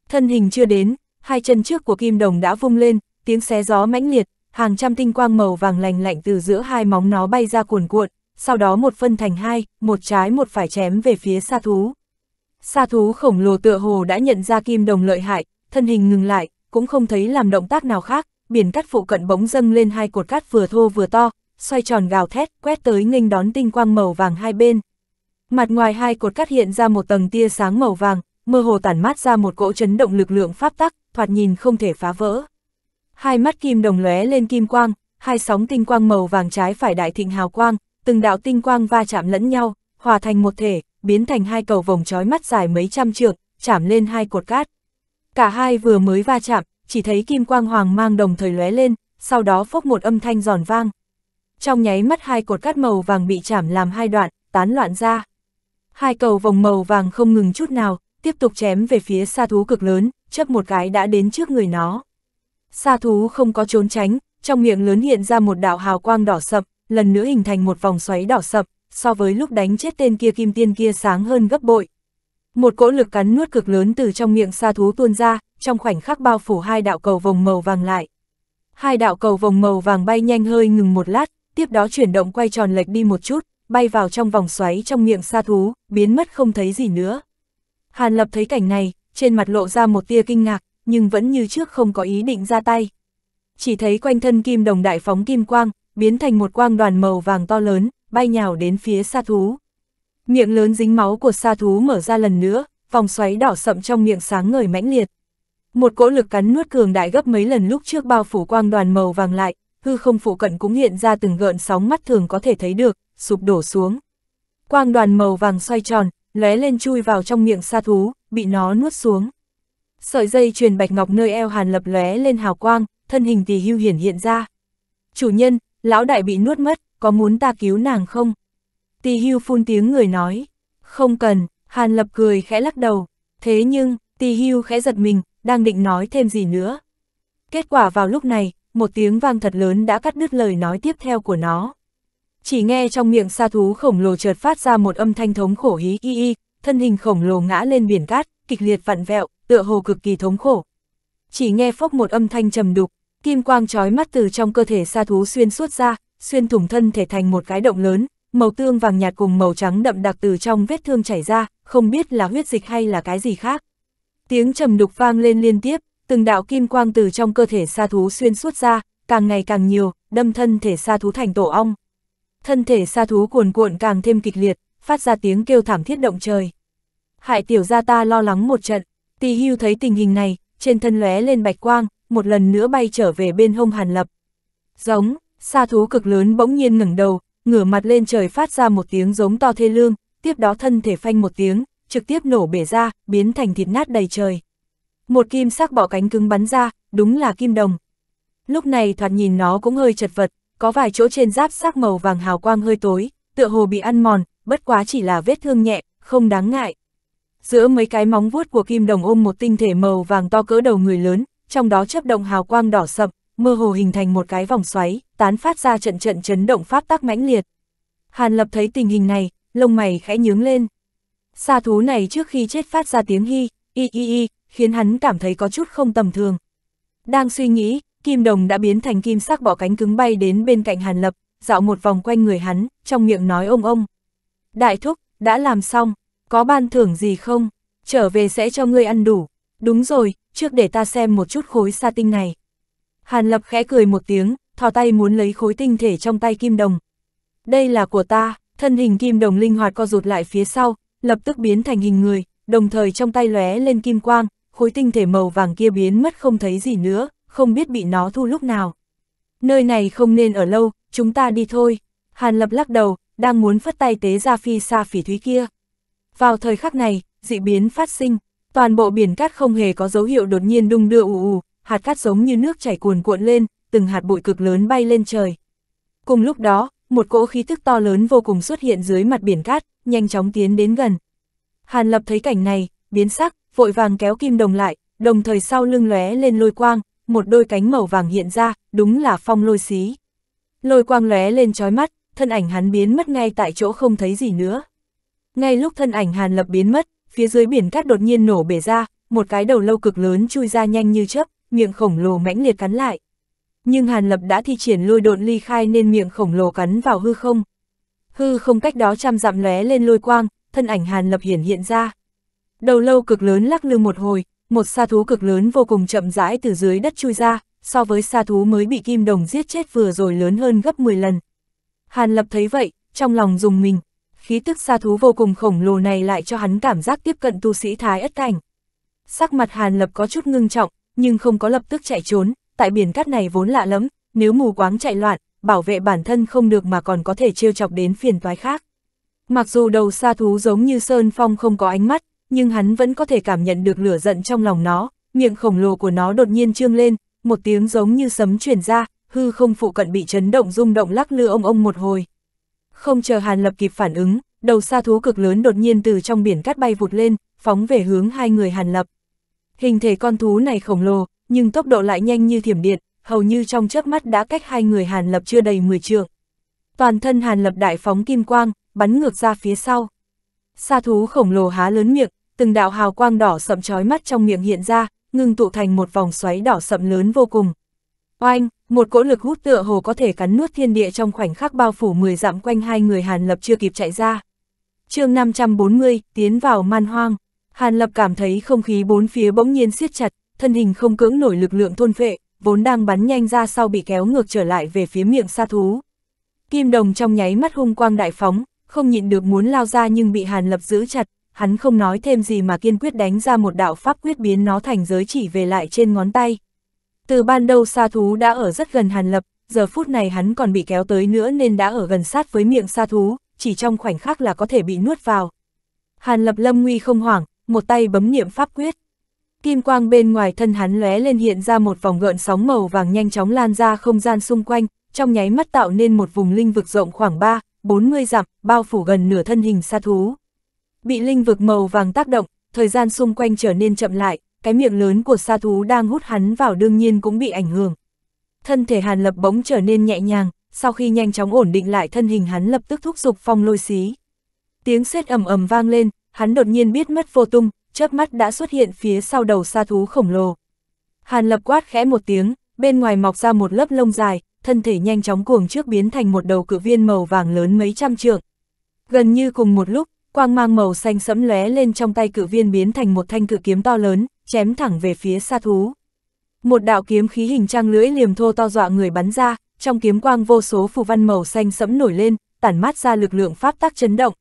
Thân hình chưa đến, hai chân trước của Kim Đồng đã vung lên, tiếng xé gió mãnh liệt, hàng trăm tinh quang màu vàng lành lạnh từ giữa hai móng nó bay ra cuồn cuộn, sau đó một phân thành hai, một trái một phải chém về phía sa thú. Sa thú khổng lồ tựa hồ đã nhận ra kim đồng lợi hại, thân hình ngừng lại, cũng không thấy làm động tác nào khác, biển cắt phụ cận bỗng dâng lên hai cột cát vừa thô vừa to, xoay tròn gào thét, quét tới nghênh đón tinh quang màu vàng hai bên. Mặt ngoài hai cột cát hiện ra một tầng tia sáng màu vàng, mơ hồ tản mát ra một cỗ chấn động lực lượng pháp tắc, thoạt nhìn không thể phá vỡ. Hai mắt kim đồng lóe lên kim quang, hai sóng tinh quang màu vàng trái phải đại thịnh hào quang, từng đạo tinh quang va chạm lẫn nhau, hòa thành một thể, biến thành hai cầu vòng trói mắt dài mấy trăm trượng, chạm lên hai cột cát. Cả hai vừa mới va chạm, chỉ thấy kim quang hoàng mang đồng thời lóe lên, sau đó phốc một âm thanh giòn vang. Trong nháy mắt hai cột cát màu vàng bị chạm làm hai đoạn, tán loạn ra. Hai cầu vòng màu vàng không ngừng chút nào, tiếp tục chém về phía sa thú cực lớn, chấp một cái đã đến trước người nó. Sa thú không có trốn tránh, trong miệng lớn hiện ra một đạo hào quang đỏ sậm, lần nữa hình thành một vòng xoáy đỏ sập, so với lúc đánh chết tên kia kim tiên kia sáng hơn gấp bội. Một cỗ lực cắn nuốt cực lớn từ trong miệng sa thú tuôn ra, trong khoảnh khắc bao phủ hai đạo cầu vòng màu vàng lại. Hai đạo cầu vòng màu vàng bay nhanh hơi ngừng một lát, tiếp đó chuyển động quay tròn lệch đi một chút, bay vào trong vòng xoáy trong miệng sa thú, biến mất không thấy gì nữa. Hàn Lập thấy cảnh này, trên mặt lộ ra một tia kinh ngạc, nhưng vẫn như trước không có ý định ra tay. Chỉ thấy quanh thân kim đồng đại phóng kim quang, biến thành một quang đoàn màu vàng to lớn, bay nhào đến phía sa thú. Miệng lớn dính máu của sa thú mở ra lần nữa, vòng xoáy đỏ sậm trong miệng sáng ngời mãnh liệt. Một cỗ lực cắn nuốt cường đại gấp mấy lần lúc trước bao phủ quang đoàn màu vàng lại, hư không phụ cận cũng hiện ra từng gợn sóng mắt thường có thể thấy được, sụp đổ xuống. Quang đoàn màu vàng xoay tròn, lóe lên chui vào trong miệng sa thú, bị nó nuốt xuống. Sợi dây truyền bạch ngọc nơi eo hàn lập lóe lên hào quang, thân hình tỳ hưu hiển hiện ra. Chủ nhân, lão đại bị nuốt mất, có muốn ta cứu nàng không? Tì hưu phun tiếng người nói, không cần, hàn lập cười khẽ lắc đầu, thế nhưng, tì hưu khẽ giật mình, đang định nói thêm gì nữa. Kết quả vào lúc này, một tiếng vang thật lớn đã cắt đứt lời nói tiếp theo của nó. Chỉ nghe trong miệng sa thú khổng lồ chợt phát ra một âm thanh thống khổ hí y y, thân hình khổng lồ ngã lên biển cát, kịch liệt vặn vẹo, tựa hồ cực kỳ thống khổ. Chỉ nghe phốc một âm thanh trầm đục, Kim quang trói mắt từ trong cơ thể sa thú xuyên suốt ra, xuyên thủng thân thể thành một cái động lớn, màu tương vàng nhạt cùng màu trắng đậm đặc từ trong vết thương chảy ra, không biết là huyết dịch hay là cái gì khác. Tiếng trầm đục vang lên liên tiếp, từng đạo kim quang từ trong cơ thể sa thú xuyên suốt ra, càng ngày càng nhiều, đâm thân thể sa thú thành tổ ong. Thân thể sa thú cuồn cuộn càng thêm kịch liệt, phát ra tiếng kêu thảm thiết động trời. Hại tiểu gia ta lo lắng một trận, tì hưu thấy tình hình này, trên thân lóe lên bạch quang, một lần nữa bay trở về bên hông Hàn Lập. Giống, sa thú cực lớn bỗng nhiên ngẩng đầu, ngửa mặt lên trời phát ra một tiếng giống to thê lương, tiếp đó thân thể phanh một tiếng, trực tiếp nổ bể ra, biến thành thịt nát đầy trời. Một kim sắc bọ cánh cứng bắn ra, đúng là kim đồng. Lúc này thoạt nhìn nó cũng hơi chật vật, có vài chỗ trên giáp sắc màu vàng hào quang hơi tối, tựa hồ bị ăn mòn, bất quá chỉ là vết thương nhẹ, không đáng ngại. Giữa mấy cái móng vuốt của kim đồng ôm một tinh thể màu vàng to cỡ đầu người lớn, trong đó chấp động hào quang đỏ sậm, mơ hồ hình thành một cái vòng xoáy, tán phát ra trận trận chấn động pháp tắc mãnh liệt. Hàn Lập thấy tình hình này, lông mày khẽ nhướng lên. Sa thú này trước khi chết phát ra tiếng hi, y y y, khiến hắn cảm thấy có chút không tầm thường. Đang suy nghĩ, kim đồng đã biến thành kim sắc bỏ cánh cứng bay đến bên cạnh Hàn Lập, dạo một vòng quanh người hắn, trong miệng nói ông ông. Đại thúc, đã làm xong, có ban thưởng gì không? Trở về sẽ cho ngươi ăn đủ. Đúng rồi, trước để ta xem một chút khối sa tinh này. Hàn Lập khẽ cười một tiếng, thò tay muốn lấy khối tinh thể trong tay kim đồng. Đây là của ta, thân hình kim đồng linh hoạt co rụt lại phía sau, lập tức biến thành hình người, đồng thời trong tay lóe lên kim quang, khối tinh thể màu vàng kia biến mất không thấy gì nữa, không biết bị nó thu lúc nào. Nơi này không nên ở lâu, chúng ta đi thôi. Hàn Lập lắc đầu, đang muốn phất tay tế ra phi xa phỉ thúy kia. Vào thời khắc này, dị biến phát sinh, Toàn bộ biển cát không hề có dấu hiệu đột nhiên đung đưa ù ù, hạt cát giống như nước chảy cuồn cuộn lên, từng hạt bụi cực lớn bay lên trời. Cùng lúc đó, một cỗ khí tức to lớn vô cùng xuất hiện dưới mặt biển cát, nhanh chóng tiến đến gần. Hàn Lập thấy cảnh này, biến sắc, vội vàng kéo kim đồng lại, đồng thời sau lưng lóe lên lôi quang, một đôi cánh màu vàng hiện ra, đúng là phong lôi xí. Lôi quang lóe lên trói mắt, thân ảnh hắn biến mất ngay tại chỗ không thấy gì nữa. Ngay lúc thân ảnh Hàn Lập biến mất, phía dưới biển cát đột nhiên nổ bể ra, một cái đầu lâu cực lớn chui ra nhanh như chớp, miệng khổng lồ mãnh liệt cắn lại. Nhưng Hàn Lập đã thi triển lôi độn ly khai nên miệng khổng lồ cắn vào hư không. Hư không cách đó trăm dặm lóe lên lôi quang, thân ảnh Hàn Lập hiển hiện ra. Đầu lâu cực lớn lắc lư một hồi, một sa thú cực lớn vô cùng chậm rãi từ dưới đất chui ra, so với sa thú mới bị kim đồng giết chết vừa rồi lớn hơn gấp 10 lần. Hàn Lập thấy vậy, trong lòng dùng mình, khí tức xa thú vô cùng khổng lồ này lại cho hắn cảm giác tiếp cận tu sĩ Thái Ất Cảnh. Sắc mặt Hàn Lập có chút ngưng trọng, nhưng không có lập tức chạy trốn, tại biển cát này vốn lạ lắm, nếu mù quáng chạy loạn, bảo vệ bản thân không được mà còn có thể trêu chọc đến phiền toái khác. Mặc dù đầu xa thú giống như Sơn Phong không có ánh mắt, nhưng hắn vẫn có thể cảm nhận được lửa giận trong lòng nó, miệng khổng lồ của nó đột nhiên trương lên, một tiếng giống như sấm truyền ra, hư không phụ cận bị chấn động rung động lắc lư ông ông một hồi. Không chờ Hàn Lập kịp phản ứng, đầu sa thú cực lớn đột nhiên từ trong biển cát bay vụt lên, phóng về hướng hai người Hàn Lập. Hình thể con thú này khổng lồ, nhưng tốc độ lại nhanh như thiểm điện, hầu như trong chớp mắt đã cách hai người Hàn Lập chưa đầy 10 trượng. Toàn thân Hàn Lập đại phóng kim quang, bắn ngược ra phía sau. Sa thú khổng lồ há lớn miệng, từng đạo hào quang đỏ sậm chói mắt trong miệng hiện ra, ngưng tụ thành một vòng xoáy đỏ sậm lớn vô cùng. Oanh, một cỗ lực hút tựa hồ có thể cắn nuốt thiên địa trong khoảnh khắc bao phủ 10 dặm quanh hai người Hàn Lập chưa kịp chạy ra. chương 540, tiến vào man hoang. Hàn Lập cảm thấy không khí bốn phía bỗng nhiên siết chặt, thân hình không cưỡng nổi lực lượng thôn phệ, vốn đang bắn nhanh ra sau bị kéo ngược trở lại về phía miệng sa thú. Kim đồng trong nháy mắt hung quang đại phóng, không nhịn được muốn lao ra nhưng bị Hàn Lập giữ chặt, hắn không nói thêm gì mà kiên quyết đánh ra một đạo pháp quyết biến nó thành giới chỉ về lại trên ngón tay. Từ ban đầu sa thú đã ở rất gần Hàn Lập, giờ phút này hắn còn bị kéo tới nữa nên đã ở gần sát với miệng sa thú, chỉ trong khoảnh khắc là có thể bị nuốt vào. Hàn Lập lâm nguy không hoảng, một tay bấm niệm pháp quyết. Kim quang bên ngoài thân hắn lóe lên hiện ra một vòng gợn sóng màu vàng nhanh chóng lan ra không gian xung quanh, trong nháy mắt tạo nên một vùng linh vực rộng khoảng 3, 40 dặm, bao phủ gần nửa thân hình sa thú. Bị linh vực màu vàng tác động, thời gian xung quanh trở nên chậm lại, cái miệng lớn của sa thú đang hút hắn vào đương nhiên cũng bị ảnh hưởng. Thân thể Hàn Lập bỗng trở nên nhẹ nhàng, sau khi nhanh chóng ổn định lại thân hình hắn lập tức thúc giục phong lôi xí. Tiếng sét ầm ầm vang lên, hắn đột nhiên biết mất vô tung, chớp mắt đã xuất hiện phía sau đầu sa thú khổng lồ. Hàn Lập quát khẽ một tiếng, bên ngoài mọc ra một lớp lông dài, thân thể nhanh chóng cuồng trước biến thành một đầu cự viên màu vàng lớn mấy trăm trượng. Gần như cùng một lúc, quang mang màu xanh sẫm lóe lên trong tay cự viên biến thành một thanh cự kiếm to lớn, chém thẳng về phía xa thú. Một đạo kiếm khí hình trang lưỡi liềm thô to dọa người bắn ra, trong kiếm quang vô số phù văn màu xanh sẫm nổi lên, tản mát ra lực lượng pháp tác chấn động.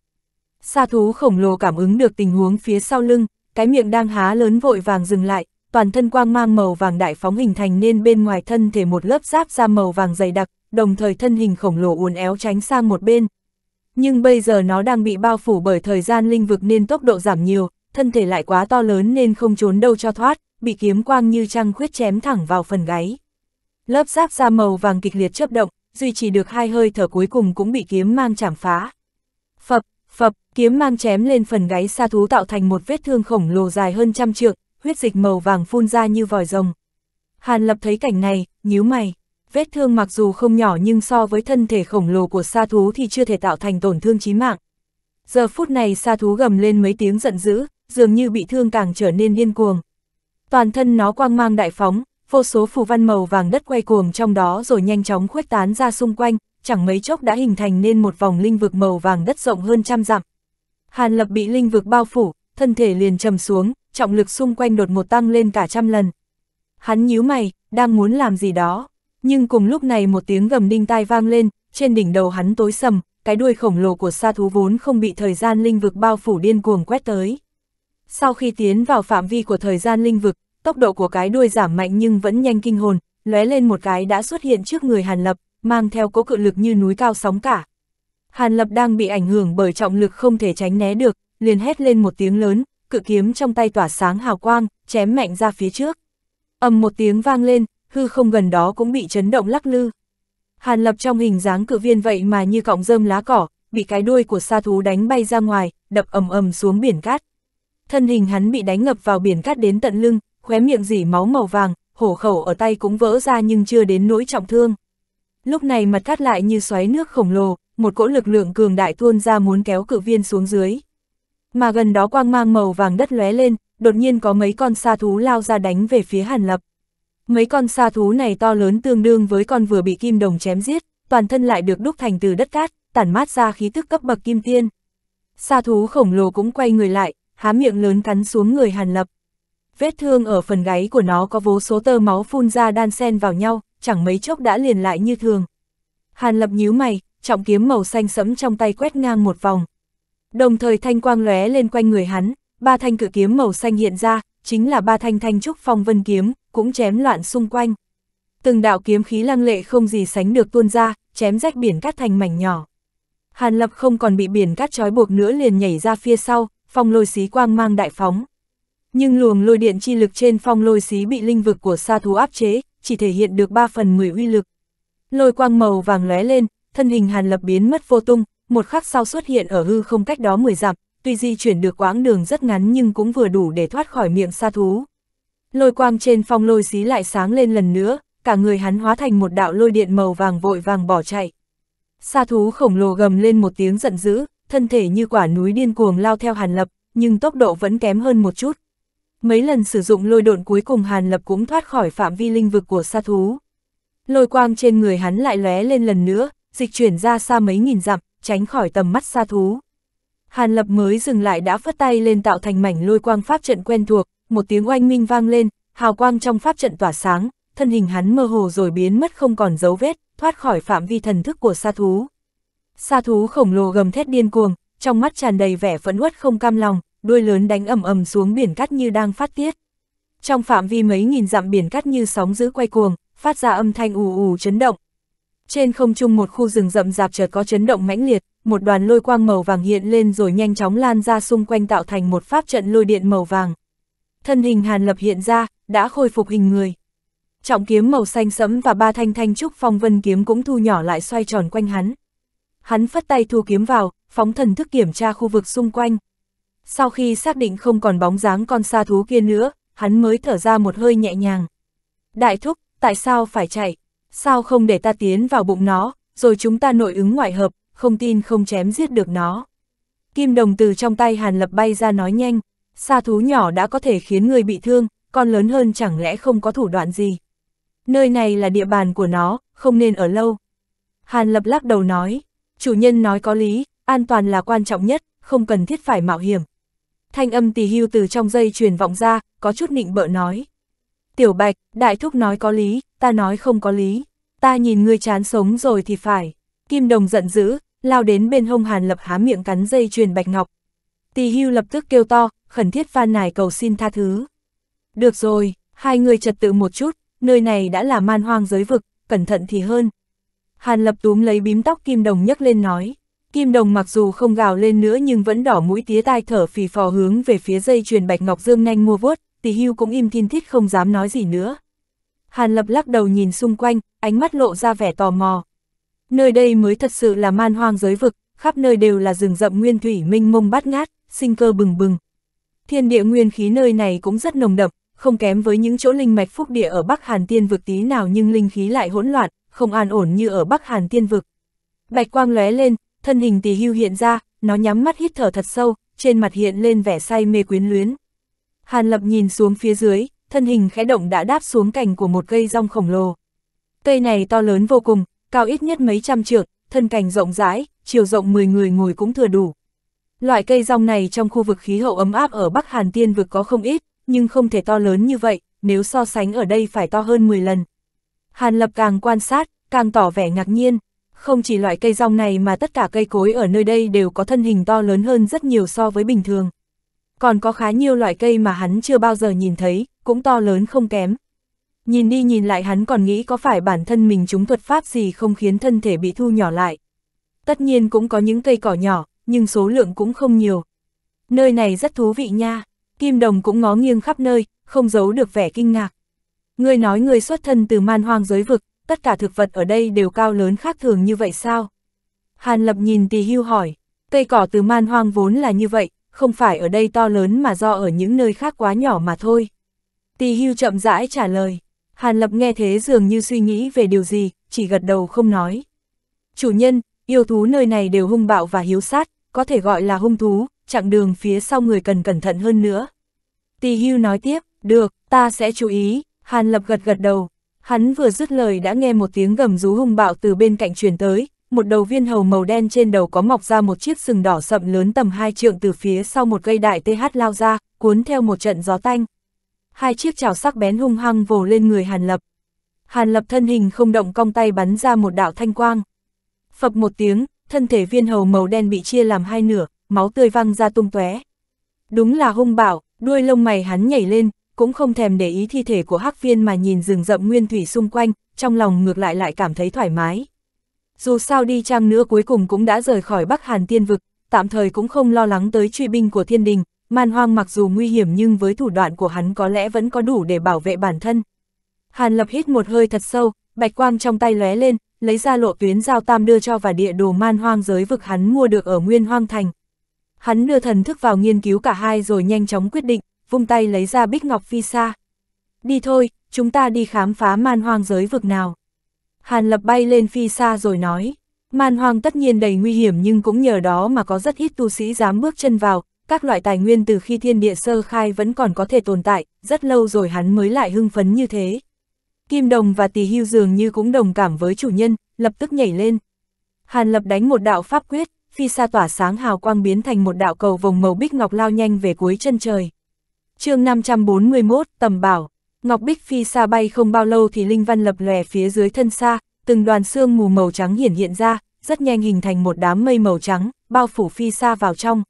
Sa thú khổng lồ cảm ứng được tình huống phía sau lưng, cái miệng đang há lớn vội vàng dừng lại, toàn thân quang mang màu vàng đại phóng hình thành nên bên ngoài thân thể một lớp giáp da màu vàng dày đặc, đồng thời thân hình khổng lồ uốn éo tránh sang một bên, nhưng bây giờ nó đang bị bao phủ bởi thời gian linh vực nên tốc độ giảm nhiều, thân thể lại quá to lớn nên không trốn đâu cho thoát, bị kiếm quang như trăng khuyết chém thẳng vào phần gáy. Lớp giáp da màu vàng kịch liệt chớp động, duy trì được hai hơi thở cuối cùng cũng bị kiếm mang chảm phá. Phập, phập, kiếm mang chém lên phần gáy sa thú tạo thành một vết thương khổng lồ dài hơn trăm trượng, huyết dịch màu vàng phun ra như vòi rồng. Hàn Lập thấy cảnh này, nhíu mày vết thương mặc dù không nhỏ nhưng so với thân thể khổng lồ của sa thú thì chưa thể tạo thành tổn thương chí mạng. Giờ phút này sa thú gầm lên mấy tiếng giận dữ, dường như bị thương càng trở nên điên cuồng. Toàn thân nó quang mang đại phóng, vô số phù văn màu vàng đất quay cuồng trong đó rồi nhanh chóng khuếch tán ra xung quanh, chẳng mấy chốc đã hình thành nên một vòng linh vực màu vàng đất rộng hơn trăm dặm. Hàn Lập bị linh vực bao phủ, thân thể liền trầm xuống, trọng lực xung quanh đột ngột tăng lên cả trăm lần. Hắn nhíu mày, đang muốn làm gì đó. Nhưng cùng lúc này một tiếng gầm đinh tai vang lên, trên đỉnh đầu hắn tối sầm, cái đuôi khổng lồ của sa thú vốn không bị thời gian linh vực bao phủ điên cuồng quét tới. Sau khi tiến vào phạm vi của thời gian linh vực, tốc độ của cái đuôi giảm mạnh nhưng vẫn nhanh kinh hồn, lóe lên một cái đã xuất hiện trước người Hàn Lập, mang theo cố cự lực như núi cao sóng cả. Hàn Lập đang bị ảnh hưởng bởi trọng lực không thể tránh né được, liền hét lên một tiếng lớn, cự kiếm trong tay tỏa sáng hào quang, chém mạnh ra phía trước. ầm một tiếng vang lên, hư không gần đó cũng bị chấn động lắc lư. Hàn lập trong hình dáng cự viên vậy mà như cọng rơm lá cỏ, bị cái đuôi của sa thú đánh bay ra ngoài, đập ầm ầm xuống biển cát. Thân hình hắn bị đánh ngập vào biển cát đến tận lưng, khóe miệng dỉ máu màu vàng, hổ khẩu ở tay cũng vỡ ra nhưng chưa đến nỗi trọng thương. Lúc này mặt cát lại như xoáy nước khổng lồ, một cỗ lực lượng cường đại tuôn ra muốn kéo cự viên xuống dưới. Mà gần đó quang mang màu vàng đất lóe lên, đột nhiên có mấy con sa thú lao ra đánh về phía Hàn Lập. Mấy con sa thú này to lớn tương đương với con vừa bị kim đồng chém giết, toàn thân lại được đúc thành từ đất cát, tản mát ra khí tức cấp bậc kim tiên. Sa thú khổng lồ cũng quay người lại, há miệng lớn cắn xuống người Hàn Lập. Vết thương ở phần gáy của nó có vô số tơ máu phun ra đan xen vào nhau, chẳng mấy chốc đã liền lại như thường. Hàn Lập nhíu mày, trọng kiếm màu xanh sẫm trong tay quét ngang một vòng. Đồng thời thanh quang lóe lên quanh người hắn, ba thanh cự kiếm màu xanh hiện ra, chính là ba thanh thanh trúc phong vân kiếm, cũng chém loạn xung quanh. Từng đạo kiếm khí lăng lệ không gì sánh được tuôn ra, chém rách biển cát thành mảnh nhỏ. Hàn Lập không còn bị biển cát trói buộc nữa liền nhảy ra phía sau, phong lôi xí quang mang đại phóng. Nhưng luồng lôi điện chi lực trên phong lôi xí bị linh vực của sa thú áp chế, chỉ thể hiện được 3 phần 10 uy lực. Lôi quang màu vàng lóe lên, thân hình Hàn Lập biến mất vô tung, một khắc sau xuất hiện ở hư không cách đó 10 dặm, tuy di chuyển được quãng đường rất ngắn nhưng cũng vừa đủ để thoát khỏi miệng sa thú lôi quang trên phong lôi xí lại sáng lên lần nữa, cả người hắn hóa thành một đạo lôi điện màu vàng vội vàng bỏ chạy. Sa thú khổng lồ gầm lên một tiếng giận dữ, thân thể như quả núi điên cuồng lao theo Hàn Lập, nhưng tốc độ vẫn kém hơn một chút. Mấy lần sử dụng lôi độn cuối cùng Hàn Lập cũng thoát khỏi phạm vi linh vực của sa thú. Lôi quang trên người hắn lại lóe lên lần nữa, dịch chuyển ra xa mấy nghìn dặm, tránh khỏi tầm mắt sa thú. Hàn Lập mới dừng lại đã phất tay lên tạo thành mảnh lôi quang pháp trận quen thuộc, một tiếng oanh minh vang lên, hào quang trong pháp trận tỏa sáng, thân hình hắn mơ hồ rồi biến mất không còn dấu vết, thoát khỏi phạm vi thần thức của sa thú. Sa thú khổng lồ gầm thét điên cuồng, trong mắt tràn đầy vẻ phẫn uất không cam lòng, đuôi lớn đánh ầm ầm xuống biển cát như đang phát tiết. Trong phạm vi mấy nghìn dặm biển cát như sóng dữ quay cuồng, phát ra âm thanh ù ù chấn động. Trên không trung một khu rừng rậm rạp chợt có chấn động mãnh liệt, một đoàn lôi quang màu vàng hiện lên rồi nhanh chóng lan ra xung quanh tạo thành một pháp trận lôi điện màu vàng thân hình Hàn Lập hiện ra, đã khôi phục hình người. Trọng kiếm màu xanh sẫm và ba thanh thanh trúc phong vân kiếm cũng thu nhỏ lại xoay tròn quanh hắn. Hắn phất tay thu kiếm vào, phóng thần thức kiểm tra khu vực xung quanh. Sau khi xác định không còn bóng dáng con sa thú kia nữa, hắn mới thở ra một hơi nhẹ nhàng. Đại thúc, tại sao phải chạy? Sao không để ta tiến vào bụng nó, rồi chúng ta nội ứng ngoại hợp, không tin không chém giết được nó. Kim đồng từ trong tay Hàn Lập bay ra nói nhanh, xa thú nhỏ đã có thể khiến người bị thương, con lớn hơn chẳng lẽ không có thủ đoạn gì. Nơi này là địa bàn của nó, không nên ở lâu. Hàn Lập lắc đầu nói, chủ nhân nói có lý, an toàn là quan trọng nhất, không cần thiết phải mạo hiểm. Thanh âm tì hưu từ trong dây truyền vọng ra, có chút nịnh bợ nói. Tiểu Bạch, Đại Thúc nói có lý, ta nói không có lý, ta nhìn ngươi chán sống rồi thì phải. Kim Đồng giận dữ, lao đến bên hông Hàn Lập há miệng cắn dây truyền Bạch Ngọc, Tì hưu lập tức kêu to, khẩn thiết van nài cầu xin tha thứ. Được rồi, hai người trật tự một chút, nơi này đã là man hoang giới vực, cẩn thận thì hơn. Hàn lập túm lấy bím tóc Kim Đồng nhấc lên nói. Kim Đồng mặc dù không gào lên nữa nhưng vẫn đỏ mũi tía tai thở phì phò hướng về phía dây truyền bạch ngọc dương nhanh mua vuốt, Tì hưu cũng im thiên thiết không dám nói gì nữa. Hàn lập lắc đầu nhìn xung quanh, ánh mắt lộ ra vẻ tò mò. Nơi đây mới thật sự là man hoang giới vực, khắp nơi đều là rừng rậm nguyên thủy minh mông bát ngát, sinh cơ bừng bừng. Thiên địa nguyên khí nơi này cũng rất nồng đậm, không kém với những chỗ linh mạch phúc địa ở Bắc Hàn Tiên vực tí nào nhưng linh khí lại hỗn loạn, không an ổn như ở Bắc Hàn Tiên vực. Bạch quang lóe lên, thân hình Tỳ Hưu hiện ra, nó nhắm mắt hít thở thật sâu, trên mặt hiện lên vẻ say mê quyến luyến. Hàn Lập nhìn xuống phía dưới, thân hình khẽ động đã đáp xuống cành của một cây rong khổng lồ. Cây này to lớn vô cùng, cao ít nhất mấy trăm trượng, thân cành rộng rãi, chiều rộng 10 người ngồi cũng thừa đủ. Loại cây rong này trong khu vực khí hậu ấm áp ở Bắc Hàn Tiên vực có không ít, nhưng không thể to lớn như vậy, nếu so sánh ở đây phải to hơn 10 lần. Hàn Lập càng quan sát, càng tỏ vẻ ngạc nhiên. Không chỉ loại cây rong này mà tất cả cây cối ở nơi đây đều có thân hình to lớn hơn rất nhiều so với bình thường. Còn có khá nhiều loại cây mà hắn chưa bao giờ nhìn thấy, cũng to lớn không kém. Nhìn đi nhìn lại hắn còn nghĩ có phải bản thân mình chúng thuật pháp gì không khiến thân thể bị thu nhỏ lại. Tất nhiên cũng có những cây cỏ nhỏ, nhưng số lượng cũng không nhiều. Nơi này rất thú vị nha, Kim Đồng cũng ngó nghiêng khắp nơi, không giấu được vẻ kinh ngạc. Người nói người xuất thân từ man hoang giới vực, tất cả thực vật ở đây đều cao lớn khác thường như vậy sao? Hàn Lập nhìn Tỳ Hưu hỏi, cây cỏ từ man hoang vốn là như vậy, không phải ở đây to lớn mà do ở những nơi khác quá nhỏ mà thôi. Tì Hưu chậm rãi trả lời, Hàn Lập nghe thế dường như suy nghĩ về điều gì, chỉ gật đầu không nói. Chủ nhân, yêu thú nơi này đều hung bạo và hiếu sát, có thể gọi là hung thú, chặng đường phía sau người cần cẩn thận hơn nữa. Tì hưu nói tiếp, được, ta sẽ chú ý, Hàn Lập gật gật đầu. Hắn vừa dứt lời đã nghe một tiếng gầm rú hung bạo từ bên cạnh truyền tới, một đầu viên hầu màu đen trên đầu có mọc ra một chiếc sừng đỏ sậm lớn tầm hai trượng từ phía sau một cây đại TH lao ra, cuốn theo một trận gió tanh. Hai chiếc chảo sắc bén hung hăng vồ lên người Hàn Lập. Hàn Lập thân hình không động cong tay bắn ra một đạo thanh quang. Phập một tiếng, thân thể viên hầu màu đen bị chia làm hai nửa, máu tươi văng ra tung tóe. Đúng là hung bảo, đuôi lông mày hắn nhảy lên, cũng không thèm để ý thi thể của hắc viên mà nhìn rừng rậm nguyên thủy xung quanh, trong lòng ngược lại lại cảm thấy thoải mái. Dù sao đi chăng nữa cuối cùng cũng đã rời khỏi Bắc Hàn Tiên Vực, tạm thời cũng không lo lắng tới truy binh của thiên đình, man hoang mặc dù nguy hiểm nhưng với thủ đoạn của hắn có lẽ vẫn có đủ để bảo vệ bản thân. Hàn lập hít một hơi thật sâu, bạch quang trong tay lóe lên, lấy ra lộ tuyến giao tam đưa cho và địa đồ man hoang giới vực hắn mua được ở Nguyên Hoang Thành. Hắn đưa thần thức vào nghiên cứu cả hai rồi nhanh chóng quyết định, vung tay lấy ra bích ngọc phi xa. Đi thôi, chúng ta đi khám phá man hoang giới vực nào. Hàn lập bay lên phi xa rồi nói, man hoang tất nhiên đầy nguy hiểm nhưng cũng nhờ đó mà có rất ít tu sĩ dám bước chân vào, các loại tài nguyên từ khi thiên địa sơ khai vẫn còn có thể tồn tại, rất lâu rồi hắn mới lại hưng phấn như thế. Kim Đồng và Tỳ Hưu dường như cũng đồng cảm với chủ nhân, lập tức nhảy lên. Hàn Lập đánh một đạo pháp quyết, phi xa tỏa sáng hào quang biến thành một đạo cầu vòng màu bích ngọc lao nhanh về cuối chân trời. chương 541, tầm bảo, ngọc bích phi xa bay không bao lâu thì linh văn lập lòe phía dưới thân xa, từng đoàn xương mù màu trắng hiển hiện ra, rất nhanh hình thành một đám mây màu trắng, bao phủ phi xa vào trong.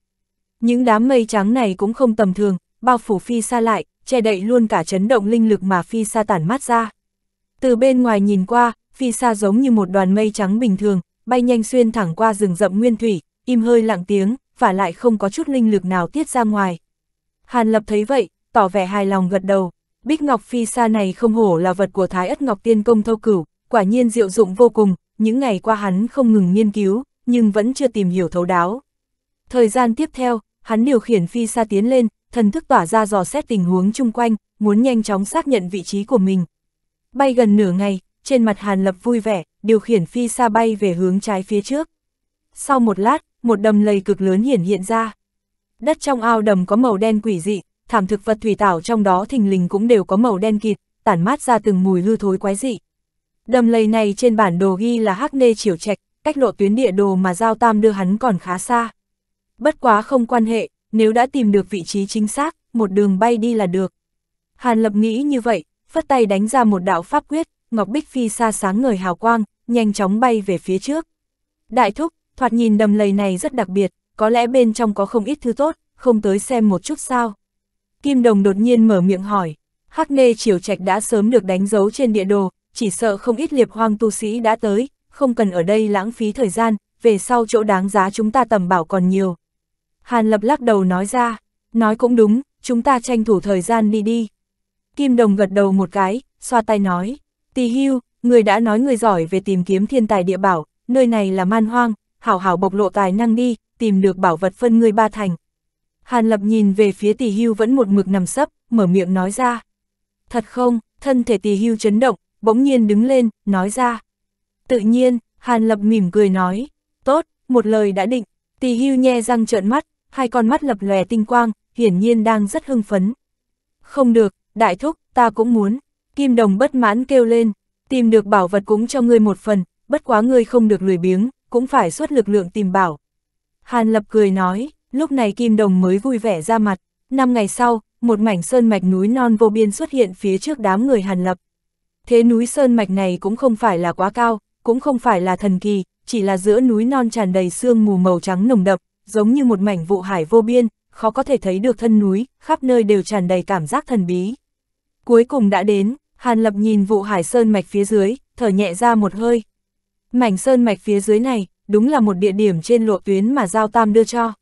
Những đám mây trắng này cũng không tầm thường, bao phủ phi xa lại, che đậy luôn cả chấn động linh lực mà phi xa tản mát ra. Từ bên ngoài nhìn qua, phi xa giống như một đoàn mây trắng bình thường, bay nhanh xuyên thẳng qua rừng rậm nguyên thủy, im hơi lặng tiếng, và lại không có chút linh lực nào tiết ra ngoài. Hàn Lập thấy vậy, tỏ vẻ hài lòng gật đầu. Bích Ngọc Phi Sa này không hổ là vật của Thái Ất Ngọc Tiên Công Thâu Cửu, quả nhiên diệu dụng vô cùng, những ngày qua hắn không ngừng nghiên cứu, nhưng vẫn chưa tìm hiểu thấu đáo. Thời gian tiếp theo, hắn điều khiển Phi Sa tiến lên, thần thức tỏa ra dò xét tình huống chung quanh, muốn nhanh chóng xác nhận vị trí của mình. Bay gần nửa ngày, trên mặt Hàn Lập vui vẻ, điều khiển phi xa bay về hướng trái phía trước. Sau một lát, một đầm lầy cực lớn hiển hiện ra. Đất trong ao đầm có màu đen quỷ dị, thảm thực vật thủy tảo trong đó thình lình cũng đều có màu đen kịt, tản mát ra từng mùi hư thối quái dị. Đầm lầy này trên bản đồ ghi là Hắc Nê Chiểu Trạch, cách lộ tuyến địa đồ mà Giao Tam đưa hắn còn khá xa. Bất quá không quan hệ, nếu đã tìm được vị trí chính xác, một đường bay đi là được. Hàn Lập nghĩ như vậy, phất tay đánh ra một đạo pháp quyết, Ngọc Bích Phi xa sáng ngời hào quang, nhanh chóng bay về phía trước. Đại thúc, thoạt nhìn đầm lầy này rất đặc biệt, có lẽ bên trong có không ít thứ tốt, không tới xem một chút sao. Kim Đồng đột nhiên mở miệng hỏi, Hắc Nê Triều Trạch đã sớm được đánh dấu trên địa đồ, chỉ sợ không ít liệp hoang tu sĩ đã tới, không cần ở đây lãng phí thời gian, về sau chỗ đáng giá chúng ta tầm bảo còn nhiều. Hàn Lập lắc đầu nói ra, nói cũng đúng, chúng ta tranh thủ thời gian đi đi. Kim Đồng gật đầu một cái, xoa tay nói, tì hưu, người đã nói người giỏi về tìm kiếm thiên tài địa bảo, nơi này là man hoang, hảo hảo bộc lộ tài năng đi, tìm được bảo vật phân người ba thành. Hàn Lập nhìn về phía tì hưu vẫn một mực nằm sấp, mở miệng nói ra. Thật không, thân thể tì hưu chấn động, bỗng nhiên đứng lên, nói ra. Tự nhiên, Hàn Lập mỉm cười nói, tốt, một lời đã định, tì hưu nhe răng trợn mắt, hai con mắt lập lòe tinh quang, hiển nhiên đang rất hưng phấn. Không được, đại thúc, ta cũng muốn. Kim đồng bất mãn kêu lên, tìm được bảo vật cũng cho ngươi một phần, bất quá ngươi không được lười biếng, cũng phải xuất lực lượng tìm bảo. Hàn lập cười nói, lúc này kim đồng mới vui vẻ ra mặt. Năm ngày sau, một mảnh sơn mạch núi non vô biên xuất hiện phía trước đám người hàn lập. Thế núi sơn mạch này cũng không phải là quá cao, cũng không phải là thần kỳ, chỉ là giữa núi non tràn đầy sương mù màu trắng nồng đậm, giống như một mảnh vụ hải vô biên, khó có thể thấy được thân núi, khắp nơi đều tràn đầy cảm giác thần bí. Cuối cùng đã đến, Hàn Lập nhìn vụ hải sơn mạch phía dưới, thở nhẹ ra một hơi. Mảnh sơn mạch phía dưới này, đúng là một địa điểm trên lộ tuyến mà Giao Tam đưa cho.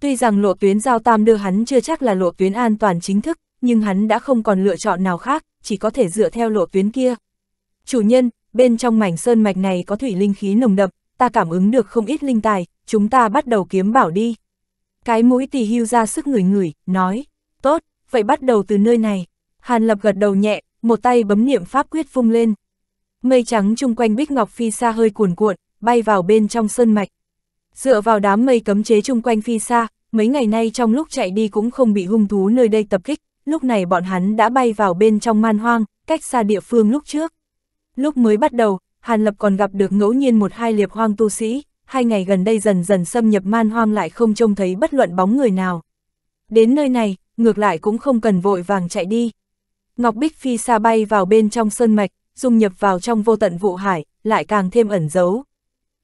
Tuy rằng lộ tuyến Giao Tam đưa hắn chưa chắc là lộ tuyến an toàn chính thức, nhưng hắn đã không còn lựa chọn nào khác, chỉ có thể dựa theo lộ tuyến kia. Chủ nhân, bên trong mảnh sơn mạch này có thủy linh khí nồng đậm, ta cảm ứng được không ít linh tài, chúng ta bắt đầu kiếm bảo đi. Cái mũi tỳ hưu ra sức người người, nói, tốt, vậy bắt đầu từ nơi này. Hàn Lập gật đầu nhẹ, một tay bấm niệm pháp quyết phung lên. Mây trắng chung quanh Bích Ngọc Phi xa hơi cuồn cuộn, bay vào bên trong sơn mạch. Dựa vào đám mây cấm chế chung quanh Phi xa, mấy ngày nay trong lúc chạy đi cũng không bị hung thú nơi đây tập kích, lúc này bọn hắn đã bay vào bên trong man hoang, cách xa địa phương lúc trước. Lúc mới bắt đầu, Hàn Lập còn gặp được ngẫu nhiên một hai liệp hoang tu sĩ, hai ngày gần đây dần dần xâm nhập man hoang lại không trông thấy bất luận bóng người nào. Đến nơi này, ngược lại cũng không cần vội vàng chạy đi. Ngọc Bích Phi xa bay vào bên trong sơn mạch, dung nhập vào trong vô tận vụ hải, lại càng thêm ẩn giấu.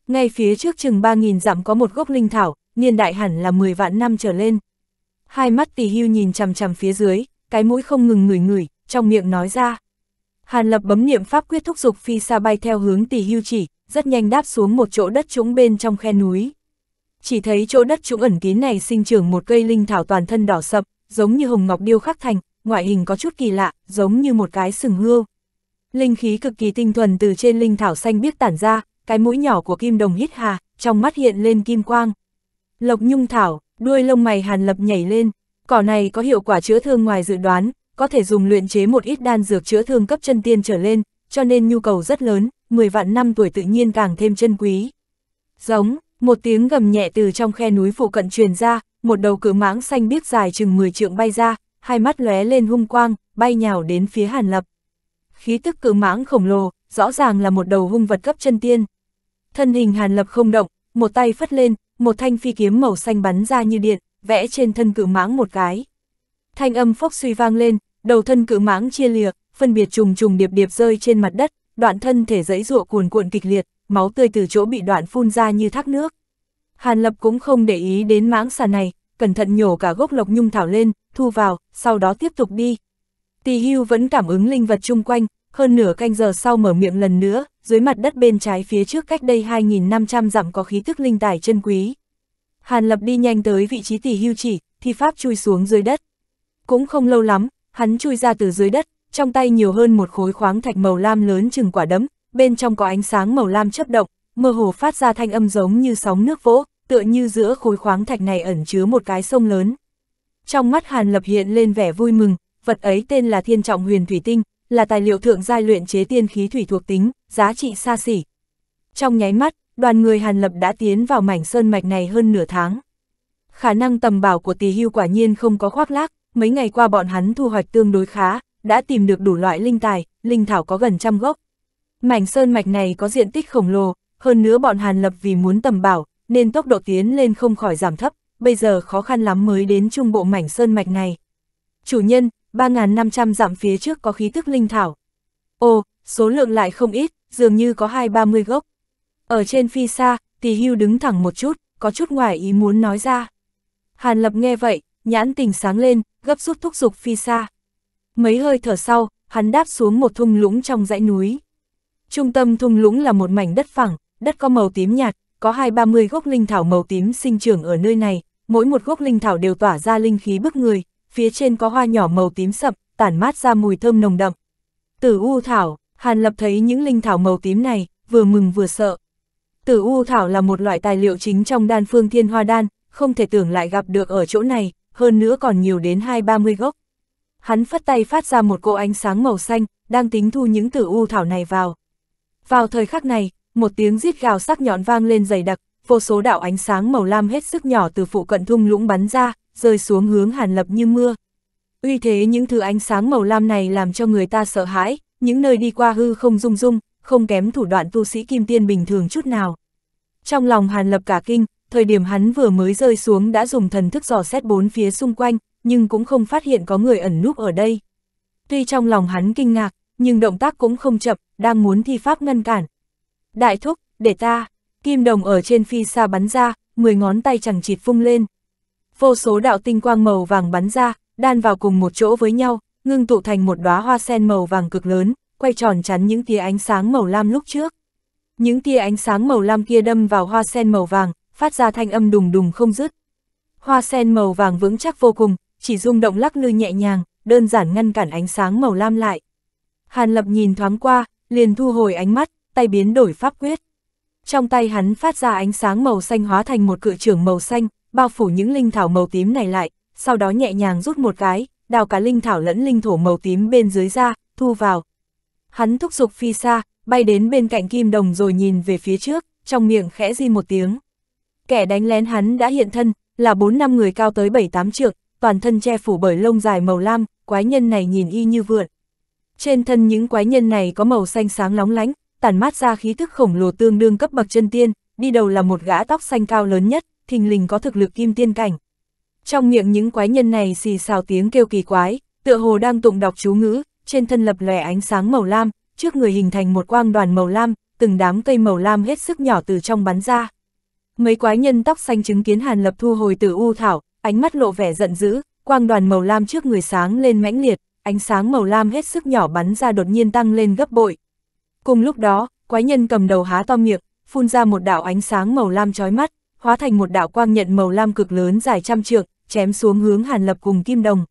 Ngay phía trước chừng 3.000 dặm có một gốc linh thảo, niên đại hẳn là 10 vạn năm trở lên. Hai mắt tỳ hưu nhìn chằm chằm phía dưới, cái mũi không ngừng ngửi ngửi, trong miệng nói ra. Hàn lập bấm niệm pháp quyết thúc dục phi xa bay theo hướng tỳ hưu chỉ, rất nhanh đáp xuống một chỗ đất trũng bên trong khe núi. Chỉ thấy chỗ đất trũng ẩn kín này sinh trưởng một cây linh thảo toàn thân đỏ sậm, giống như hồng ngọc điêu khắc thành, ngoại hình có chút kỳ lạ, giống như một cái sừng hươu. Linh khí cực kỳ tinh thuần từ trên linh thảo xanh biếc tản ra, cái mũi nhỏ của kim đồng hít hà, trong mắt hiện lên kim quang. Lộc nhung thảo, đuôi lông mày hàn lập nhảy lên, cỏ này có hiệu quả chữa thương ngoài dự đoán, có thể dùng luyện chế một ít đan dược chữa thương cấp chân tiên trở lên, cho nên nhu cầu rất lớn, 10 vạn năm tuổi tự nhiên càng thêm chân quý. Giống, một tiếng gầm nhẹ từ trong khe núi phụ cận truyền ra, một đầu cự mãng xanh biếc dài chừng 10 trượng bay ra, hai mắt lóe lên hung quang, bay nhào đến phía Hàn Lập. Khí tức cự mãng khổng lồ, rõ ràng là một đầu hung vật cấp chân tiên. Thân hình Hàn Lập không động, một tay phất lên, một thanh phi kiếm màu xanh bắn ra như điện, vẽ trên thân cự mãng một cái. Thanh âm phốc suy vang lên, đầu thân cự mãng chia lìa, phân biệt trùng trùng điệp điệp rơi trên mặt đất, đoạn thân thể dãy giụa cuồn cuộn kịch liệt, máu tươi từ chỗ bị đoạn phun ra như thác nước. Hàn Lập cũng không để ý đến mãng xà này, cẩn thận nhổ cả gốc lộc nhung thảo lên, thu vào, sau đó tiếp tục đi. Tì hưu vẫn cảm ứng linh vật chung quanh, hơn nửa canh giờ sau mở miệng lần nữa, dưới mặt đất bên trái phía trước cách đây 2.500 dặm có khí thức linh tài chân quý. Hàn Lập đi nhanh tới vị trí Tì hưu chỉ, thi pháp chui xuống dưới đất. Cũng không lâu lắm, hắn chui ra từ dưới đất, trong tay nhiều hơn một khối khoáng thạch màu lam lớn chừng quả đấm, bên trong có ánh sáng màu lam chấp động, mơ hồ phát ra thanh âm giống như sóng nước vỗ, tựa như giữa khối khoáng thạch này ẩn chứa một cái sông lớn. Trong mắt Hàn Lập hiện lên vẻ vui mừng, vật ấy tên là thiên trọng huyền thủy tinh, là tài liệu thượng giai luyện chế tiên khí thủy thuộc tính, giá trị xa xỉ. Trong nháy mắt, đoàn người Hàn Lập đã tiến vào mảnh sơn mạch này hơn nửa tháng. Khả năng tầm bảo của tỳ hưu quả nhiên không có khoác lác, mấy ngày qua bọn hắn thu hoạch tương đối khá, đã tìm được đủ loại linh tài, linh thảo có gần trăm gốc. Mảnh sơn mạch này có diện tích khổng lồ, hơn nữa bọn Hàn Lập vì muốn tầm bảo, nên tốc độ tiến lên không khỏi giảm thấp, bây giờ khó khăn lắm mới đến trung bộ mảnh sơn mạch này. Chủ nhân, 3.500 dặm phía trước có khí tức linh thảo. Ồ, số lượng lại không ít, dường như có hai ba mươi gốc. Ở trên phi xa, tỳ hưu đứng thẳng một chút, có chút ngoài ý muốn nói ra. Hàn lập nghe vậy, nhãn tình sáng lên, gấp rút thúc giục phi xa. Mấy hơi thở sau, hắn đáp xuống một thung lũng trong dãy núi. Trung tâm thung lũng là một mảnh đất phẳng, đất có màu tím nhạt, có hai ba mươi gốc linh thảo màu tím sinh trưởng ở nơi này, mỗi một gốc linh thảo đều tỏa ra linh khí bức người, phía trên có hoa nhỏ màu tím sậm, tản mát ra mùi thơm nồng đậm. Tử U Thảo, Hàn Lập thấy những linh thảo màu tím này, vừa mừng vừa sợ. Tử U Thảo là một loại tài liệu chính trong đan phương thiên hoa đan, không thể tưởng lại gặp được ở chỗ này, hơn nữa còn nhiều đến hai ba mươi gốc. Hắn phất tay phát ra một cỗ ánh sáng màu xanh, đang tính thu những tử u thảo này vào. Vào thời khắc này, một tiếng rít gào sắc nhọn vang lên dày đặc, vô số đạo ánh sáng màu lam hết sức nhỏ từ phụ cận thung lũng bắn ra, rơi xuống hướng Hàn Lập như mưa. Uy thế những thứ ánh sáng màu lam này làm cho người ta sợ hãi, những nơi đi qua hư không rung rung, không kém thủ đoạn tu sĩ kim tiên bình thường chút nào. Trong lòng Hàn Lập cả kinh, thời điểm hắn vừa mới rơi xuống đã dùng thần thức dò xét bốn phía xung quanh, nhưng cũng không phát hiện có người ẩn núp ở đây. Tuy trong lòng hắn kinh ngạc, nhưng động tác cũng không chậm, đang muốn thi pháp ngăn cản, đại thúc, để ta, kim đồng ở trên phi xa bắn ra, 10 ngón tay chẳng chịt vung lên. Vô số đạo tinh quang màu vàng bắn ra, đan vào cùng một chỗ với nhau, ngưng tụ thành một đóa hoa sen màu vàng cực lớn, quay tròn chắn những tia ánh sáng màu lam lúc trước. Những tia ánh sáng màu lam kia đâm vào hoa sen màu vàng, phát ra thanh âm đùng đùng không dứt. Hoa sen màu vàng vững chắc vô cùng, chỉ rung động lắc lư nhẹ nhàng, đơn giản ngăn cản ánh sáng màu lam lại. Hàn Lập nhìn thoáng qua, liền thu hồi ánh mắt, tay biến đổi pháp quyết. Trong tay hắn phát ra ánh sáng màu xanh hóa thành một cự trưởng màu xanh, bao phủ những linh thảo màu tím này lại, sau đó nhẹ nhàng rút một cái, đào cả linh thảo lẫn linh thổ màu tím bên dưới ra, thu vào. Hắn thúc giục phi xa, bay đến bên cạnh kim đồng rồi nhìn về phía trước, trong miệng khẽ di một tiếng. Kẻ đánh lén hắn đã hiện thân, là bốn năm người cao tới bảy tám trượng, toàn thân che phủ bởi lông dài màu lam, quái nhân này nhìn y như vượn. Trên thân những quái nhân này có màu xanh sáng lóng lánh, tản mát ra khí thức khổng lồ tương đương cấp bậc chân tiên, đi đầu là một gã tóc xanh cao lớn nhất, thình lình có thực lực kim tiên cảnh. Trong miệng những quái nhân này xì xào tiếng kêu kỳ quái, tựa hồ đang tụng đọc chú ngữ, trên thân lập lòe ánh sáng màu lam, trước người hình thành một quang đoàn màu lam, từng đám cây màu lam hết sức nhỏ từ trong bắn ra. Mấy quái nhân tóc xanh chứng kiến Hàn Lập thu hồi từ u thảo, ánh mắt lộ vẻ giận dữ, quang đoàn màu lam trước người sáng lên mãnh liệt, ánh sáng màu lam hết sức nhỏ bắn ra đột nhiên tăng lên gấp bội, Cùng lúc đó, quái nhân cầm đầu há to miệng, phun ra một đạo ánh sáng màu lam chói mắt, hóa thành một đạo quang nhận màu lam cực lớn dài trăm trượng, chém xuống hướng Hàn Lập cùng Kim Đồng.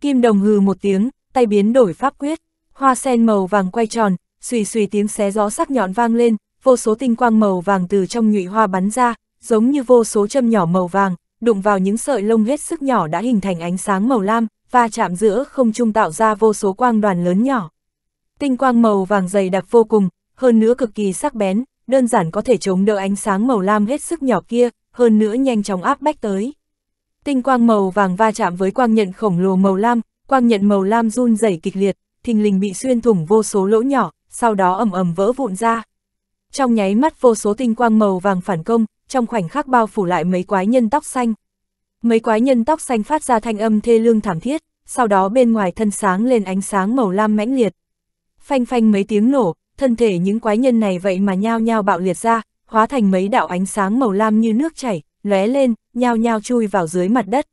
Kim Đồng hừ một tiếng, tay biến đổi pháp quyết, hoa sen màu vàng quay tròn, xùy xùy tiếng xé gió sắc nhọn vang lên, vô số tinh quang màu vàng từ trong nhụy hoa bắn ra, giống như vô số châm nhỏ màu vàng, đụng vào những sợi lông hết sức nhỏ đã hình thành ánh sáng màu lam, và chạm giữa không trung tạo ra vô số quang đoàn lớn nhỏ. Tinh quang màu vàng dày đặc vô cùng, hơn nữa cực kỳ sắc bén, đơn giản có thể chống đỡ ánh sáng màu lam hết sức nhỏ kia, hơn nữa nhanh chóng áp bách tới. Tinh quang màu vàng va chạm với quang nhận khổng lồ màu lam, quang nhận màu lam run rẩy kịch liệt, thình lình bị xuyên thủng vô số lỗ nhỏ, sau đó ầm ầm vỡ vụn ra. Trong nháy mắt vô số tinh quang màu vàng phản công, trong khoảnh khắc bao phủ lại mấy quái nhân tóc xanh. Mấy quái nhân tóc xanh phát ra thanh âm thê lương thảm thiết, sau đó bên ngoài thân sáng lên ánh sáng màu lam mãnh liệt phanh phanh mấy tiếng nổ, thân thể những quái nhân này vậy mà nhao nhao bạo liệt ra, hóa thành mấy đạo ánh sáng màu lam như nước chảy, lóe lên, nhao nhao chui vào dưới mặt đất.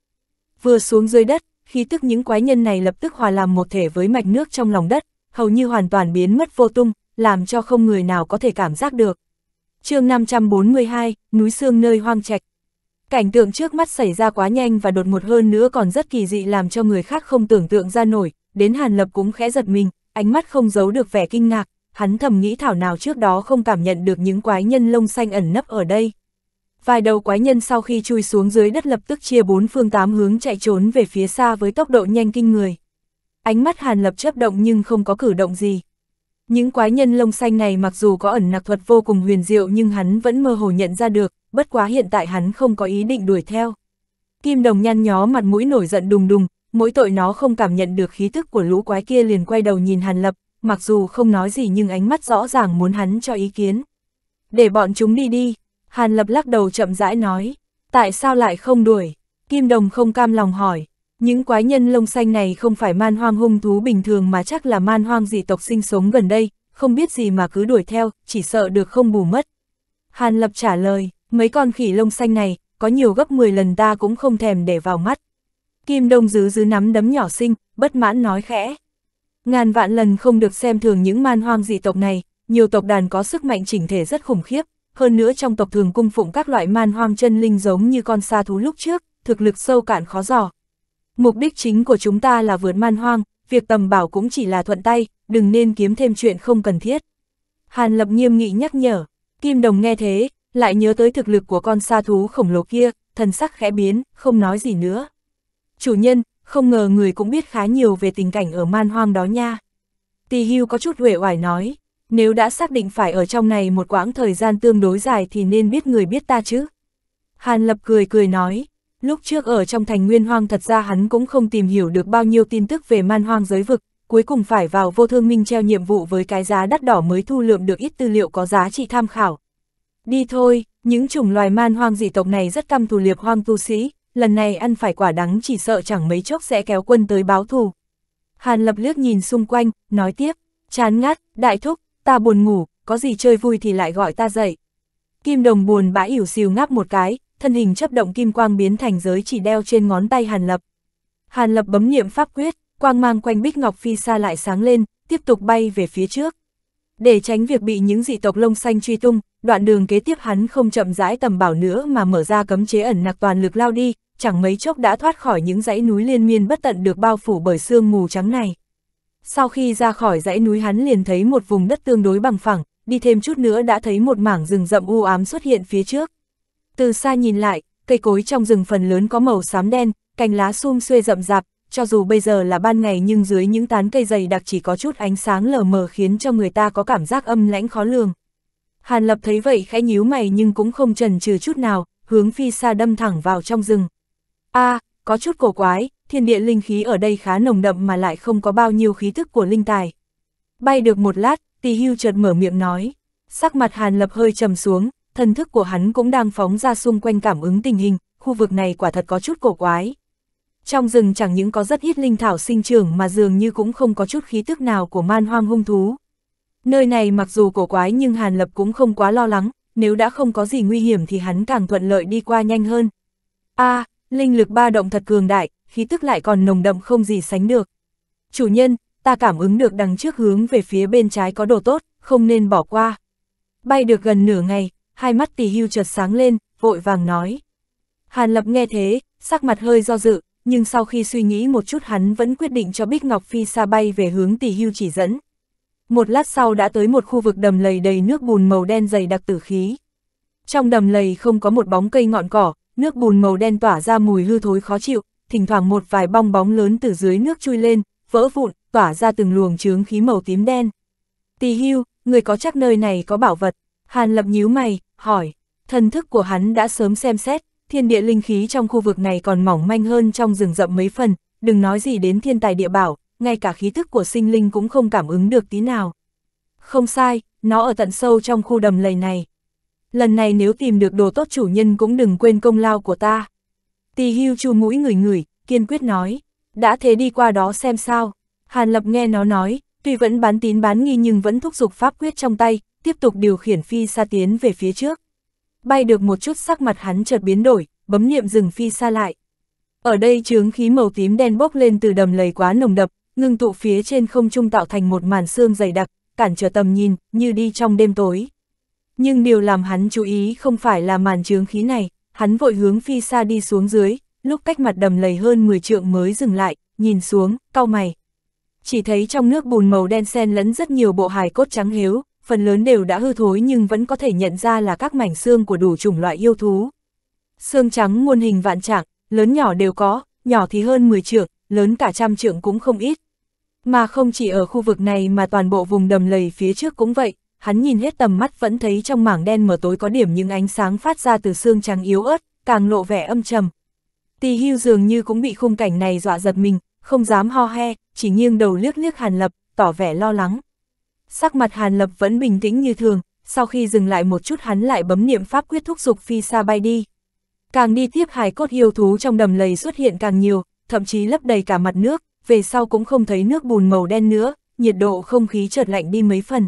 Vừa xuống dưới đất, khí tức những quái nhân này lập tức hòa làm một thể với mạch nước trong lòng đất, hầu như hoàn toàn biến mất vô tung, làm cho không người nào có thể cảm giác được. chương 542, núi xương nơi hoang trạch. Cảnh tượng trước mắt xảy ra quá nhanh và đột ngột hơn nữa còn rất kỳ dị làm cho người khác không tưởng tượng ra nổi, đến Hàn Lập cũng khẽ giật mình, ánh mắt không giấu được vẻ kinh ngạc, hắn thầm nghĩ thảo nào trước đó không cảm nhận được những quái nhân lông xanh ẩn nấp ở đây. Vài đầu quái nhân sau khi chui xuống dưới đất lập tức chia bốn phương tám hướng chạy trốn về phía xa với tốc độ nhanh kinh người. Ánh mắt Hàn Lập chấp động nhưng không có cử động gì. Những quái nhân lông xanh này mặc dù có ẩn nặc thuật vô cùng huyền diệu nhưng hắn vẫn mơ hồ nhận ra được, bất quá hiện tại hắn không có ý định đuổi theo. Kim Đồng nhăn nhó mặt mũi nổi giận đùng đùng, mỗi tội nó không cảm nhận được khí tức của lũ quái kia liền quay đầu nhìn Hàn Lập, mặc dù không nói gì nhưng ánh mắt rõ ràng muốn hắn cho ý kiến. Để bọn chúng đi đi, Hàn Lập lắc đầu chậm rãi nói, tại sao lại không đuổi, Kim Đồng không cam lòng hỏi, những quái nhân lông xanh này không phải man hoang hung thú bình thường mà chắc là man hoang dị tộc sinh sống gần đây, không biết gì mà cứ đuổi theo, chỉ sợ được không bù mất. Hàn Lập trả lời, mấy con khỉ lông xanh này, có nhiều gấp 10 lần ta cũng không thèm để vào mắt. Kim Đông giữ giữ nắm đấm nhỏ xinh, bất mãn nói khẽ. Ngàn vạn lần không được xem thường những man hoang dị tộc này, nhiều tộc đàn có sức mạnh chỉnh thể rất khủng khiếp, hơn nữa trong tộc thường cung phụng các loại man hoang chân linh giống như con sa thú lúc trước, thực lực sâu cạn khó dò. Mục đích chính của chúng ta là vượt man hoang, việc tầm bảo cũng chỉ là thuận tay, đừng nên kiếm thêm chuyện không cần thiết. Hàn Lập nghiêm nghị nhắc nhở, Kim Đồng nghe thế, lại nhớ tới thực lực của con sa thú khổng lồ kia, thần sắc khẽ biến, không nói gì nữa chủ nhân, không ngờ người cũng biết khá nhiều về tình cảnh ở man hoang đó nha. Tì hưu có chút huệ oải nói, nếu đã xác định phải ở trong này một quãng thời gian tương đối dài thì nên biết người biết ta chứ. Hàn lập cười cười nói, lúc trước ở trong thành nguyên hoang thật ra hắn cũng không tìm hiểu được bao nhiêu tin tức về man hoang giới vực, cuối cùng phải vào vô thương minh treo nhiệm vụ với cái giá đắt đỏ mới thu lượm được ít tư liệu có giá trị tham khảo. Đi thôi, những chủng loài man hoang dị tộc này rất căm thù liệp hoang tu sĩ, lần này ăn phải quả đắng chỉ sợ chẳng mấy chốc sẽ kéo quân tới báo thù. Hàn lập lướt nhìn xung quanh, nói tiếp, chán ngắt, đại thúc, ta buồn ngủ, có gì chơi vui thì lại gọi ta dậy. Kim đồng buồn bã ỉu xìu ngáp một cái, thân hình chấp động kim quang biến thành giới chỉ đeo trên ngón tay Hàn lập. Hàn lập bấm niệm pháp quyết, quang mang quanh bích ngọc phi xa lại sáng lên, tiếp tục bay về phía trước. Để tránh việc bị những dị tộc lông xanh truy tung, đoạn đường kế tiếp hắn không chậm rãi tầm bảo nữa mà mở ra cấm chế ẩn nặc toàn lực lao đi, chẳng mấy chốc đã thoát khỏi những dãy núi liên miên bất tận được bao phủ bởi sương mù trắng này. Sau khi ra khỏi dãy núi hắn liền thấy một vùng đất tương đối bằng phẳng, đi thêm chút nữa đã thấy một mảng rừng rậm u ám xuất hiện phía trước. Từ xa nhìn lại, cây cối trong rừng phần lớn có màu xám đen, cành lá sum xuê rậm rạp, cho dù bây giờ là ban ngày nhưng dưới những tán cây dày đặc chỉ có chút ánh sáng lờ mờ khiến cho người ta có cảm giác âm lãnh khó lường. Hàn Lập thấy vậy khẽ nhíu mày nhưng cũng không chần chừ chút nào, hướng phi xa đâm thẳng vào trong rừng. a à, có chút cổ quái, thiên địa linh khí ở đây khá nồng đậm mà lại không có bao nhiêu khí thức của linh tài. Bay được một lát, Tỳ Hưu chợt mở miệng nói, sắc mặt Hàn Lập hơi trầm xuống, thần thức của hắn cũng đang phóng ra xung quanh cảm ứng tình hình, khu vực này quả thật có chút cổ quái. Trong rừng chẳng những có rất ít linh thảo sinh trưởng mà dường như cũng không có chút khí tức nào của man hoang hung thú. Nơi này mặc dù cổ quái nhưng Hàn Lập cũng không quá lo lắng, nếu đã không có gì nguy hiểm thì hắn càng thuận lợi đi qua nhanh hơn. a à, linh lực ba động thật cường đại, khí tức lại còn nồng đậm không gì sánh được. Chủ nhân, ta cảm ứng được đằng trước hướng về phía bên trái có đồ tốt, không nên bỏ qua. Bay được gần nửa ngày, hai mắt tỷ hưu chợt sáng lên, vội vàng nói. Hàn Lập nghe thế, sắc mặt hơi do dự, nhưng sau khi suy nghĩ một chút hắn vẫn quyết định cho Bích Ngọc Phi xa bay về hướng tỷ hưu chỉ dẫn. Một lát sau đã tới một khu vực đầm lầy đầy nước bùn màu đen dày đặc tử khí. Trong đầm lầy không có một bóng cây ngọn cỏ, nước bùn màu đen tỏa ra mùi hư thối khó chịu, thỉnh thoảng một vài bong bóng lớn từ dưới nước chui lên, vỡ vụn, tỏa ra từng luồng chướng khí màu tím đen. Tỳ hưu, người có chắc nơi này có bảo vật. Hàn lập nhíu mày, hỏi. Thần thức của hắn đã sớm xem xét, thiên địa linh khí trong khu vực này còn mỏng manh hơn trong rừng rậm mấy phần, đừng nói gì đến thiên tài địa bảo, ngay cả khí thức của sinh linh cũng không cảm ứng được tí nào. Không sai, nó ở tận sâu trong khu đầm lầy này. Lần này nếu tìm được đồ tốt chủ nhân cũng đừng quên công lao của ta. Tì hưu chu mũi người người, kiên quyết nói, đã thế đi qua đó xem sao. Hàn Lập nghe nó nói, tuy vẫn bán tín bán nghi nhưng vẫn thúc giục pháp quyết trong tay, tiếp tục điều khiển phi xa tiến về phía trước bay được một chút sắc mặt hắn chợt biến đổi, bấm niệm dừng phi xa lại. Ở đây chướng khí màu tím đen bốc lên từ đầm lầy quá nồng đập, ngưng tụ phía trên không trung tạo thành một màn xương dày đặc, cản trở tầm nhìn, như đi trong đêm tối. Nhưng điều làm hắn chú ý không phải là màn chướng khí này, hắn vội hướng phi xa đi xuống dưới, lúc cách mặt đầm lầy hơn 10 trượng mới dừng lại, nhìn xuống, cau mày. Chỉ thấy trong nước bùn màu đen xen lẫn rất nhiều bộ hài cốt trắng hiếu, phần lớn đều đã hư thối nhưng vẫn có thể nhận ra là các mảnh xương của đủ chủng loại yêu thú. Xương trắng muôn hình vạn trạng, lớn nhỏ đều có, nhỏ thì hơn 10 trượng, lớn cả trăm trượng cũng không ít. Mà không chỉ ở khu vực này mà toàn bộ vùng đầm lầy phía trước cũng vậy, hắn nhìn hết tầm mắt vẫn thấy trong mảng đen mờ tối có điểm những ánh sáng phát ra từ xương trắng yếu ớt, càng lộ vẻ âm trầm. tì hưu dường như cũng bị khung cảnh này dọa giật mình, không dám ho he, chỉ nghiêng đầu liếc liếc hàn lập, tỏ vẻ lo lắng sắc mặt Hàn Lập vẫn bình tĩnh như thường, sau khi dừng lại một chút hắn lại bấm niệm pháp quyết thúc dục phi xa bay đi. Càng đi tiếp hải cốt yêu thú trong đầm lầy xuất hiện càng nhiều, thậm chí lấp đầy cả mặt nước, về sau cũng không thấy nước bùn màu đen nữa, nhiệt độ không khí chợt lạnh đi mấy phần.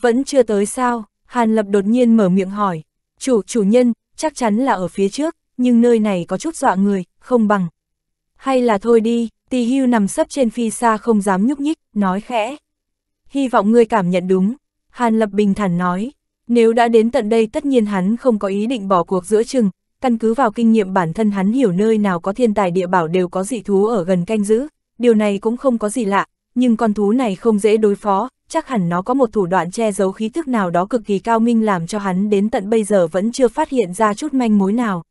Vẫn chưa tới sao, Hàn Lập đột nhiên mở miệng hỏi, chủ, chủ nhân, chắc chắn là ở phía trước, nhưng nơi này có chút dọa người, không bằng. Hay là thôi đi, tì hưu nằm sấp trên phi xa không dám nhúc nhích, nói khẽ hy vọng ngươi cảm nhận đúng. Hàn Lập bình thản nói, nếu đã đến tận đây tất nhiên hắn không có ý định bỏ cuộc giữa chừng, căn cứ vào kinh nghiệm bản thân hắn hiểu nơi nào có thiên tài địa bảo đều có dị thú ở gần canh giữ, điều này cũng không có gì lạ, nhưng con thú này không dễ đối phó, chắc hẳn nó có một thủ đoạn che giấu khí thức nào đó cực kỳ cao minh làm cho hắn đến tận bây giờ vẫn chưa phát hiện ra chút manh mối nào.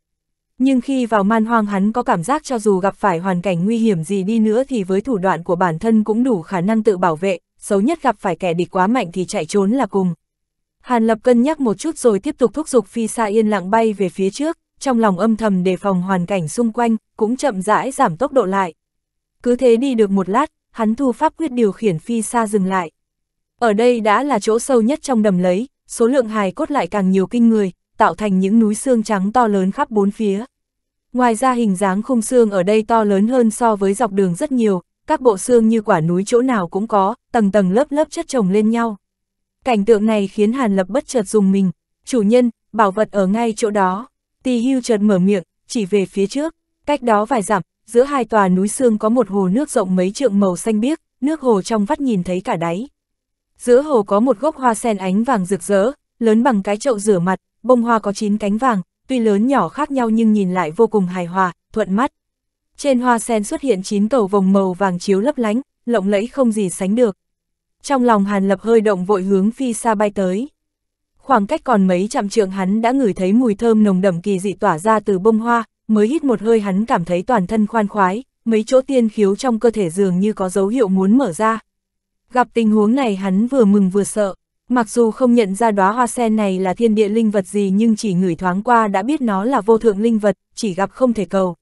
Nhưng khi vào man hoang hắn có cảm giác cho dù gặp phải hoàn cảnh nguy hiểm gì đi nữa thì với thủ đoạn của bản thân cũng đủ khả năng tự bảo vệ, xấu nhất gặp phải kẻ địch quá mạnh thì chạy trốn là cùng. Hàn Lập cân nhắc một chút rồi tiếp tục thúc giục phi xa yên lặng bay về phía trước, trong lòng âm thầm đề phòng hoàn cảnh xung quanh, cũng chậm rãi giảm tốc độ lại. Cứ thế đi được một lát, hắn thu pháp quyết điều khiển phi xa dừng lại. Ở đây đã là chỗ sâu nhất trong đầm lấy, số lượng hài cốt lại càng nhiều kinh người, tạo thành những núi xương trắng to lớn khắp bốn phía. Ngoài ra hình dáng khung xương ở đây to lớn hơn so với dọc đường rất nhiều, các bộ xương như quả núi chỗ nào cũng có, tầng tầng lớp lớp chất chồng lên nhau. Cảnh tượng này khiến Hàn Lập bất chợt dùng mình, chủ nhân, bảo vật ở ngay chỗ đó. Tì hưu chợt mở miệng, chỉ về phía trước, cách đó vài dặm, giữa hai tòa núi xương có một hồ nước rộng mấy trượng màu xanh biếc, nước hồ trong vắt nhìn thấy cả đáy. Giữa hồ có một gốc hoa sen ánh vàng rực rỡ, lớn bằng cái chậu rửa mặt, bông hoa có chín cánh vàng, tuy lớn nhỏ khác nhau nhưng nhìn lại vô cùng hài hòa, thuận mắt. Trên hoa sen xuất hiện chín cầu vòng màu vàng chiếu lấp lánh, lộng lẫy không gì sánh được. Trong lòng Hàn Lập hơi động vội hướng phi xa bay tới. Khoảng cách còn mấy chạm trượng hắn đã ngửi thấy mùi thơm nồng đậm kỳ dị tỏa ra từ bông hoa, mới hít một hơi hắn cảm thấy toàn thân khoan khoái, mấy chỗ tiên khiếu trong cơ thể dường như có dấu hiệu muốn mở ra. Gặp tình huống này hắn vừa mừng vừa sợ, mặc dù không nhận ra đóa hoa sen này là thiên địa linh vật gì nhưng chỉ ngửi thoáng qua đã biết nó là vô thượng linh vật, chỉ gặp không thể cầu.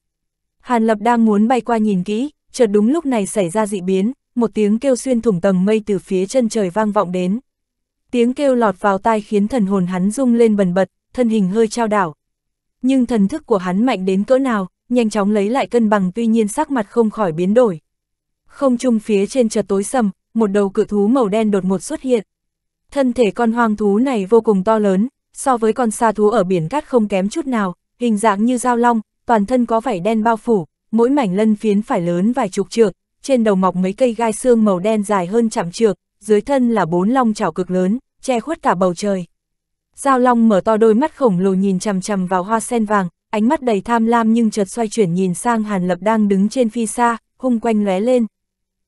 Hàn Lập đang muốn bay qua nhìn kỹ, chợt đúng lúc này xảy ra dị biến, một tiếng kêu xuyên thủng tầng mây từ phía chân trời vang vọng đến. Tiếng kêu lọt vào tai khiến thần hồn hắn rung lên bần bật, thân hình hơi trao đảo. Nhưng thần thức của hắn mạnh đến cỡ nào, nhanh chóng lấy lại cân bằng tuy nhiên sắc mặt không khỏi biến đổi. Không trung phía trên chợt tối sầm, một đầu cự thú màu đen đột một xuất hiện. Thân thể con hoang thú này vô cùng to lớn, so với con sa thú ở biển cát không kém chút nào, hình dạng như dao long, toàn thân có vảy đen bao phủ, mỗi mảnh lân phiến phải lớn vài chục trượng, trên đầu mọc mấy cây gai xương màu đen dài hơn chạm trượng, dưới thân là bốn long chảo cực lớn, che khuất cả bầu trời. Giao long mở to đôi mắt khổng lồ nhìn chằm chằm vào hoa sen vàng, ánh mắt đầy tham lam nhưng chợt xoay chuyển nhìn sang Hàn Lập đang đứng trên phi xa, hung quanh lóe lên.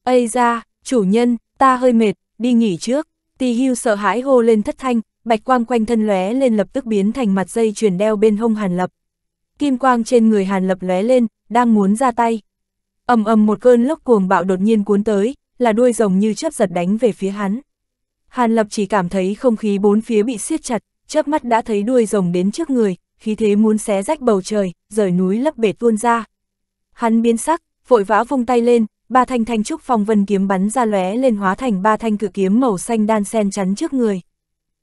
Ây ra, chủ nhân, ta hơi mệt, đi nghỉ trước. Tì hưu sợ hãi hô lên thất thanh, bạch quang quanh thân lóe lên lập tức biến thành mặt dây chuyền đeo bên hông Hàn Lập kim quang trên người Hàn Lập lóe lên, đang muốn ra tay. ầm ầm một cơn lốc cuồng bạo đột nhiên cuốn tới, là đuôi rồng như chớp giật đánh về phía hắn. Hàn Lập chỉ cảm thấy không khí bốn phía bị siết chặt, chớp mắt đã thấy đuôi rồng đến trước người, khí thế muốn xé rách bầu trời, rời núi lấp bể tuôn ra. Hắn biến sắc, vội vã vung tay lên, ba thanh thanh trúc phong vân kiếm bắn ra lóe lên hóa thành ba thanh cự kiếm màu xanh đan sen chắn trước người.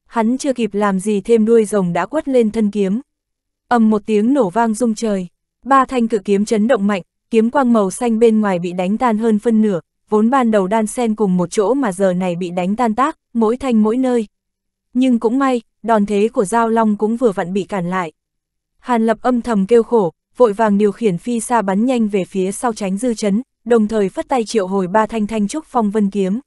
Hắn chưa kịp làm gì thêm đuôi rồng đã quất lên thân kiếm, ầm một tiếng nổ vang rung trời, ba thanh cự kiếm chấn động mạnh, kiếm quang màu xanh bên ngoài bị đánh tan hơn phân nửa, vốn ban đầu đan sen cùng một chỗ mà giờ này bị đánh tan tác, mỗi thanh mỗi nơi. Nhưng cũng may, đòn thế của Giao Long cũng vừa vặn bị cản lại. Hàn Lập âm thầm kêu khổ, vội vàng điều khiển phi xa bắn nhanh về phía sau tránh dư chấn, đồng thời phất tay triệu hồi ba thanh thanh trúc phong vân kiếm.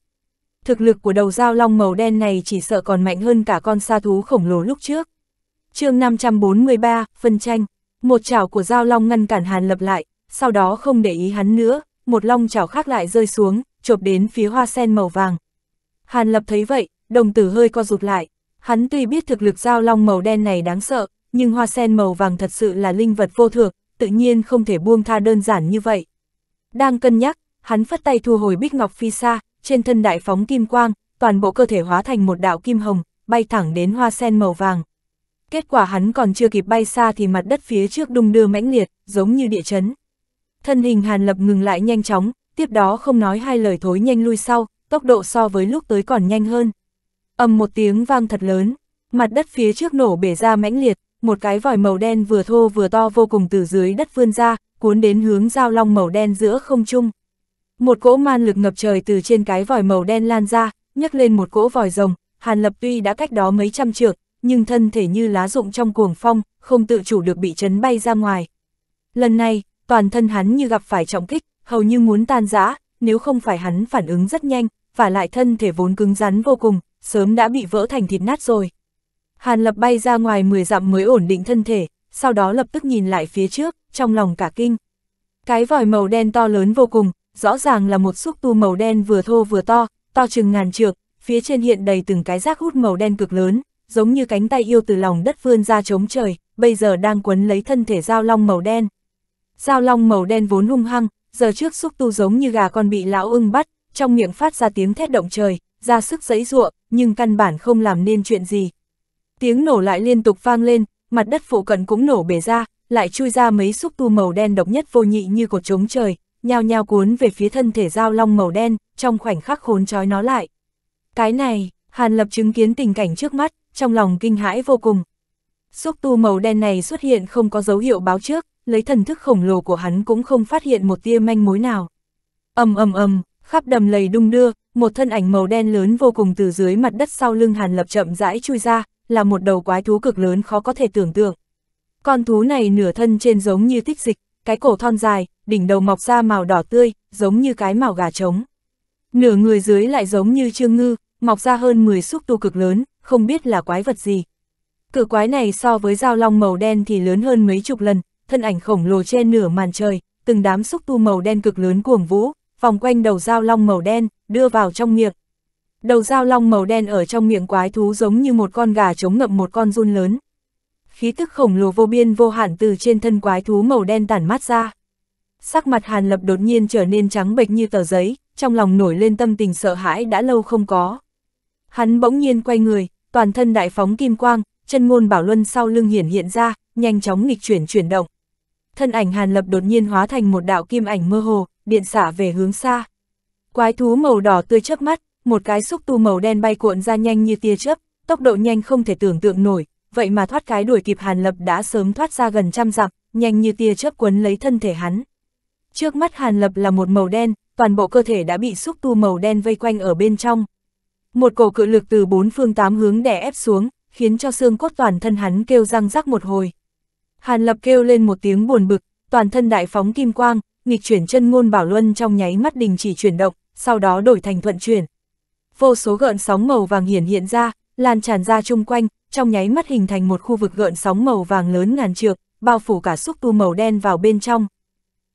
Thực lực của đầu Giao Long màu đen này chỉ sợ còn mạnh hơn cả con sa thú khổng lồ lúc trước chương 543, phân tranh, một chảo của Giao Long ngăn cản Hàn Lập lại, sau đó không để ý hắn nữa, một long chảo khác lại rơi xuống, chộp đến phía hoa sen màu vàng. Hàn Lập thấy vậy, đồng tử hơi co rụt lại, hắn tuy biết thực lực Giao Long màu đen này đáng sợ, nhưng hoa sen màu vàng thật sự là linh vật vô thượng, tự nhiên không thể buông tha đơn giản như vậy. Đang cân nhắc, hắn phất tay thu hồi Bích Ngọc Phi xa trên thân đại phóng kim quang, toàn bộ cơ thể hóa thành một đạo kim hồng, bay thẳng đến hoa sen màu vàng. Kết quả hắn còn chưa kịp bay xa thì mặt đất phía trước đung đưa mãnh liệt, giống như địa chấn. Thân hình Hàn Lập ngừng lại nhanh chóng, tiếp đó không nói hai lời thối nhanh lui sau, tốc độ so với lúc tới còn nhanh hơn. ầm một tiếng vang thật lớn, mặt đất phía trước nổ bể ra mãnh liệt, một cái vòi màu đen vừa thô vừa to vô cùng từ dưới đất vươn ra, cuốn đến hướng giao long màu đen giữa không trung. Một cỗ man lực ngập trời từ trên cái vòi màu đen lan ra, nhấc lên một cỗ vòi rồng, Hàn Lập tuy đã cách đó mấy trăm trượng, nhưng thân thể như lá rụng trong cuồng phong, không tự chủ được bị chấn bay ra ngoài. Lần này, toàn thân hắn như gặp phải trọng kích, hầu như muốn tan rã, nếu không phải hắn phản ứng rất nhanh, và lại thân thể vốn cứng rắn vô cùng, sớm đã bị vỡ thành thịt nát rồi. Hàn lập bay ra ngoài 10 dặm mới ổn định thân thể, sau đó lập tức nhìn lại phía trước, trong lòng cả kinh. Cái vòi màu đen to lớn vô cùng, rõ ràng là một xúc tu màu đen vừa thô vừa to, to chừng ngàn trượng, phía trên hiện đầy từng cái rác hút màu đen cực lớn, giống như cánh tay yêu từ lòng đất vươn ra chống trời, bây giờ đang quấn lấy thân thể dao long màu đen. Dao long màu đen vốn hung hăng, giờ trước xúc tu giống như gà con bị lão ưng bắt, trong miệng phát ra tiếng thét động trời, ra sức giãy ruộng, nhưng căn bản không làm nên chuyện gì. Tiếng nổ lại liên tục vang lên, mặt đất phụ cận cũng nổ bể ra, lại chui ra mấy xúc tu màu đen độc nhất vô nhị như cột chống trời, nhao nhao cuốn về phía thân thể dao long màu đen, trong khoảnh khắc khốn trói nó lại. Cái này, Hàn Lập chứng kiến tình cảnh trước mắt, trong lòng kinh hãi vô cùng. Xúc tu màu đen này xuất hiện không có dấu hiệu báo trước, lấy thần thức khổng lồ của hắn cũng không phát hiện một tia manh mối nào. ầm ầm ầm, khắp đầm lầy đung đưa, một thân ảnh màu đen lớn vô cùng từ dưới mặt đất sau lưng Hàn Lập chậm rãi chui ra, là một đầu quái thú cực lớn khó có thể tưởng tượng. Con thú này nửa thân trên giống như tích dịch, cái cổ thon dài, đỉnh đầu mọc ra màu đỏ tươi, giống như cái màu gà trống. Nửa người dưới lại giống như trương ngư, mọc ra hơn 10 xúc tu cực lớn, không biết là quái vật gì. Cự quái này so với dao long màu đen thì lớn hơn mấy chục lần, thân ảnh khổng lồ trên nửa màn trời, từng đám xúc tu màu đen cực lớn cuồng vũ, vòng quanh đầu dao long màu đen, đưa vào trong miệng. Đầu dao long màu đen ở trong miệng quái thú giống như một con gà chống ngậm một con run lớn. Khí tức khổng lồ vô biên vô hạn từ trên thân quái thú màu đen tản mát ra. Sắc mặt Hàn Lập đột nhiên trở nên trắng bệch như tờ giấy, trong lòng nổi lên tâm tình sợ hãi đã lâu không có. Hắn bỗng nhiên quay người, toàn thân đại phóng kim quang, chân ngôn bảo luân sau lưng hiển hiện ra, nhanh chóng nghịch chuyển chuyển động. Thân ảnh Hàn Lập đột nhiên hóa thành một đạo kim ảnh mơ hồ, điện xả về hướng xa. Quái thú màu đỏ tươi chớp mắt, một cái xúc tu màu đen bay cuộn ra nhanh như tia chớp, tốc độ nhanh không thể tưởng tượng nổi, vậy mà thoát cái đuổi kịp Hàn Lập đã sớm thoát ra gần trăm dặm, nhanh như tia chớp quấn lấy thân thể hắn. Trước mắt Hàn Lập là một màu đen, toàn bộ cơ thể đã bị xúc tu màu đen vây quanh ở bên trong, một cổ cự lực từ bốn phương tám hướng đè ép xuống, khiến cho xương cốt toàn thân hắn kêu răng rắc một hồi. Hàn Lập kêu lên một tiếng buồn bực, toàn thân đại phóng kim quang, nghịch chuyển chân ngôn bảo luân trong nháy mắt đình chỉ chuyển động, sau đó đổi thành thuận chuyển. Vô số gợn sóng màu vàng hiển hiện ra, lan tràn ra chung quanh, trong nháy mắt hình thành một khu vực gợn sóng màu vàng lớn ngàn trượng, bao phủ cả xúc tu màu đen vào bên trong.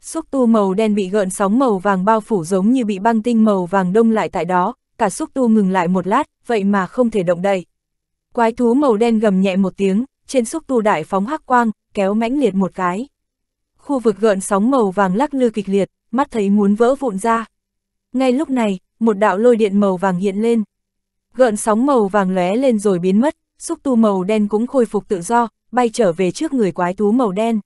Xúc tu màu đen bị gợn sóng màu vàng bao phủ giống như bị băng tinh màu vàng đông lại tại đó, cả xúc tu ngừng lại một lát, vậy mà không thể động đậy. Quái thú màu đen gầm nhẹ một tiếng, trên xúc tu đại phóng hắc quang, kéo mãnh liệt một cái. Khu vực gợn sóng màu vàng lắc lư kịch liệt, mắt thấy muốn vỡ vụn ra. Ngay lúc này, một đạo lôi điện màu vàng hiện lên. Gợn sóng màu vàng lóe lên rồi biến mất, xúc tu màu đen cũng khôi phục tự do, bay trở về trước người quái thú màu đen.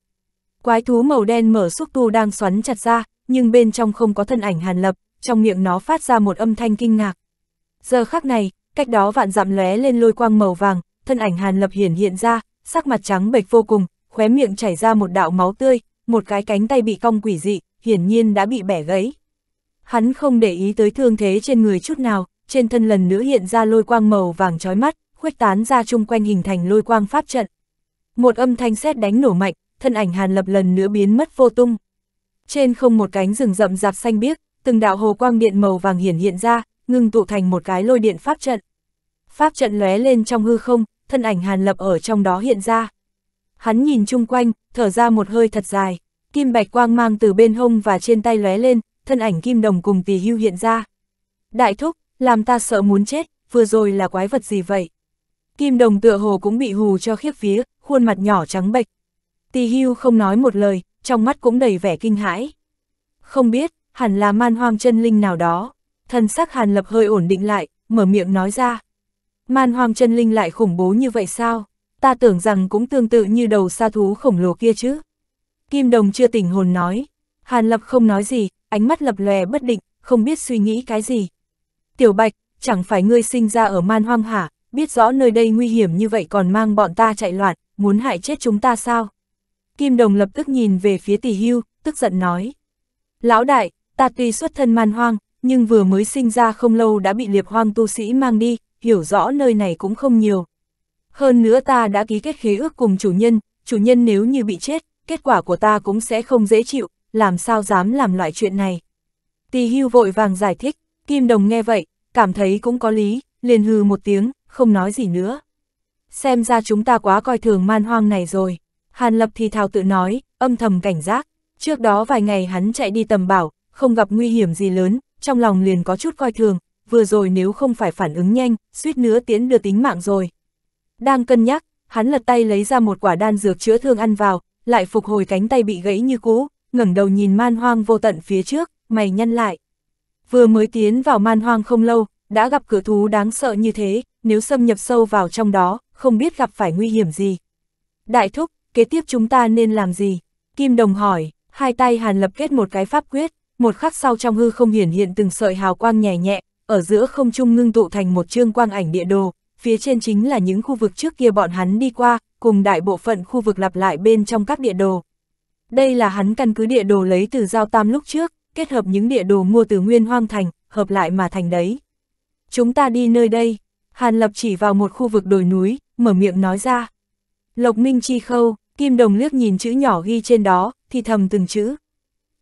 Quái thú màu đen mở xúc tu đang xoắn chặt ra, nhưng bên trong không có thân ảnh Hàn Lập, trong miệng nó phát ra một âm thanh kinh ngạc. Giờ khắc này, cách đó vạn dặm lóe lên lôi quang màu vàng, thân ảnh Hàn Lập hiển hiện ra, sắc mặt trắng bệch vô cùng, khóe miệng chảy ra một đạo máu tươi, một cái cánh tay bị cong quỷ dị, hiển nhiên đã bị bẻ gãy. Hắn không để ý tới thương thế trên người chút nào, trên thân lần nữa hiện ra lôi quang màu vàng chói mắt, khuếch tán ra chung quanh hình thành lôi quang pháp trận. Một âm thanh sét đánh nổ mạnh, thân ảnh Hàn Lập lần nữa biến mất vô tung. Trên không một cánh rừng rậm rạp xanh biếc, từng đạo hồ quang điện màu vàng hiển hiện ra, ngưng tụ thành một cái lôi điện pháp trận. Pháp trận lóe lên trong hư không, thân ảnh Hàn Lập ở trong đó hiện ra. Hắn nhìn chung quanh, thở ra một hơi thật dài, kim bạch quang mang từ bên hông và trên tay lóe lên, thân ảnh kim đồng cùng tỷ hưu hiện ra. Đại thúc, làm ta sợ muốn chết, vừa rồi là quái vật gì vậy? Kim đồng tựa hồ cũng bị hù cho khiếp vía, khuôn mặt nhỏ trắng bệch. Tỳ hưu không nói một lời, trong mắt cũng đầy vẻ kinh hãi. Không biết, hẳn là man hoang chân linh nào đó thần sắc Hàn Lập hơi ổn định lại, mở miệng nói ra. Man hoang chân linh lại khủng bố như vậy sao? Ta tưởng rằng cũng tương tự như đầu sa thú khổng lồ kia chứ. Kim Đồng chưa tỉnh hồn nói. Hàn Lập không nói gì, ánh mắt lập lòe bất định, không biết suy nghĩ cái gì. Tiểu Bạch, chẳng phải ngươi sinh ra ở man hoang hả, biết rõ nơi đây nguy hiểm như vậy còn mang bọn ta chạy loạn, muốn hại chết chúng ta sao? Kim Đồng lập tức nhìn về phía tỷ hưu, tức giận nói. Lão đại, ta tuy xuất thân man hoang, nhưng vừa mới sinh ra không lâu đã bị liệp hoang tu sĩ mang đi, hiểu rõ nơi này cũng không nhiều. Hơn nữa ta đã ký kết khế ước cùng chủ nhân, chủ nhân nếu như bị chết, kết quả của ta cũng sẽ không dễ chịu, làm sao dám làm loại chuyện này. Tì hưu vội vàng giải thích, Kim Đồng nghe vậy, cảm thấy cũng có lý, liền hừ một tiếng, không nói gì nữa. Xem ra chúng ta quá coi thường man hoang này rồi. Hàn Lập thì thào tự nói, âm thầm cảnh giác. Trước đó vài ngày hắn chạy đi tầm bảo, không gặp nguy hiểm gì lớn, trong lòng liền có chút coi thường, vừa rồi nếu không phải phản ứng nhanh, suýt nữa tiến đưa tính mạng rồi. Đang cân nhắc, hắn lật tay lấy ra một quả đan dược chữa thương ăn vào, lại phục hồi cánh tay bị gãy như cũ, ngẩng đầu nhìn man hoang vô tận phía trước, mày nhăn lại. Vừa mới tiến vào man hoang không lâu, đã gặp cửa thú đáng sợ như thế, nếu xâm nhập sâu vào trong đó, không biết gặp phải nguy hiểm gì. Đại thúc, kế tiếp chúng ta nên làm gì? Kim Đồng hỏi, hai tay Hàn Lập kết một cái pháp quyết một khắc sau trong hư không hiển hiện từng sợi hào quang nhẹ nhẹ, ở giữa không trung ngưng tụ thành một chương quang ảnh địa đồ, phía trên chính là những khu vực trước kia bọn hắn đi qua, cùng đại bộ phận khu vực lặp lại bên trong các địa đồ. Đây là hắn căn cứ địa đồ lấy từ giao tam lúc trước, kết hợp những địa đồ mua từ nguyên hoang thành, hợp lại mà thành đấy. Chúng ta đi nơi đây, Hàn Lập chỉ vào một khu vực đồi núi, mở miệng nói ra. Lộc Minh Chi Khâu, Kim Đồng liếc nhìn chữ nhỏ ghi trên đó, thì thầm từng chữ,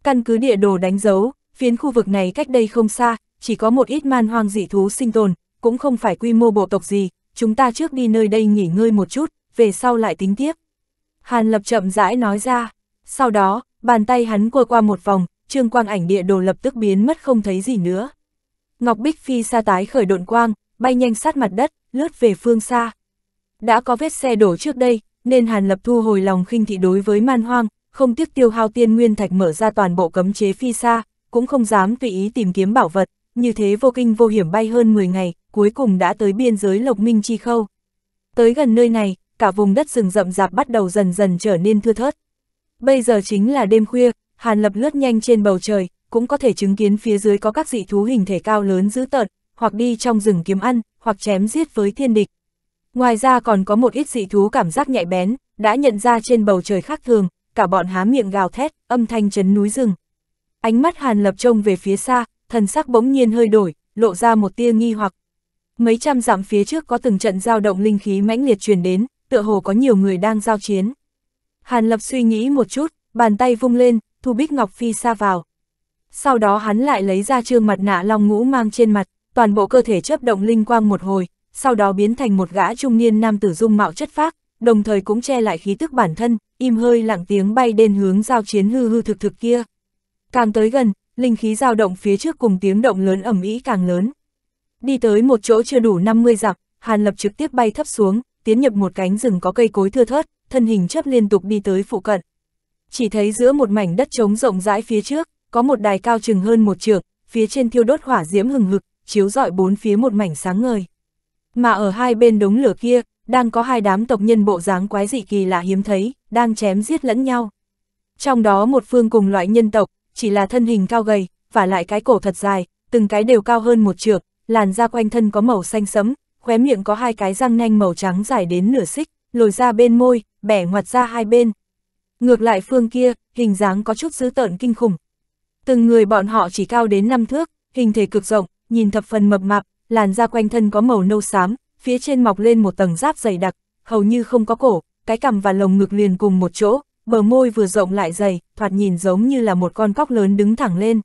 Căn cứ địa đồ đánh dấu, phiến khu vực này cách đây không xa, chỉ có một ít man hoang dị thú sinh tồn, cũng không phải quy mô bộ tộc gì, chúng ta trước đi nơi đây nghỉ ngơi một chút, về sau lại tính tiếp. Hàn Lập chậm rãi nói ra, sau đó, bàn tay hắn cua qua một vòng, trương quang ảnh địa đồ lập tức biến mất không thấy gì nữa. Ngọc Bích Phi xa tái khởi độn quang, bay nhanh sát mặt đất, lướt về phương xa. Đã có vết xe đổ trước đây, nên Hàn Lập thu hồi lòng khinh thị đối với man hoang, không tiếc tiêu hao tiên nguyên thạch mở ra toàn bộ cấm chế phi xa, cũng không dám tùy ý tìm kiếm bảo vật, như thế vô kinh vô hiểm bay hơn 10 ngày, cuối cùng đã tới biên giới Lộc Minh Chi Khâu. Tới gần nơi này, cả vùng đất rừng rậm rạp bắt đầu dần dần trở nên thưa thớt. Bây giờ chính là đêm khuya, Hàn Lập lướt nhanh trên bầu trời, cũng có thể chứng kiến phía dưới có các dị thú hình thể cao lớn dữ tợn, hoặc đi trong rừng kiếm ăn, hoặc chém giết với thiên địch. Ngoài ra còn có một ít dị thú cảm giác nhạy bén, đã nhận ra trên bầu trời khác thường, cả bọn há miệng gào thét, âm thanh chấn núi rừng. Ánh mắt Hàn Lập trông về phía xa, thần sắc bỗng nhiên hơi đổi, lộ ra một tia nghi hoặc. Mấy trăm dặm phía trước có từng trận giao động linh khí mãnh liệt truyền đến, tựa hồ có nhiều người đang giao chiến. Hàn Lập suy nghĩ một chút, bàn tay vung lên, thu bích ngọc phi xa vào. Sau đó hắn lại lấy ra trương mặt nạ long ngũ mang trên mặt, toàn bộ cơ thể chớp động linh quang một hồi, sau đó biến thành một gã trung niên nam tử dung mạo chất phác, đồng thời cũng che lại khí tức bản thân, im hơi lặng tiếng bay đến hướng giao chiến hư hư thực thực kia. Càng tới gần, linh khí dao động phía trước cùng tiếng động lớn ẩm ý càng lớn. Đi tới một chỗ chưa đủ 50 dặm, Hàn Lập trực tiếp bay thấp xuống, tiến nhập một cánh rừng có cây cối thưa thớt, thân hình chấp liên tục đi tới phụ cận. Chỉ thấy giữa một mảnh đất trống rộng rãi phía trước, có một đài cao chừng hơn một trượng, phía trên thiêu đốt hỏa diễm hừng hực, chiếu rọi bốn phía một mảnh sáng ngời. Mà ở hai bên đống lửa kia, đang có hai đám tộc nhân bộ dáng quái dị kỳ lạ hiếm thấy, đang chém giết lẫn nhau. Trong đó một phương cùng loại nhân tộc, chỉ là thân hình cao gầy, và lại cái cổ thật dài, từng cái đều cao hơn một trượng, làn da quanh thân có màu xanh sẫm, khóe miệng có hai cái răng nanh màu trắng dài đến nửa xích, lồi ra bên môi, bẻ ngoặt ra hai bên. Ngược lại phương kia, hình dáng có chút dữ tợn kinh khủng. Từng người bọn họ chỉ cao đến năm thước, hình thể cực rộng, nhìn thập phần mập mạp, làn da quanh thân có màu nâu xám, phía trên mọc lên một tầng giáp dày đặc, hầu như không có cổ, cái cằm và lồng ngực liền cùng một chỗ, bờ môi vừa rộng lại dày, thoạt nhìn giống như là một con cóc lớn đứng thẳng lên.